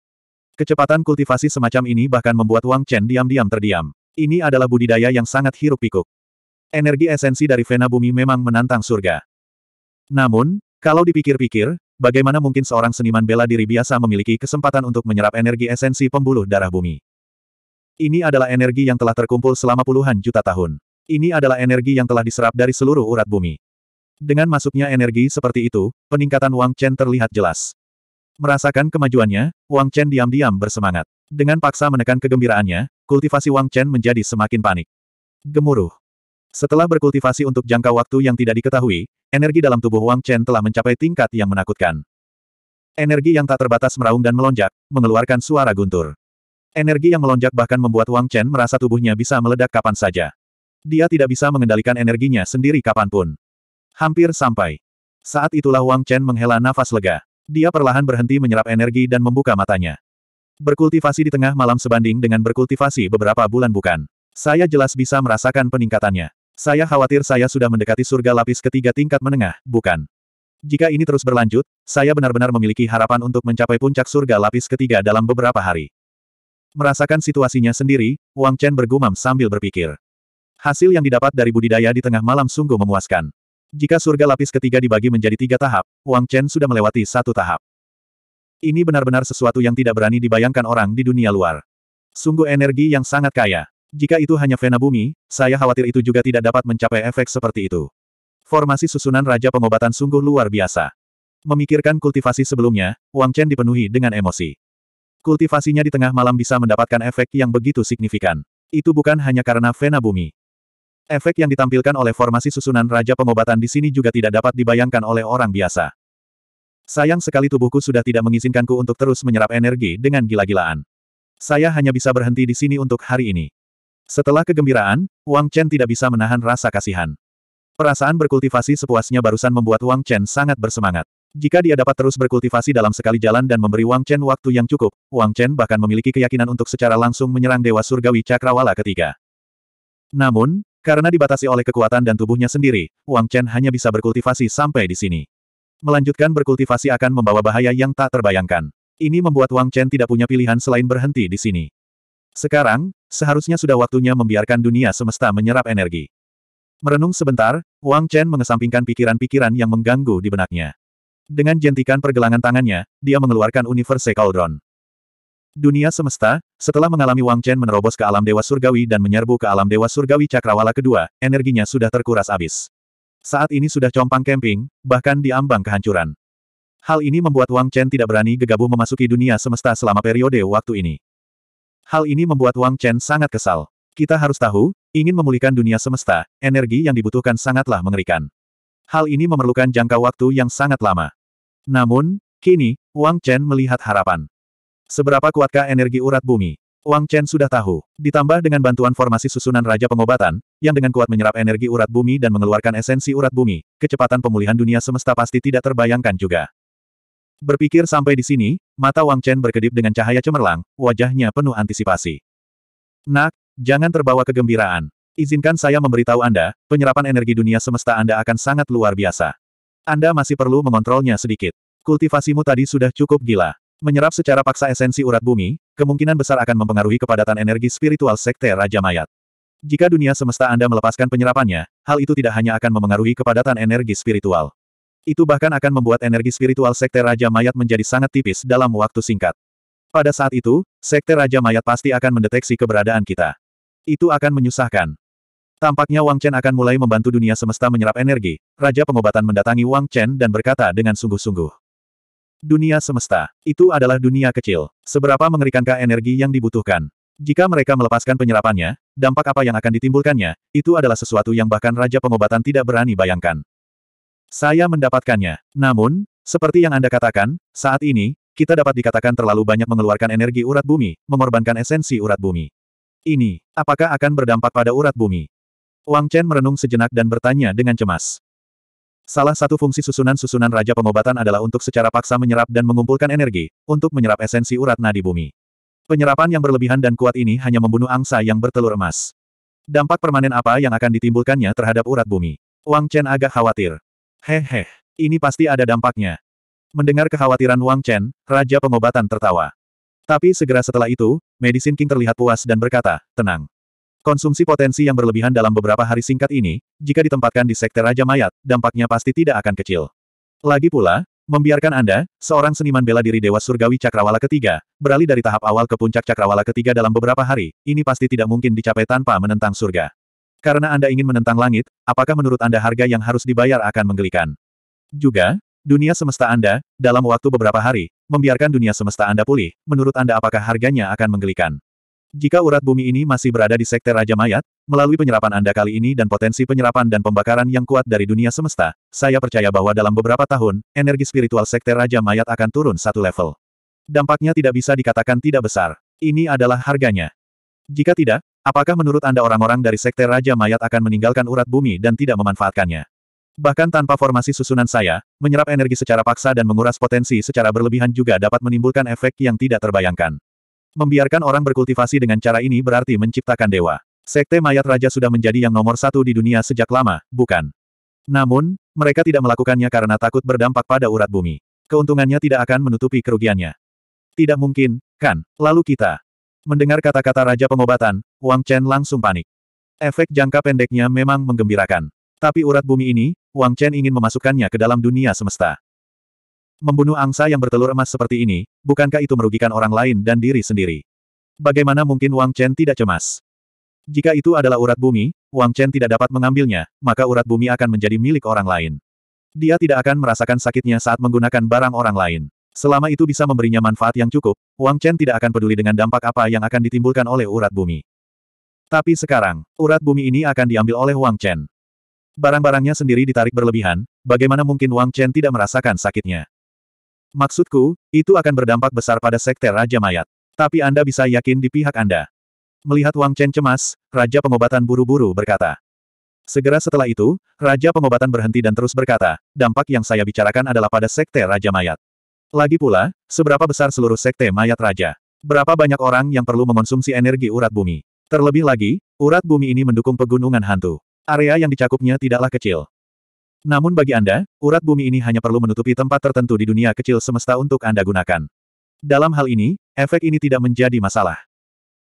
Kecepatan kultivasi semacam ini bahkan membuat Wang Chen diam-diam terdiam. Ini adalah budidaya yang sangat hiruk-pikuk. Energi esensi dari Vena Bumi memang menantang surga. Namun, kalau dipikir-pikir, bagaimana mungkin seorang seniman bela diri biasa memiliki kesempatan untuk menyerap energi esensi pembuluh darah bumi? Ini adalah energi yang telah terkumpul selama puluhan juta tahun. Ini adalah energi yang telah diserap dari seluruh urat bumi. Dengan masuknya energi seperti itu, peningkatan Wang Chen terlihat jelas. Merasakan kemajuannya, Wang Chen diam-diam bersemangat. Dengan paksa menekan kegembiraannya, kultivasi Wang Chen menjadi semakin panik. Gemuruh. Setelah berkultivasi untuk jangka waktu yang tidak diketahui, energi dalam tubuh Wang Chen telah mencapai tingkat yang menakutkan. Energi yang tak terbatas meraung dan melonjak, mengeluarkan suara guntur. Energi yang melonjak bahkan membuat Wang Chen merasa tubuhnya bisa meledak kapan saja. Dia tidak bisa mengendalikan energinya sendiri kapanpun. Hampir sampai. Saat itulah Wang Chen menghela nafas lega. Dia perlahan berhenti menyerap energi dan membuka matanya. Berkultivasi di tengah malam sebanding dengan berkultivasi beberapa bulan bukan. Saya jelas bisa merasakan peningkatannya. Saya khawatir saya sudah mendekati surga lapis ketiga tingkat menengah, bukan? Jika ini terus berlanjut, saya benar-benar memiliki harapan untuk mencapai puncak surga lapis ketiga dalam beberapa hari. Merasakan situasinya sendiri, Wang Chen bergumam sambil berpikir. Hasil yang didapat dari budidaya di tengah malam sungguh memuaskan. Jika surga lapis ketiga dibagi menjadi tiga tahap, Wang Chen sudah melewati satu tahap. Ini benar-benar sesuatu yang tidak berani dibayangkan orang di dunia luar. Sungguh energi yang sangat kaya. Jika itu hanya fena bumi, saya khawatir itu juga tidak dapat mencapai efek seperti itu. Formasi susunan Raja Pengobatan sungguh luar biasa. Memikirkan kultivasi sebelumnya, Wang Chen dipenuhi dengan emosi. Kultivasinya di tengah malam bisa mendapatkan efek yang begitu signifikan. Itu bukan hanya karena vena bumi. Efek yang ditampilkan oleh formasi susunan Raja Pengobatan di sini juga tidak dapat dibayangkan oleh orang biasa. Sayang sekali tubuhku sudah tidak mengizinkanku untuk terus menyerap energi dengan gila-gilaan. Saya hanya bisa berhenti di sini untuk hari ini. Setelah kegembiraan, Wang Chen tidak bisa menahan rasa kasihan. Perasaan berkultivasi sepuasnya barusan membuat Wang Chen sangat bersemangat. Jika dia dapat terus berkultivasi dalam sekali jalan dan memberi Wang Chen waktu yang cukup, Wang Chen bahkan memiliki keyakinan untuk secara langsung menyerang Dewa Surgawi Cakrawala ketiga. Namun, karena dibatasi oleh kekuatan dan tubuhnya sendiri, Wang Chen hanya bisa berkultivasi sampai di sini. Melanjutkan berkultivasi akan membawa bahaya yang tak terbayangkan. Ini membuat Wang Chen tidak punya pilihan selain berhenti di sini. Sekarang, seharusnya sudah waktunya membiarkan dunia semesta menyerap energi. Merenung sebentar, Wang Chen mengesampingkan pikiran-pikiran yang mengganggu di benaknya. Dengan jentikan pergelangan tangannya, dia mengeluarkan Universe Cauldron. Dunia semesta, setelah mengalami Wang Chen menerobos ke alam dewa surgawi dan menyerbu ke alam dewa surgawi cakrawala kedua, energinya sudah terkuras habis. Saat ini sudah compang camping, bahkan diambang kehancuran. Hal ini membuat Wang Chen tidak berani gegabah memasuki dunia semesta selama periode waktu ini. Hal ini membuat Wang Chen sangat kesal. Kita harus tahu, ingin memulihkan dunia semesta, energi yang dibutuhkan sangatlah mengerikan. Hal ini memerlukan jangka waktu yang sangat lama. Namun, kini, Wang Chen melihat harapan. Seberapa kuatkah energi urat bumi? Wang Chen sudah tahu. Ditambah dengan bantuan formasi susunan Raja Pengobatan, yang dengan kuat menyerap energi urat bumi dan mengeluarkan esensi urat bumi, kecepatan pemulihan dunia semesta pasti tidak terbayangkan juga. Berpikir sampai di sini, mata Wang Chen berkedip dengan cahaya cemerlang, wajahnya penuh antisipasi. Nak, jangan terbawa kegembiraan. Izinkan saya memberitahu Anda, penyerapan energi dunia semesta Anda akan sangat luar biasa. Anda masih perlu mengontrolnya sedikit. Kultivasimu tadi sudah cukup gila. Menyerap secara paksa esensi urat bumi, kemungkinan besar akan mempengaruhi kepadatan energi spiritual Sekte Raja Mayat. Jika dunia semesta Anda melepaskan penyerapannya, hal itu tidak hanya akan memengaruhi kepadatan energi spiritual. Itu bahkan akan membuat energi spiritual Sekte Raja Mayat menjadi sangat tipis dalam waktu singkat. Pada saat itu, Sekte Raja Mayat pasti akan mendeteksi keberadaan kita. Itu akan menyusahkan. Tampaknya Wang Chen akan mulai membantu dunia semesta menyerap energi, Raja Pengobatan mendatangi Wang Chen dan berkata dengan sungguh-sungguh. Dunia semesta, itu adalah dunia kecil. Seberapa mengerikankah energi yang dibutuhkan? Jika mereka melepaskan penyerapannya, dampak apa yang akan ditimbulkannya, itu adalah sesuatu yang bahkan Raja Pengobatan tidak berani bayangkan. Saya mendapatkannya. Namun, seperti yang Anda katakan, saat ini, kita dapat dikatakan terlalu banyak mengeluarkan energi urat bumi, mengorbankan esensi urat bumi. Ini, apakah akan berdampak pada urat bumi? Wang Chen merenung sejenak dan bertanya dengan cemas. Salah satu fungsi susunan-susunan Raja Pengobatan adalah untuk secara paksa menyerap dan mengumpulkan energi, untuk menyerap esensi urat nadi bumi. Penyerapan yang berlebihan dan kuat ini hanya membunuh angsa yang bertelur emas. Dampak permanen apa yang akan ditimbulkannya terhadap urat bumi? Wang Chen agak khawatir. Hehe, ini pasti ada dampaknya. Mendengar kekhawatiran Wang Chen, Raja Pengobatan tertawa. Tapi segera setelah itu, Medicine King terlihat puas dan berkata, tenang. Konsumsi potensi yang berlebihan dalam beberapa hari singkat ini, jika ditempatkan di sekte Raja Mayat, dampaknya pasti tidak akan kecil. Lagi pula, membiarkan Anda, seorang seniman bela diri Dewa Surgawi Cakrawala ketiga, beralih dari tahap awal ke puncak Cakrawala ketiga dalam beberapa hari, ini pasti tidak mungkin dicapai tanpa menentang surga. Karena Anda ingin menentang langit, apakah menurut Anda harga yang harus dibayar akan menggelikan? Juga, dunia semesta Anda, dalam waktu beberapa hari, membiarkan dunia semesta Anda pulih, menurut Anda apakah harganya akan menggelikan? Jika urat bumi ini masih berada di Sekte Raja Mayat, melalui penyerapan Anda kali ini dan potensi penyerapan dan pembakaran yang kuat dari dunia semesta, saya percaya bahwa dalam beberapa tahun, energi spiritual Sekte Raja Mayat akan turun satu level. Dampaknya tidak bisa dikatakan tidak besar. Ini adalah harganya. Jika tidak, apakah menurut Anda orang-orang dari Sekte Raja Mayat akan meninggalkan urat bumi dan tidak memanfaatkannya? Bahkan tanpa formasi susunan saya, menyerap energi secara paksa dan menguras potensi secara berlebihan juga dapat menimbulkan efek yang tidak terbayangkan. Membiarkan orang berkultivasi dengan cara ini berarti menciptakan dewa. Sekte mayat raja sudah menjadi yang nomor satu di dunia sejak lama, bukan? Namun, mereka tidak melakukannya karena takut berdampak pada urat bumi. Keuntungannya tidak akan menutupi kerugiannya. Tidak mungkin, kan? Lalu kita. Mendengar kata-kata Raja Pengobatan, Wang Chen langsung panik. Efek jangka pendeknya memang menggembirakan. Tapi urat bumi ini, Wang Chen ingin memasukkannya ke dalam dunia semesta. Membunuh angsa yang bertelur emas seperti ini, bukankah itu merugikan orang lain dan diri sendiri? Bagaimana mungkin Wang Chen tidak cemas? Jika itu adalah urat bumi, Wang Chen tidak dapat mengambilnya, maka urat bumi akan menjadi milik orang lain. Dia tidak akan merasakan sakitnya saat menggunakan barang orang lain. Selama itu bisa memberinya manfaat yang cukup, Wang Chen tidak akan peduli dengan dampak apa yang akan ditimbulkan oleh urat bumi. Tapi sekarang, urat bumi ini akan diambil oleh Wang Chen. Barang-barangnya sendiri ditarik berlebihan, bagaimana mungkin Wang Chen tidak merasakan sakitnya? Maksudku, itu akan berdampak besar pada sekte Raja Mayat. Tapi Anda bisa yakin di pihak Anda. Melihat Wang Chen cemas, Raja Pengobatan buru-buru berkata. Segera setelah itu, Raja Pengobatan berhenti dan terus berkata, dampak yang saya bicarakan adalah pada Sekte Raja Mayat. Lagi pula, seberapa besar seluruh Sekte Mayat Raja? Berapa banyak orang yang perlu mengonsumsi energi urat bumi? Terlebih lagi, urat bumi ini mendukung pegunungan hantu. Area yang dicakupnya tidaklah kecil. Namun bagi Anda, urat bumi ini hanya perlu menutupi tempat tertentu di dunia kecil semesta untuk Anda gunakan. Dalam hal ini, efek ini tidak menjadi masalah.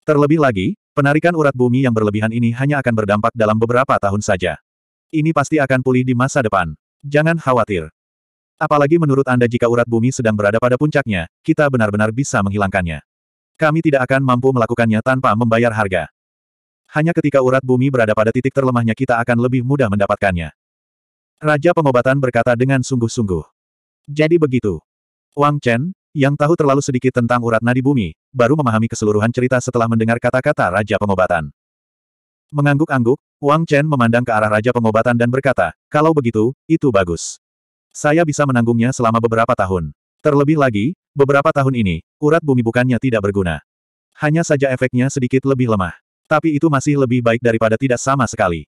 Terlebih lagi, penarikan urat bumi yang berlebihan ini hanya akan berdampak dalam beberapa tahun saja. Ini pasti akan pulih di masa depan. Jangan khawatir. Apalagi menurut Anda jika urat bumi sedang berada pada puncaknya, kita benar-benar bisa menghilangkannya. Kami tidak akan mampu melakukannya tanpa membayar harga. Hanya ketika urat bumi berada pada titik terlemahnya kita akan lebih mudah mendapatkannya. Raja pengobatan berkata dengan sungguh-sungguh. Jadi begitu. Wang Chen, yang tahu terlalu sedikit tentang urat nadi bumi, baru memahami keseluruhan cerita setelah mendengar kata-kata Raja pengobatan. Mengangguk-angguk, Wang Chen memandang ke arah Raja pengobatan dan berkata, kalau begitu, itu bagus. Saya bisa menanggungnya selama beberapa tahun. Terlebih lagi, beberapa tahun ini, urat bumi bukannya tidak berguna. Hanya saja efeknya sedikit lebih lemah. Tapi itu masih lebih baik daripada tidak sama sekali.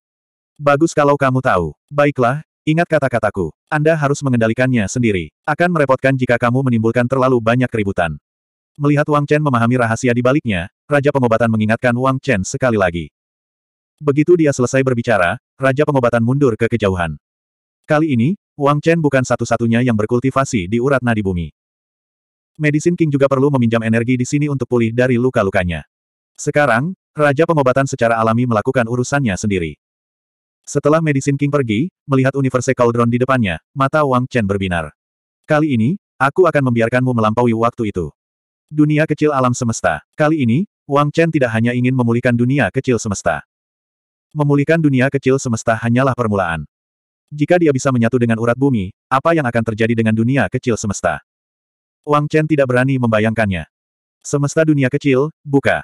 Bagus kalau kamu tahu. Baiklah, Ingat kata-kataku, Anda harus mengendalikannya sendiri. Akan merepotkan jika kamu menimbulkan terlalu banyak keributan. Melihat Wang Chen memahami rahasia di baliknya, Raja Pengobatan mengingatkan Wang Chen sekali lagi. Begitu dia selesai berbicara, Raja Pengobatan mundur ke kejauhan. Kali ini, Wang Chen bukan satu-satunya yang berkultivasi di urat nadi bumi. Medicine King juga perlu meminjam energi di sini untuk pulih dari luka-lukanya. Sekarang, Raja Pengobatan secara alami melakukan urusannya sendiri. Setelah Medicine King pergi, melihat Universe Cauldron di depannya, mata Wang Chen berbinar. Kali ini, aku akan membiarkanmu melampaui waktu itu. Dunia kecil alam semesta. Kali ini, Wang Chen tidak hanya ingin memulihkan dunia kecil semesta. Memulihkan dunia kecil semesta hanyalah permulaan. Jika dia bisa menyatu dengan urat bumi, apa yang akan terjadi dengan dunia kecil semesta? Wang Chen tidak berani membayangkannya. Semesta dunia kecil, buka.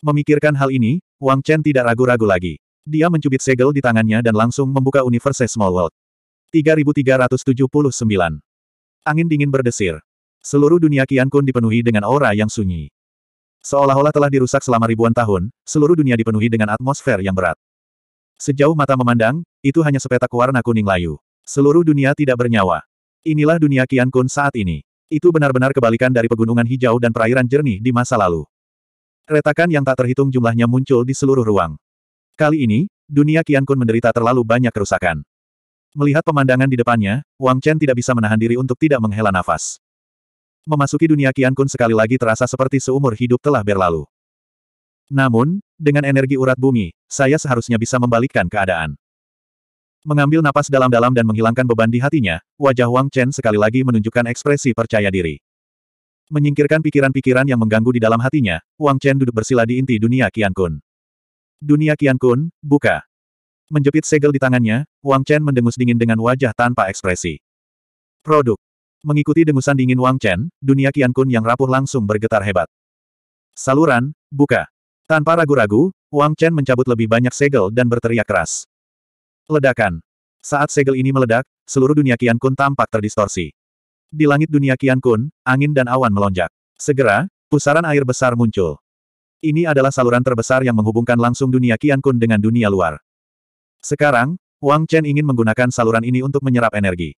Memikirkan hal ini, Wang Chen tidak ragu-ragu lagi. Dia mencubit segel di tangannya dan langsung membuka Universe Small World. 3379. Angin dingin berdesir. Seluruh dunia Kian Kun dipenuhi dengan aura yang sunyi. Seolah-olah telah dirusak selama ribuan tahun, seluruh dunia dipenuhi dengan atmosfer yang berat. Sejauh mata memandang, itu hanya sepetak warna kuning layu. Seluruh dunia tidak bernyawa. Inilah dunia Kian Kun saat ini. Itu benar-benar kebalikan dari pegunungan hijau dan perairan jernih di masa lalu. Retakan yang tak terhitung jumlahnya muncul di seluruh ruang. Kali ini, dunia Kian Kun menderita terlalu banyak kerusakan. Melihat pemandangan di depannya, Wang Chen tidak bisa menahan diri untuk tidak menghela nafas. Memasuki dunia Kian Kun sekali lagi terasa seperti seumur hidup telah berlalu. Namun, dengan energi urat bumi, saya seharusnya bisa membalikkan keadaan. Mengambil napas dalam-dalam dan menghilangkan beban di hatinya, wajah Wang Chen sekali lagi menunjukkan ekspresi percaya diri. Menyingkirkan pikiran-pikiran yang mengganggu di dalam hatinya, Wang Chen duduk bersila di inti dunia Kian Kun. Dunia Kian Kun, buka. Menjepit segel di tangannya, Wang Chen mendengus dingin dengan wajah tanpa ekspresi. Produk. Mengikuti dengusan dingin Wang Chen, dunia Kian Kun yang rapuh langsung bergetar hebat. Saluran, buka. Tanpa ragu-ragu, Wang Chen mencabut lebih banyak segel dan berteriak keras. Ledakan. Saat segel ini meledak, seluruh dunia Kian Kun tampak terdistorsi. Di langit dunia Kian Kun, angin dan awan melonjak. Segera, pusaran air besar muncul. Ini adalah saluran terbesar yang menghubungkan langsung dunia Qian Kun dengan dunia luar. Sekarang, Wang Chen ingin menggunakan saluran ini untuk menyerap energi.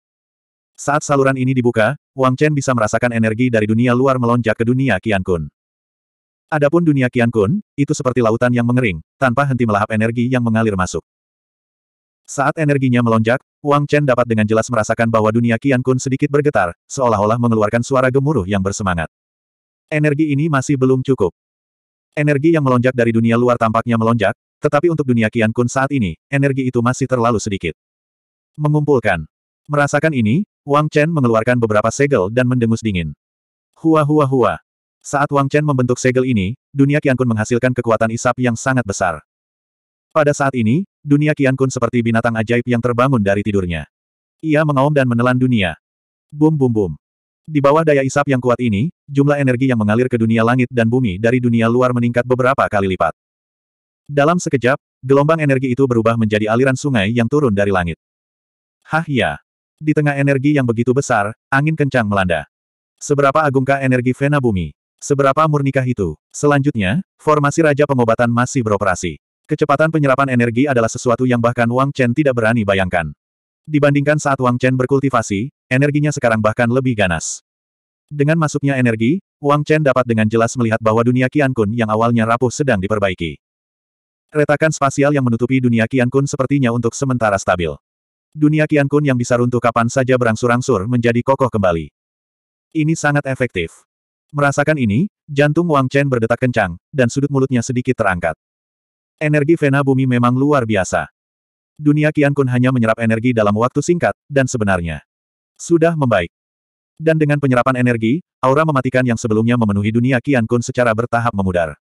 Saat saluran ini dibuka, Wang Chen bisa merasakan energi dari dunia luar melonjak ke dunia Qian Kun. Adapun dunia Qian Kun, itu seperti lautan yang mengering, tanpa henti melahap energi yang mengalir masuk. Saat energinya melonjak, Wang Chen dapat dengan jelas merasakan bahwa dunia Qian Kun sedikit bergetar, seolah-olah mengeluarkan suara gemuruh yang bersemangat. Energi ini masih belum cukup. Energi yang melonjak dari dunia luar tampaknya melonjak, tetapi untuk dunia Kian Kun saat ini, energi itu masih terlalu sedikit. Mengumpulkan. Merasakan ini, Wang Chen mengeluarkan beberapa segel dan mendengus dingin. Hua hua hua. Saat Wang Chen membentuk segel ini, dunia Kian Kun menghasilkan kekuatan isap yang sangat besar. Pada saat ini, dunia Kian Kun seperti binatang ajaib yang terbangun dari tidurnya. Ia mengaum dan menelan dunia. Bum bum bum. Di bawah daya isap yang kuat ini, jumlah energi yang mengalir ke dunia langit dan bumi dari dunia luar meningkat beberapa kali lipat. Dalam sekejap, gelombang energi itu berubah menjadi aliran sungai yang turun dari langit. Hah ya! Di tengah energi yang begitu besar, angin kencang melanda. Seberapa agungkah energi Vena Bumi? Seberapa murnikah itu? Selanjutnya, formasi Raja Pengobatan masih beroperasi. Kecepatan penyerapan energi adalah sesuatu yang bahkan Wang Chen tidak berani bayangkan. Dibandingkan saat Wang Chen berkultivasi, energinya sekarang bahkan lebih ganas. Dengan masuknya energi, Wang Chen dapat dengan jelas melihat bahwa dunia Qian Kun yang awalnya rapuh sedang diperbaiki. Retakan spasial yang menutupi dunia Qian Kun sepertinya untuk sementara stabil. Dunia Qian Kun yang bisa runtuh kapan saja berangsur-angsur menjadi kokoh kembali. Ini sangat efektif. Merasakan ini, jantung Wang Chen berdetak kencang, dan sudut mulutnya sedikit terangkat. Energi Vena Bumi memang luar biasa. Dunia Kian Kun hanya menyerap energi dalam waktu singkat, dan sebenarnya sudah membaik. Dan dengan penyerapan energi, aura mematikan yang sebelumnya memenuhi dunia Kian Kun secara bertahap memudar.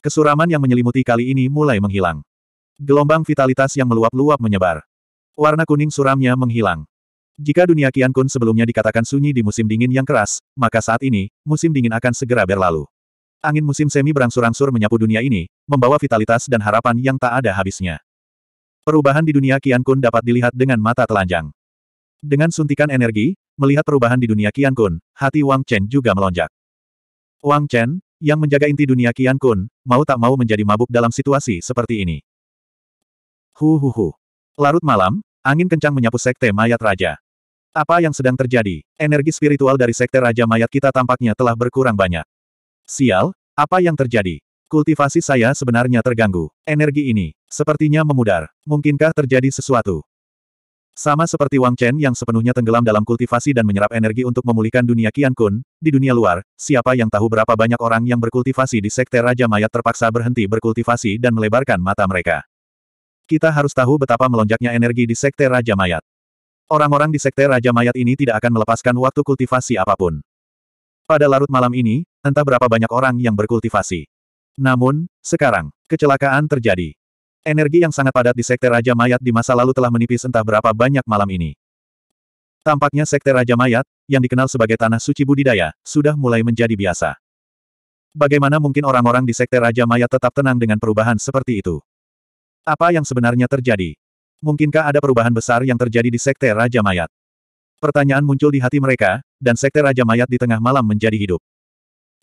Kesuraman yang menyelimuti kali ini mulai menghilang. Gelombang vitalitas yang meluap-luap menyebar. Warna kuning suramnya menghilang. Jika dunia Kian Kun sebelumnya dikatakan sunyi di musim dingin yang keras, maka saat ini, musim dingin akan segera berlalu. Angin musim semi berangsur-angsur menyapu dunia ini, membawa vitalitas dan harapan yang tak ada habisnya. Perubahan di dunia Qian Kun dapat dilihat dengan mata telanjang. Dengan suntikan energi, melihat perubahan di dunia Qian Kun, hati Wang Chen juga melonjak. Wang Chen, yang menjaga inti dunia Qian Kun, mau tak mau menjadi mabuk dalam situasi seperti ini. Hu hu hu. Larut malam, angin kencang menyapu sekte mayat raja. Apa yang sedang terjadi? Energi spiritual dari sekte Raja Mayat kita tampaknya telah berkurang banyak. Sial, apa yang terjadi? Kultivasi saya sebenarnya terganggu. Energi ini, sepertinya memudar. Mungkinkah terjadi sesuatu? Sama seperti Wang Chen yang sepenuhnya tenggelam dalam kultivasi dan menyerap energi untuk memulihkan dunia Qian Kun, di dunia luar, siapa yang tahu berapa banyak orang yang berkultivasi di sekte Raja Mayat terpaksa berhenti berkultivasi dan melebarkan mata mereka. Kita harus tahu betapa melonjaknya energi di sekte Raja Mayat. Orang-orang di sekte Raja Mayat ini tidak akan melepaskan waktu kultivasi apapun. Pada larut malam ini, entah berapa banyak orang yang berkultivasi. Namun, sekarang, kecelakaan terjadi. Energi yang sangat padat di Sekte Raja Mayat di masa lalu telah menipis entah berapa banyak malam ini. Tampaknya Sekte Raja Mayat, yang dikenal sebagai Tanah Suci Budidaya, sudah mulai menjadi biasa. Bagaimana mungkin orang-orang di Sekte Raja Mayat tetap tenang dengan perubahan seperti itu? Apa yang sebenarnya terjadi? Mungkinkah ada perubahan besar yang terjadi di Sekte Raja Mayat? Pertanyaan muncul di hati mereka, dan Sekte Raja Mayat di tengah malam menjadi hidup.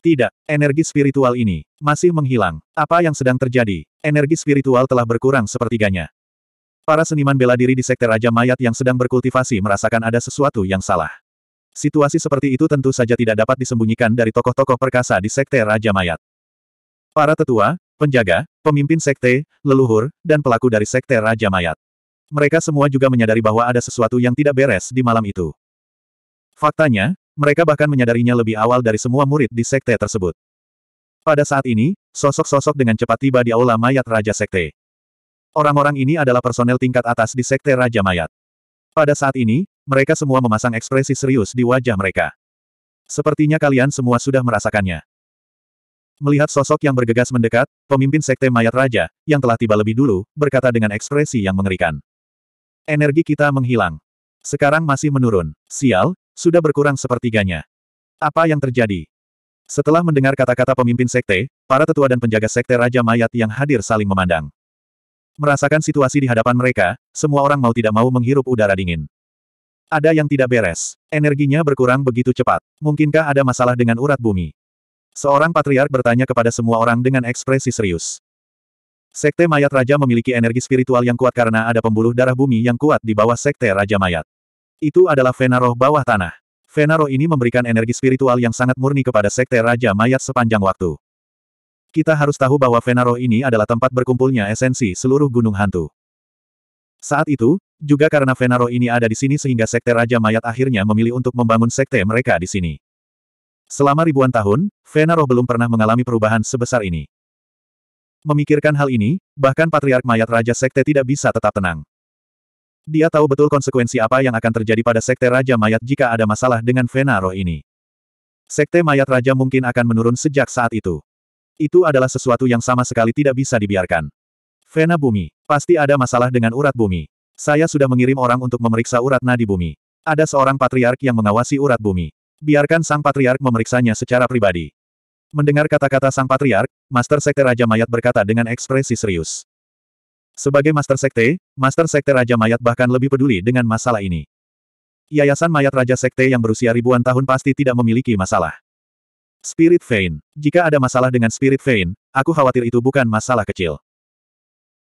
Tidak, energi spiritual ini masih menghilang. Apa yang sedang terjadi? Energi spiritual telah berkurang sepertiganya. Para seniman bela diri di sekte Raja Mayat yang sedang berkultivasi merasakan ada sesuatu yang salah. Situasi seperti itu tentu saja tidak dapat disembunyikan dari tokoh-tokoh perkasa di sekte Raja Mayat. Para tetua, penjaga, pemimpin sekte, leluhur, dan pelaku dari sekte Raja Mayat. Mereka semua juga menyadari bahwa ada sesuatu yang tidak beres di malam itu. Faktanya, mereka bahkan menyadarinya lebih awal dari semua murid di sekte tersebut. Pada saat ini, sosok-sosok dengan cepat tiba di aula mayat Raja Sekte. Orang-orang ini adalah personel tingkat atas di Sekte Raja Mayat. Pada saat ini, mereka semua memasang ekspresi serius di wajah mereka. Sepertinya kalian semua sudah merasakannya. Melihat sosok yang bergegas mendekat, pemimpin Sekte Mayat Raja, yang telah tiba lebih dulu, berkata dengan ekspresi yang mengerikan. Energi kita menghilang. Sekarang masih menurun. Sial, sudah berkurang sepertiganya. Apa yang terjadi? Setelah mendengar kata-kata pemimpin sekte, para tetua dan penjaga sekte Raja Mayat yang hadir saling memandang. Merasakan situasi di hadapan mereka, semua orang mau tidak mau menghirup udara dingin. Ada yang tidak beres. Energinya berkurang begitu cepat. Mungkinkah ada masalah dengan urat bumi? Seorang patriark bertanya kepada semua orang dengan ekspresi serius. Sekte Mayat Raja memiliki energi spiritual yang kuat karena ada pembuluh darah bumi yang kuat di bawah Sekte Raja Mayat. Itu adalah Vena bawah tanah. Vena ini memberikan energi spiritual yang sangat murni kepada Sekte Raja Mayat sepanjang waktu. Kita harus tahu bahwa Vena ini adalah tempat berkumpulnya esensi seluruh gunung hantu. Saat itu, juga karena Venaro ini ada di sini sehingga Sekte Raja Mayat akhirnya memilih untuk membangun sekte mereka di sini. Selama ribuan tahun, Venaro belum pernah mengalami perubahan sebesar ini. Memikirkan hal ini, bahkan Patriark Mayat Raja Sekte tidak bisa tetap tenang. Dia tahu betul konsekuensi apa yang akan terjadi pada Sekte Raja Mayat jika ada masalah dengan Vena ini. Sekte Mayat Raja mungkin akan menurun sejak saat itu. Itu adalah sesuatu yang sama sekali tidak bisa dibiarkan. Vena Bumi. Pasti ada masalah dengan urat bumi. Saya sudah mengirim orang untuk memeriksa urat nadi bumi. Ada seorang patriark yang mengawasi urat bumi. Biarkan sang patriark memeriksanya secara pribadi. Mendengar kata-kata sang patriark, Master Sekte Raja Mayat berkata dengan ekspresi serius. Sebagai Master Sekte, Master Sekte Raja Mayat bahkan lebih peduli dengan masalah ini. Yayasan Mayat Raja Sekte yang berusia ribuan tahun pasti tidak memiliki masalah. Spirit Vein. Jika ada masalah dengan Spirit Vein, aku khawatir itu bukan masalah kecil.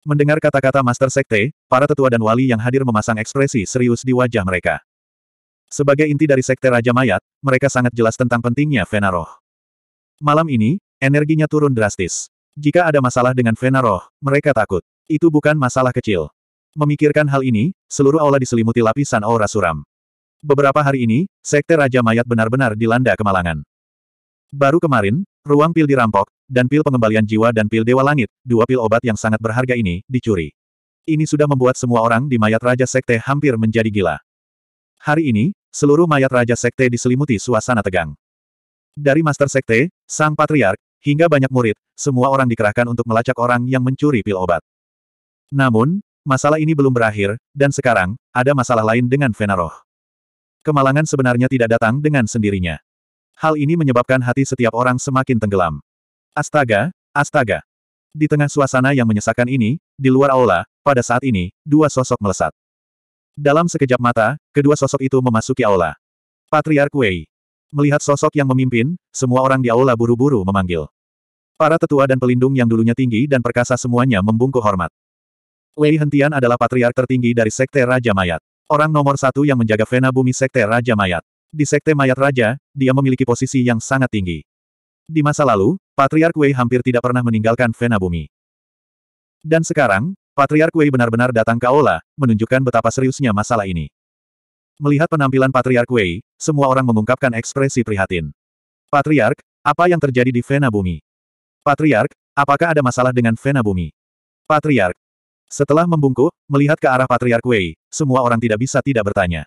Mendengar kata-kata Master Sekte, para tetua dan wali yang hadir memasang ekspresi serius di wajah mereka. Sebagai inti dari Sekte Raja Mayat, mereka sangat jelas tentang pentingnya Venaroh. Malam ini, energinya turun drastis. Jika ada masalah dengan Venaroh, mereka takut. Itu bukan masalah kecil. Memikirkan hal ini, seluruh aula diselimuti lapisan aura suram. Beberapa hari ini, Sekte Raja Mayat benar-benar dilanda kemalangan. Baru kemarin, ruang pil dirampok, dan pil pengembalian jiwa dan pil Dewa Langit, dua pil obat yang sangat berharga ini, dicuri. Ini sudah membuat semua orang di Mayat Raja Sekte hampir menjadi gila. Hari ini, seluruh Mayat Raja Sekte diselimuti suasana tegang. Dari Master Sekte, Sang Patriark, hingga banyak murid, semua orang dikerahkan untuk melacak orang yang mencuri pil obat. Namun, masalah ini belum berakhir, dan sekarang, ada masalah lain dengan Venaroh. Kemalangan sebenarnya tidak datang dengan sendirinya. Hal ini menyebabkan hati setiap orang semakin tenggelam. Astaga, astaga. Di tengah suasana yang menyesakan ini, di luar aula, pada saat ini, dua sosok melesat. Dalam sekejap mata, kedua sosok itu memasuki aula. Patriark Wei. Melihat sosok yang memimpin, semua orang di aula buru-buru memanggil. Para tetua dan pelindung yang dulunya tinggi dan perkasa semuanya membungkuk hormat. Wei Hentian adalah patriark tertinggi dari Sekte Raja Mayat. Orang nomor satu yang menjaga Vena Bumi Sekte Raja Mayat. Di Sekte Mayat Raja, dia memiliki posisi yang sangat tinggi. Di masa lalu, Patriark Wei hampir tidak pernah meninggalkan Vena Bumi. Dan sekarang, Patriark Wei benar-benar datang ke Aula, menunjukkan betapa seriusnya masalah ini. Melihat penampilan Patriark Wei, semua orang mengungkapkan ekspresi prihatin. Patriark, apa yang terjadi di Vena Bumi? Patriark, apakah ada masalah dengan Vena Bumi? Patriark, setelah membungkuk, melihat ke arah Patriark Wei, semua orang tidak bisa tidak bertanya.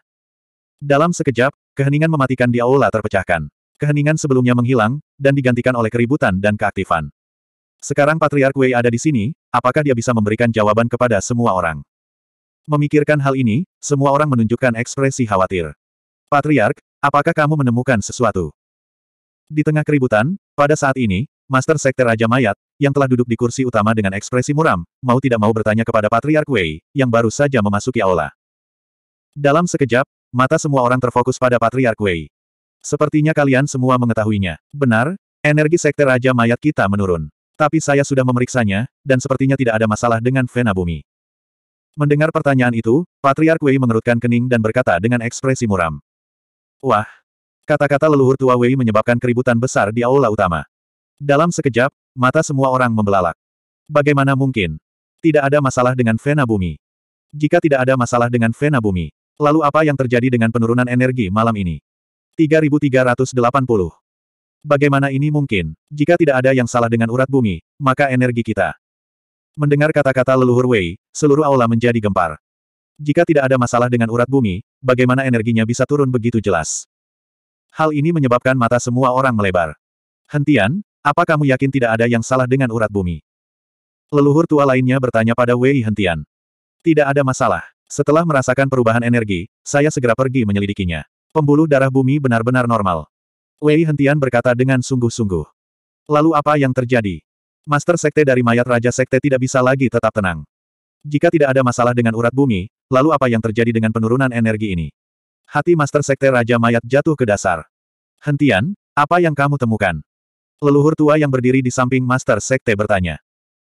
Dalam sekejap, keheningan mematikan di aula terpecahkan. Keheningan sebelumnya menghilang, dan digantikan oleh keributan dan keaktifan. Sekarang Patriark Wei ada di sini, apakah dia bisa memberikan jawaban kepada semua orang? Memikirkan hal ini, semua orang menunjukkan ekspresi khawatir. Patriark, apakah kamu menemukan sesuatu? Di tengah keributan, pada saat ini, Master Sekte Raja Mayat, yang telah duduk di kursi utama dengan ekspresi muram, mau tidak mau bertanya kepada Patriark Wei, yang baru saja memasuki aula. Dalam sekejap, mata semua orang terfokus pada Patriark Wei. Sepertinya kalian semua mengetahuinya. Benar, energi sekte Raja Mayat kita menurun. Tapi saya sudah memeriksanya, dan sepertinya tidak ada masalah dengan Vena Bumi. Mendengar pertanyaan itu, Patriark Wei mengerutkan kening dan berkata dengan ekspresi muram. Wah! Kata-kata leluhur tua Wei menyebabkan keributan besar di aula utama. Dalam sekejap, mata semua orang membelalak. Bagaimana mungkin? Tidak ada masalah dengan Vena Bumi. Jika tidak ada masalah dengan Vena Bumi, lalu apa yang terjadi dengan penurunan energi malam ini? 3380. Bagaimana ini mungkin? Jika tidak ada yang salah dengan urat bumi, maka energi kita. Mendengar kata-kata leluhur Wei, seluruh aula menjadi gempar. Jika tidak ada masalah dengan urat bumi, bagaimana energinya bisa turun begitu jelas? Hal ini menyebabkan mata semua orang melebar. Hentian, apa kamu yakin tidak ada yang salah dengan urat bumi? Leluhur tua lainnya bertanya pada Wei Hentian. Tidak ada masalah. Setelah merasakan perubahan energi, saya segera pergi menyelidikinya. Pembuluh darah bumi benar-benar normal. Wei Hentian berkata dengan sungguh-sungguh. Lalu apa yang terjadi? Master Sekte dari mayat Raja Sekte tidak bisa lagi tetap tenang. Jika tidak ada masalah dengan urat bumi, lalu apa yang terjadi dengan penurunan energi ini? Hati Master Sekte Raja Mayat jatuh ke dasar. Hentian, apa yang kamu temukan? Leluhur tua yang berdiri di samping Master Sekte bertanya.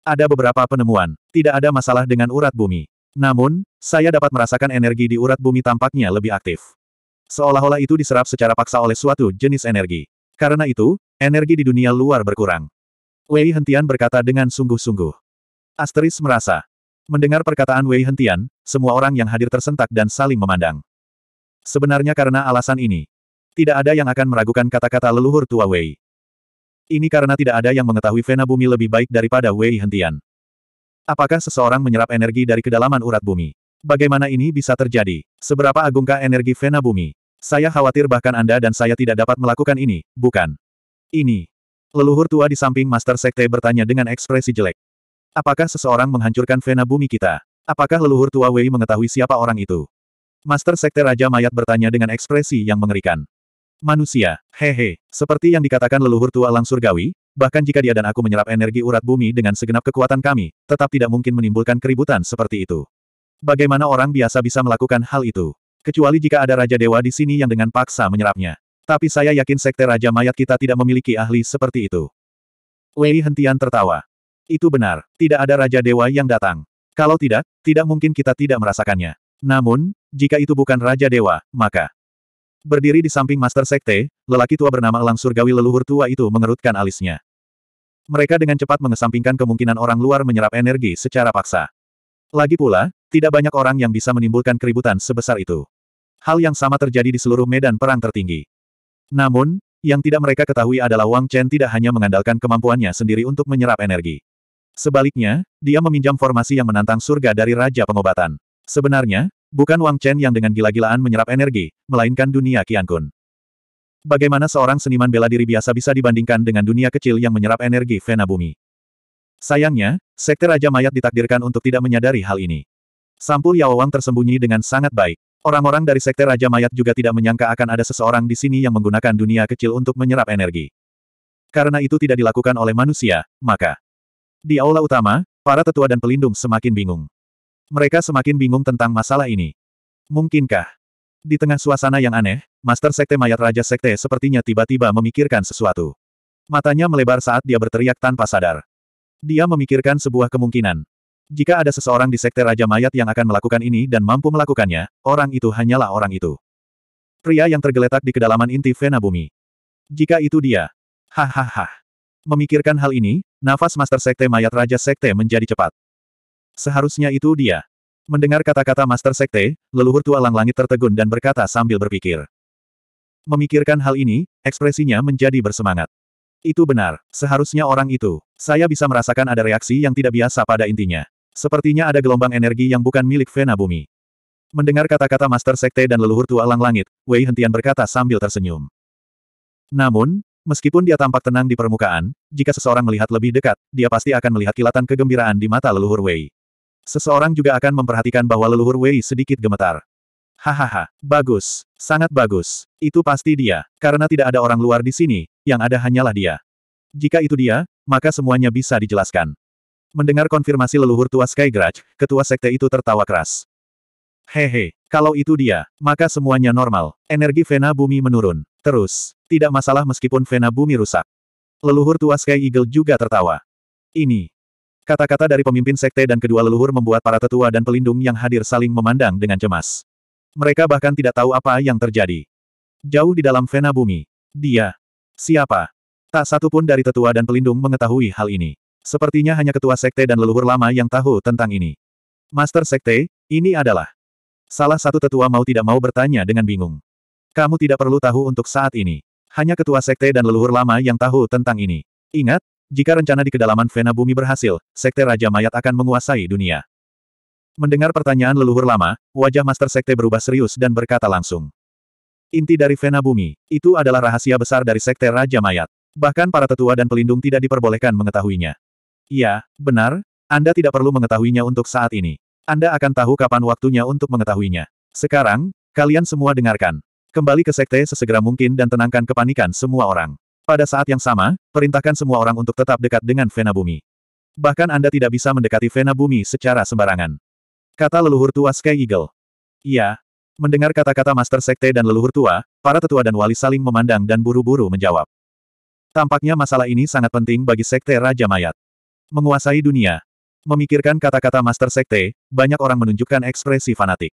Ada beberapa penemuan, tidak ada masalah dengan urat bumi. Namun, saya dapat merasakan energi di urat bumi tampaknya lebih aktif. Seolah-olah itu diserap secara paksa oleh suatu jenis energi. Karena itu, energi di dunia luar berkurang. Wei Hentian berkata dengan sungguh-sungguh. Asteris merasa. Mendengar perkataan Wei Hentian, semua orang yang hadir tersentak dan saling memandang. Sebenarnya karena alasan ini, tidak ada yang akan meragukan kata-kata leluhur tua Wei. Ini karena tidak ada yang mengetahui Vena Bumi lebih baik daripada Wei Hentian. Apakah seseorang menyerap energi dari kedalaman urat bumi? Bagaimana ini bisa terjadi? Seberapa agungkah energi Vena Bumi? Saya khawatir bahkan Anda dan saya tidak dapat melakukan ini, bukan? Ini. Leluhur tua di samping Master Sekte bertanya dengan ekspresi jelek. Apakah seseorang menghancurkan Vena Bumi kita? Apakah leluhur tua Wei mengetahui siapa orang itu? Master Sekte Raja Mayat bertanya dengan ekspresi yang mengerikan. Manusia, hehe, seperti yang dikatakan leluhur tua lang surgawi, bahkan jika dia dan aku menyerap energi urat bumi dengan segenap kekuatan kami, tetap tidak mungkin menimbulkan keributan seperti itu. Bagaimana orang biasa bisa melakukan hal itu? Kecuali jika ada Raja Dewa di sini yang dengan paksa menyerapnya. Tapi saya yakin Sekte Raja Mayat kita tidak memiliki ahli seperti itu. Wei Hentian tertawa. Itu benar, tidak ada Raja Dewa yang datang. Kalau tidak, tidak mungkin kita tidak merasakannya. Namun, jika itu bukan Raja Dewa, maka Berdiri di samping Master Sekte, lelaki tua bernama Elang Surgawi leluhur tua itu mengerutkan alisnya. Mereka dengan cepat mengesampingkan kemungkinan orang luar menyerap energi secara paksa. Lagi pula, tidak banyak orang yang bisa menimbulkan keributan sebesar itu. Hal yang sama terjadi di seluruh medan perang tertinggi. Namun, yang tidak mereka ketahui adalah Wang Chen tidak hanya mengandalkan kemampuannya sendiri untuk menyerap energi. Sebaliknya, dia meminjam formasi yang menantang surga dari Raja Pengobatan. Sebenarnya, Bukan Wang Chen yang dengan gila-gilaan menyerap energi, melainkan dunia Qian Kun. Bagaimana seorang seniman bela diri biasa bisa dibandingkan dengan dunia kecil yang menyerap energi Vena Bumi? Sayangnya, Sekte Raja Mayat ditakdirkan untuk tidak menyadari hal ini. Sampul Yao Wang tersembunyi dengan sangat baik. Orang-orang dari Sekte Raja Mayat juga tidak menyangka akan ada seseorang di sini yang menggunakan dunia kecil untuk menyerap energi. Karena itu tidak dilakukan oleh manusia, maka di aula utama, para tetua dan pelindung semakin bingung. Mereka semakin bingung tentang masalah ini. Mungkinkah? Di tengah suasana yang aneh, Master Sekte Mayat Raja Sekte sepertinya tiba-tiba memikirkan sesuatu. Matanya melebar saat dia berteriak tanpa sadar. Dia memikirkan sebuah kemungkinan. Jika ada seseorang di Sekte Raja Mayat yang akan melakukan ini dan mampu melakukannya, orang itu hanyalah orang itu. Pria yang tergeletak di kedalaman inti Vena Bumi. Jika itu dia. Hahaha. Memikirkan hal ini, nafas Master Sekte Mayat Raja Sekte menjadi cepat. Seharusnya itu dia. Mendengar kata-kata Master Sekte, leluhur tua lang langit tertegun dan berkata sambil berpikir. Memikirkan hal ini, ekspresinya menjadi bersemangat. Itu benar, seharusnya orang itu. Saya bisa merasakan ada reaksi yang tidak biasa pada intinya. Sepertinya ada gelombang energi yang bukan milik Vena Bumi. Mendengar kata-kata Master Sekte dan leluhur tua lang langit, Wei Hentian berkata sambil tersenyum. Namun, Meskipun dia tampak tenang di permukaan, jika seseorang melihat lebih dekat, dia pasti akan melihat kilatan kegembiraan di mata leluhur Wei. Seseorang juga akan memperhatikan bahwa leluhur Wei sedikit gemetar. Hahaha, bagus, sangat bagus. Itu pasti dia, karena tidak ada orang luar di sini, yang ada hanyalah dia. Jika itu dia, maka semuanya bisa dijelaskan. Mendengar konfirmasi leluhur tua Skygrudge, ketua sekte itu tertawa keras. Hehe, kalau itu dia, maka semuanya normal. Energi Vena Bumi menurun. Terus, tidak masalah meskipun Vena Bumi rusak. Leluhur tua Sky Eagle juga tertawa. Ini, Kata-kata dari pemimpin sekte dan kedua leluhur membuat para tetua dan pelindung yang hadir saling memandang dengan cemas. Mereka bahkan tidak tahu apa yang terjadi. Jauh di dalam vena bumi. Dia. Siapa? Tak satu pun dari tetua dan pelindung mengetahui hal ini. Sepertinya hanya ketua sekte dan leluhur lama yang tahu tentang ini. Master sekte, ini adalah. Salah satu tetua mau tidak mau bertanya dengan bingung. Kamu tidak perlu tahu untuk saat ini. Hanya ketua sekte dan leluhur lama yang tahu tentang ini. Ingat, jika rencana di kedalaman Vena Bumi berhasil, Sekte Raja Mayat akan menguasai dunia. Mendengar pertanyaan leluhur lama, wajah Master Sekte berubah serius dan berkata langsung. Inti dari Vena Bumi, itu adalah rahasia besar dari Sekte Raja Mayat. Bahkan para tetua dan pelindung tidak diperbolehkan mengetahuinya. Iya, benar, Anda tidak perlu mengetahuinya untuk saat ini. Anda akan tahu kapan waktunya untuk mengetahuinya. Sekarang, kalian semua dengarkan. Kembali ke Sekte sesegera mungkin dan tenangkan kepanikan semua orang. Pada saat yang sama, perintahkan semua orang untuk tetap dekat dengan Vena Bumi. Bahkan Anda tidak bisa mendekati Vena Bumi secara sembarangan. Kata leluhur tua Sky Eagle. Iya. Mendengar kata-kata Master Sekte dan leluhur tua, para tetua dan wali saling memandang dan buru-buru menjawab. Tampaknya masalah ini sangat penting bagi Sekte Raja Mayat. Menguasai dunia. Memikirkan kata-kata Master Sekte, banyak orang menunjukkan ekspresi fanatik.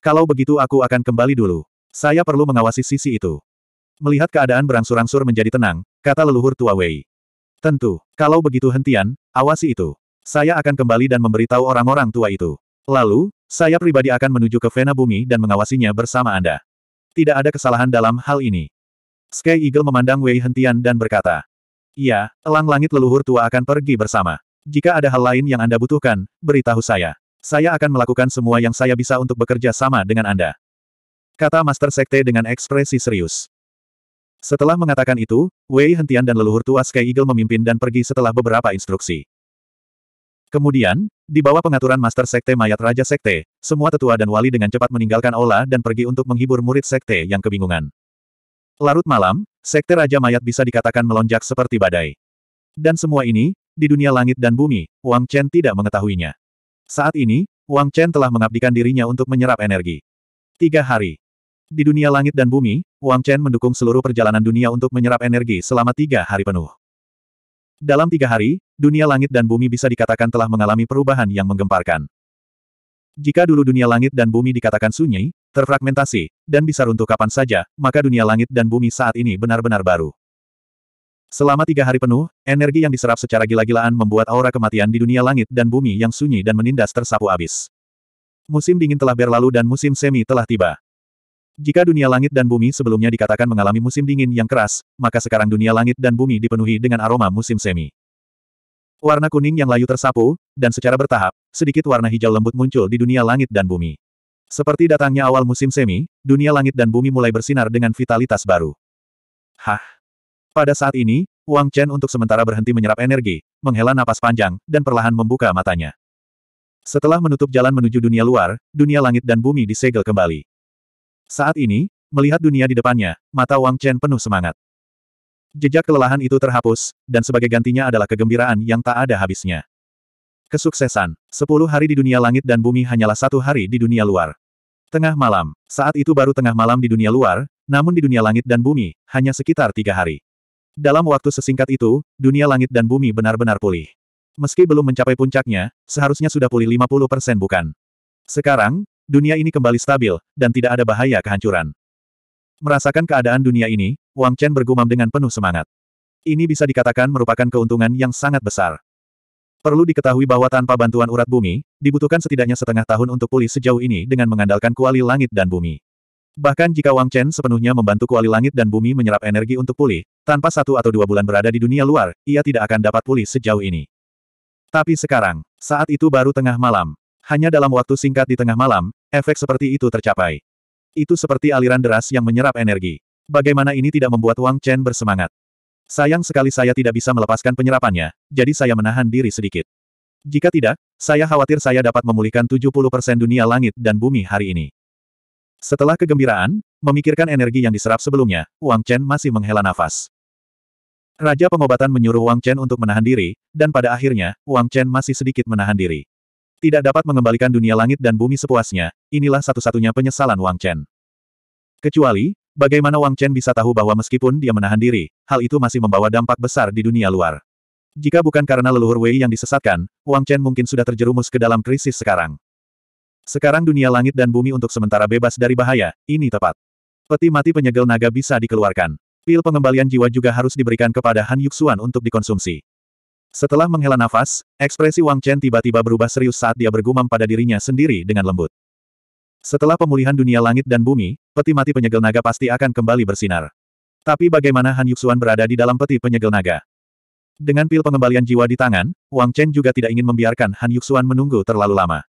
Kalau begitu aku akan kembali dulu. Saya perlu mengawasi sisi itu. Melihat keadaan berangsur-angsur menjadi tenang, kata leluhur tua Wei. Tentu, kalau begitu hentian, awasi itu. Saya akan kembali dan memberitahu orang-orang tua itu. Lalu, saya pribadi akan menuju ke Vena Bumi dan mengawasinya bersama Anda. Tidak ada kesalahan dalam hal ini. Sky Eagle memandang Wei hentian dan berkata, "Ya, elang langit leluhur tua akan pergi bersama. Jika ada hal lain yang Anda butuhkan, beritahu saya. Saya akan melakukan semua yang saya bisa untuk bekerja sama dengan Anda. Kata Master Sekte dengan ekspresi serius. Setelah mengatakan itu, Wei Hentian dan leluhur tua Sky Eagle memimpin dan pergi setelah beberapa instruksi. Kemudian, di bawah pengaturan Master Sekte Mayat Raja Sekte, semua tetua dan wali dengan cepat meninggalkan Ola dan pergi untuk menghibur murid Sekte yang kebingungan. Larut malam, Sekte Raja Mayat bisa dikatakan melonjak seperti badai. Dan semua ini, di dunia langit dan bumi, Wang Chen tidak mengetahuinya. Saat ini, Wang Chen telah mengabdikan dirinya untuk menyerap energi. Tiga hari. Di dunia langit dan bumi, Wang Chen mendukung seluruh perjalanan dunia untuk menyerap energi selama tiga hari penuh. Dalam tiga hari, dunia langit dan bumi bisa dikatakan telah mengalami perubahan yang menggemparkan. Jika dulu dunia langit dan bumi dikatakan sunyi, terfragmentasi, dan bisa runtuh kapan saja, maka dunia langit dan bumi saat ini benar-benar baru. Selama tiga hari penuh, energi yang diserap secara gila-gilaan membuat aura kematian di dunia langit dan bumi yang sunyi dan menindas tersapu abis. Musim dingin telah berlalu dan musim semi telah tiba. Jika dunia langit dan bumi sebelumnya dikatakan mengalami musim dingin yang keras, maka sekarang dunia langit dan bumi dipenuhi dengan aroma musim semi. Warna kuning yang layu tersapu, dan secara bertahap, sedikit warna hijau lembut muncul di dunia langit dan bumi. Seperti datangnya awal musim semi, dunia langit dan bumi mulai bersinar dengan vitalitas baru. Hah? Pada saat ini, Wang Chen untuk sementara berhenti menyerap energi, menghela napas panjang, dan perlahan membuka matanya. Setelah menutup jalan menuju dunia luar, dunia langit dan bumi disegel kembali. Saat ini, melihat dunia di depannya, mata Wang Chen penuh semangat. Jejak kelelahan itu terhapus, dan sebagai gantinya adalah kegembiraan yang tak ada habisnya. Kesuksesan. Sepuluh hari di dunia langit dan bumi hanyalah satu hari di dunia luar. Tengah malam. Saat itu baru tengah malam di dunia luar, namun di dunia langit dan bumi, hanya sekitar tiga hari. Dalam waktu sesingkat itu, dunia langit dan bumi benar-benar pulih. Meski belum mencapai puncaknya, seharusnya sudah pulih 50% bukan? Sekarang, Dunia ini kembali stabil, dan tidak ada bahaya kehancuran. Merasakan keadaan dunia ini, Wang Chen bergumam dengan penuh semangat. Ini bisa dikatakan merupakan keuntungan yang sangat besar. Perlu diketahui bahwa tanpa bantuan urat bumi, dibutuhkan setidaknya setengah tahun untuk pulih sejauh ini dengan mengandalkan kuali langit dan bumi. Bahkan jika Wang Chen sepenuhnya membantu kuali langit dan bumi menyerap energi untuk pulih, tanpa satu atau dua bulan berada di dunia luar, ia tidak akan dapat pulih sejauh ini. Tapi sekarang, saat itu baru tengah malam. Hanya dalam waktu singkat di tengah malam, efek seperti itu tercapai. Itu seperti aliran deras yang menyerap energi. Bagaimana ini tidak membuat Wang Chen bersemangat? Sayang sekali saya tidak bisa melepaskan penyerapannya, jadi saya menahan diri sedikit. Jika tidak, saya khawatir saya dapat memulihkan 70% dunia langit dan bumi hari ini. Setelah kegembiraan, memikirkan energi yang diserap sebelumnya, Wang Chen masih menghela nafas. Raja pengobatan menyuruh Wang Chen untuk menahan diri, dan pada akhirnya, Wang Chen masih sedikit menahan diri. Tidak dapat mengembalikan dunia langit dan bumi sepuasnya, inilah satu-satunya penyesalan Wang Chen. Kecuali, bagaimana Wang Chen bisa tahu bahwa meskipun dia menahan diri, hal itu masih membawa dampak besar di dunia luar. Jika bukan karena leluhur Wei yang disesatkan, Wang Chen mungkin sudah terjerumus ke dalam krisis sekarang. Sekarang dunia langit dan bumi untuk sementara bebas dari bahaya, ini tepat. Peti mati penyegel naga bisa dikeluarkan. Pil pengembalian jiwa juga harus diberikan kepada Han Yuxuan untuk dikonsumsi. Setelah menghela nafas, ekspresi Wang Chen tiba-tiba berubah serius saat dia bergumam pada dirinya sendiri dengan lembut. Setelah pemulihan dunia langit dan bumi, peti mati penyegel naga pasti akan kembali bersinar. Tapi bagaimana Han Yuxuan berada di dalam peti penyegel naga? Dengan pil pengembalian jiwa di tangan, Wang Chen juga tidak ingin membiarkan Han Yuxuan menunggu terlalu lama.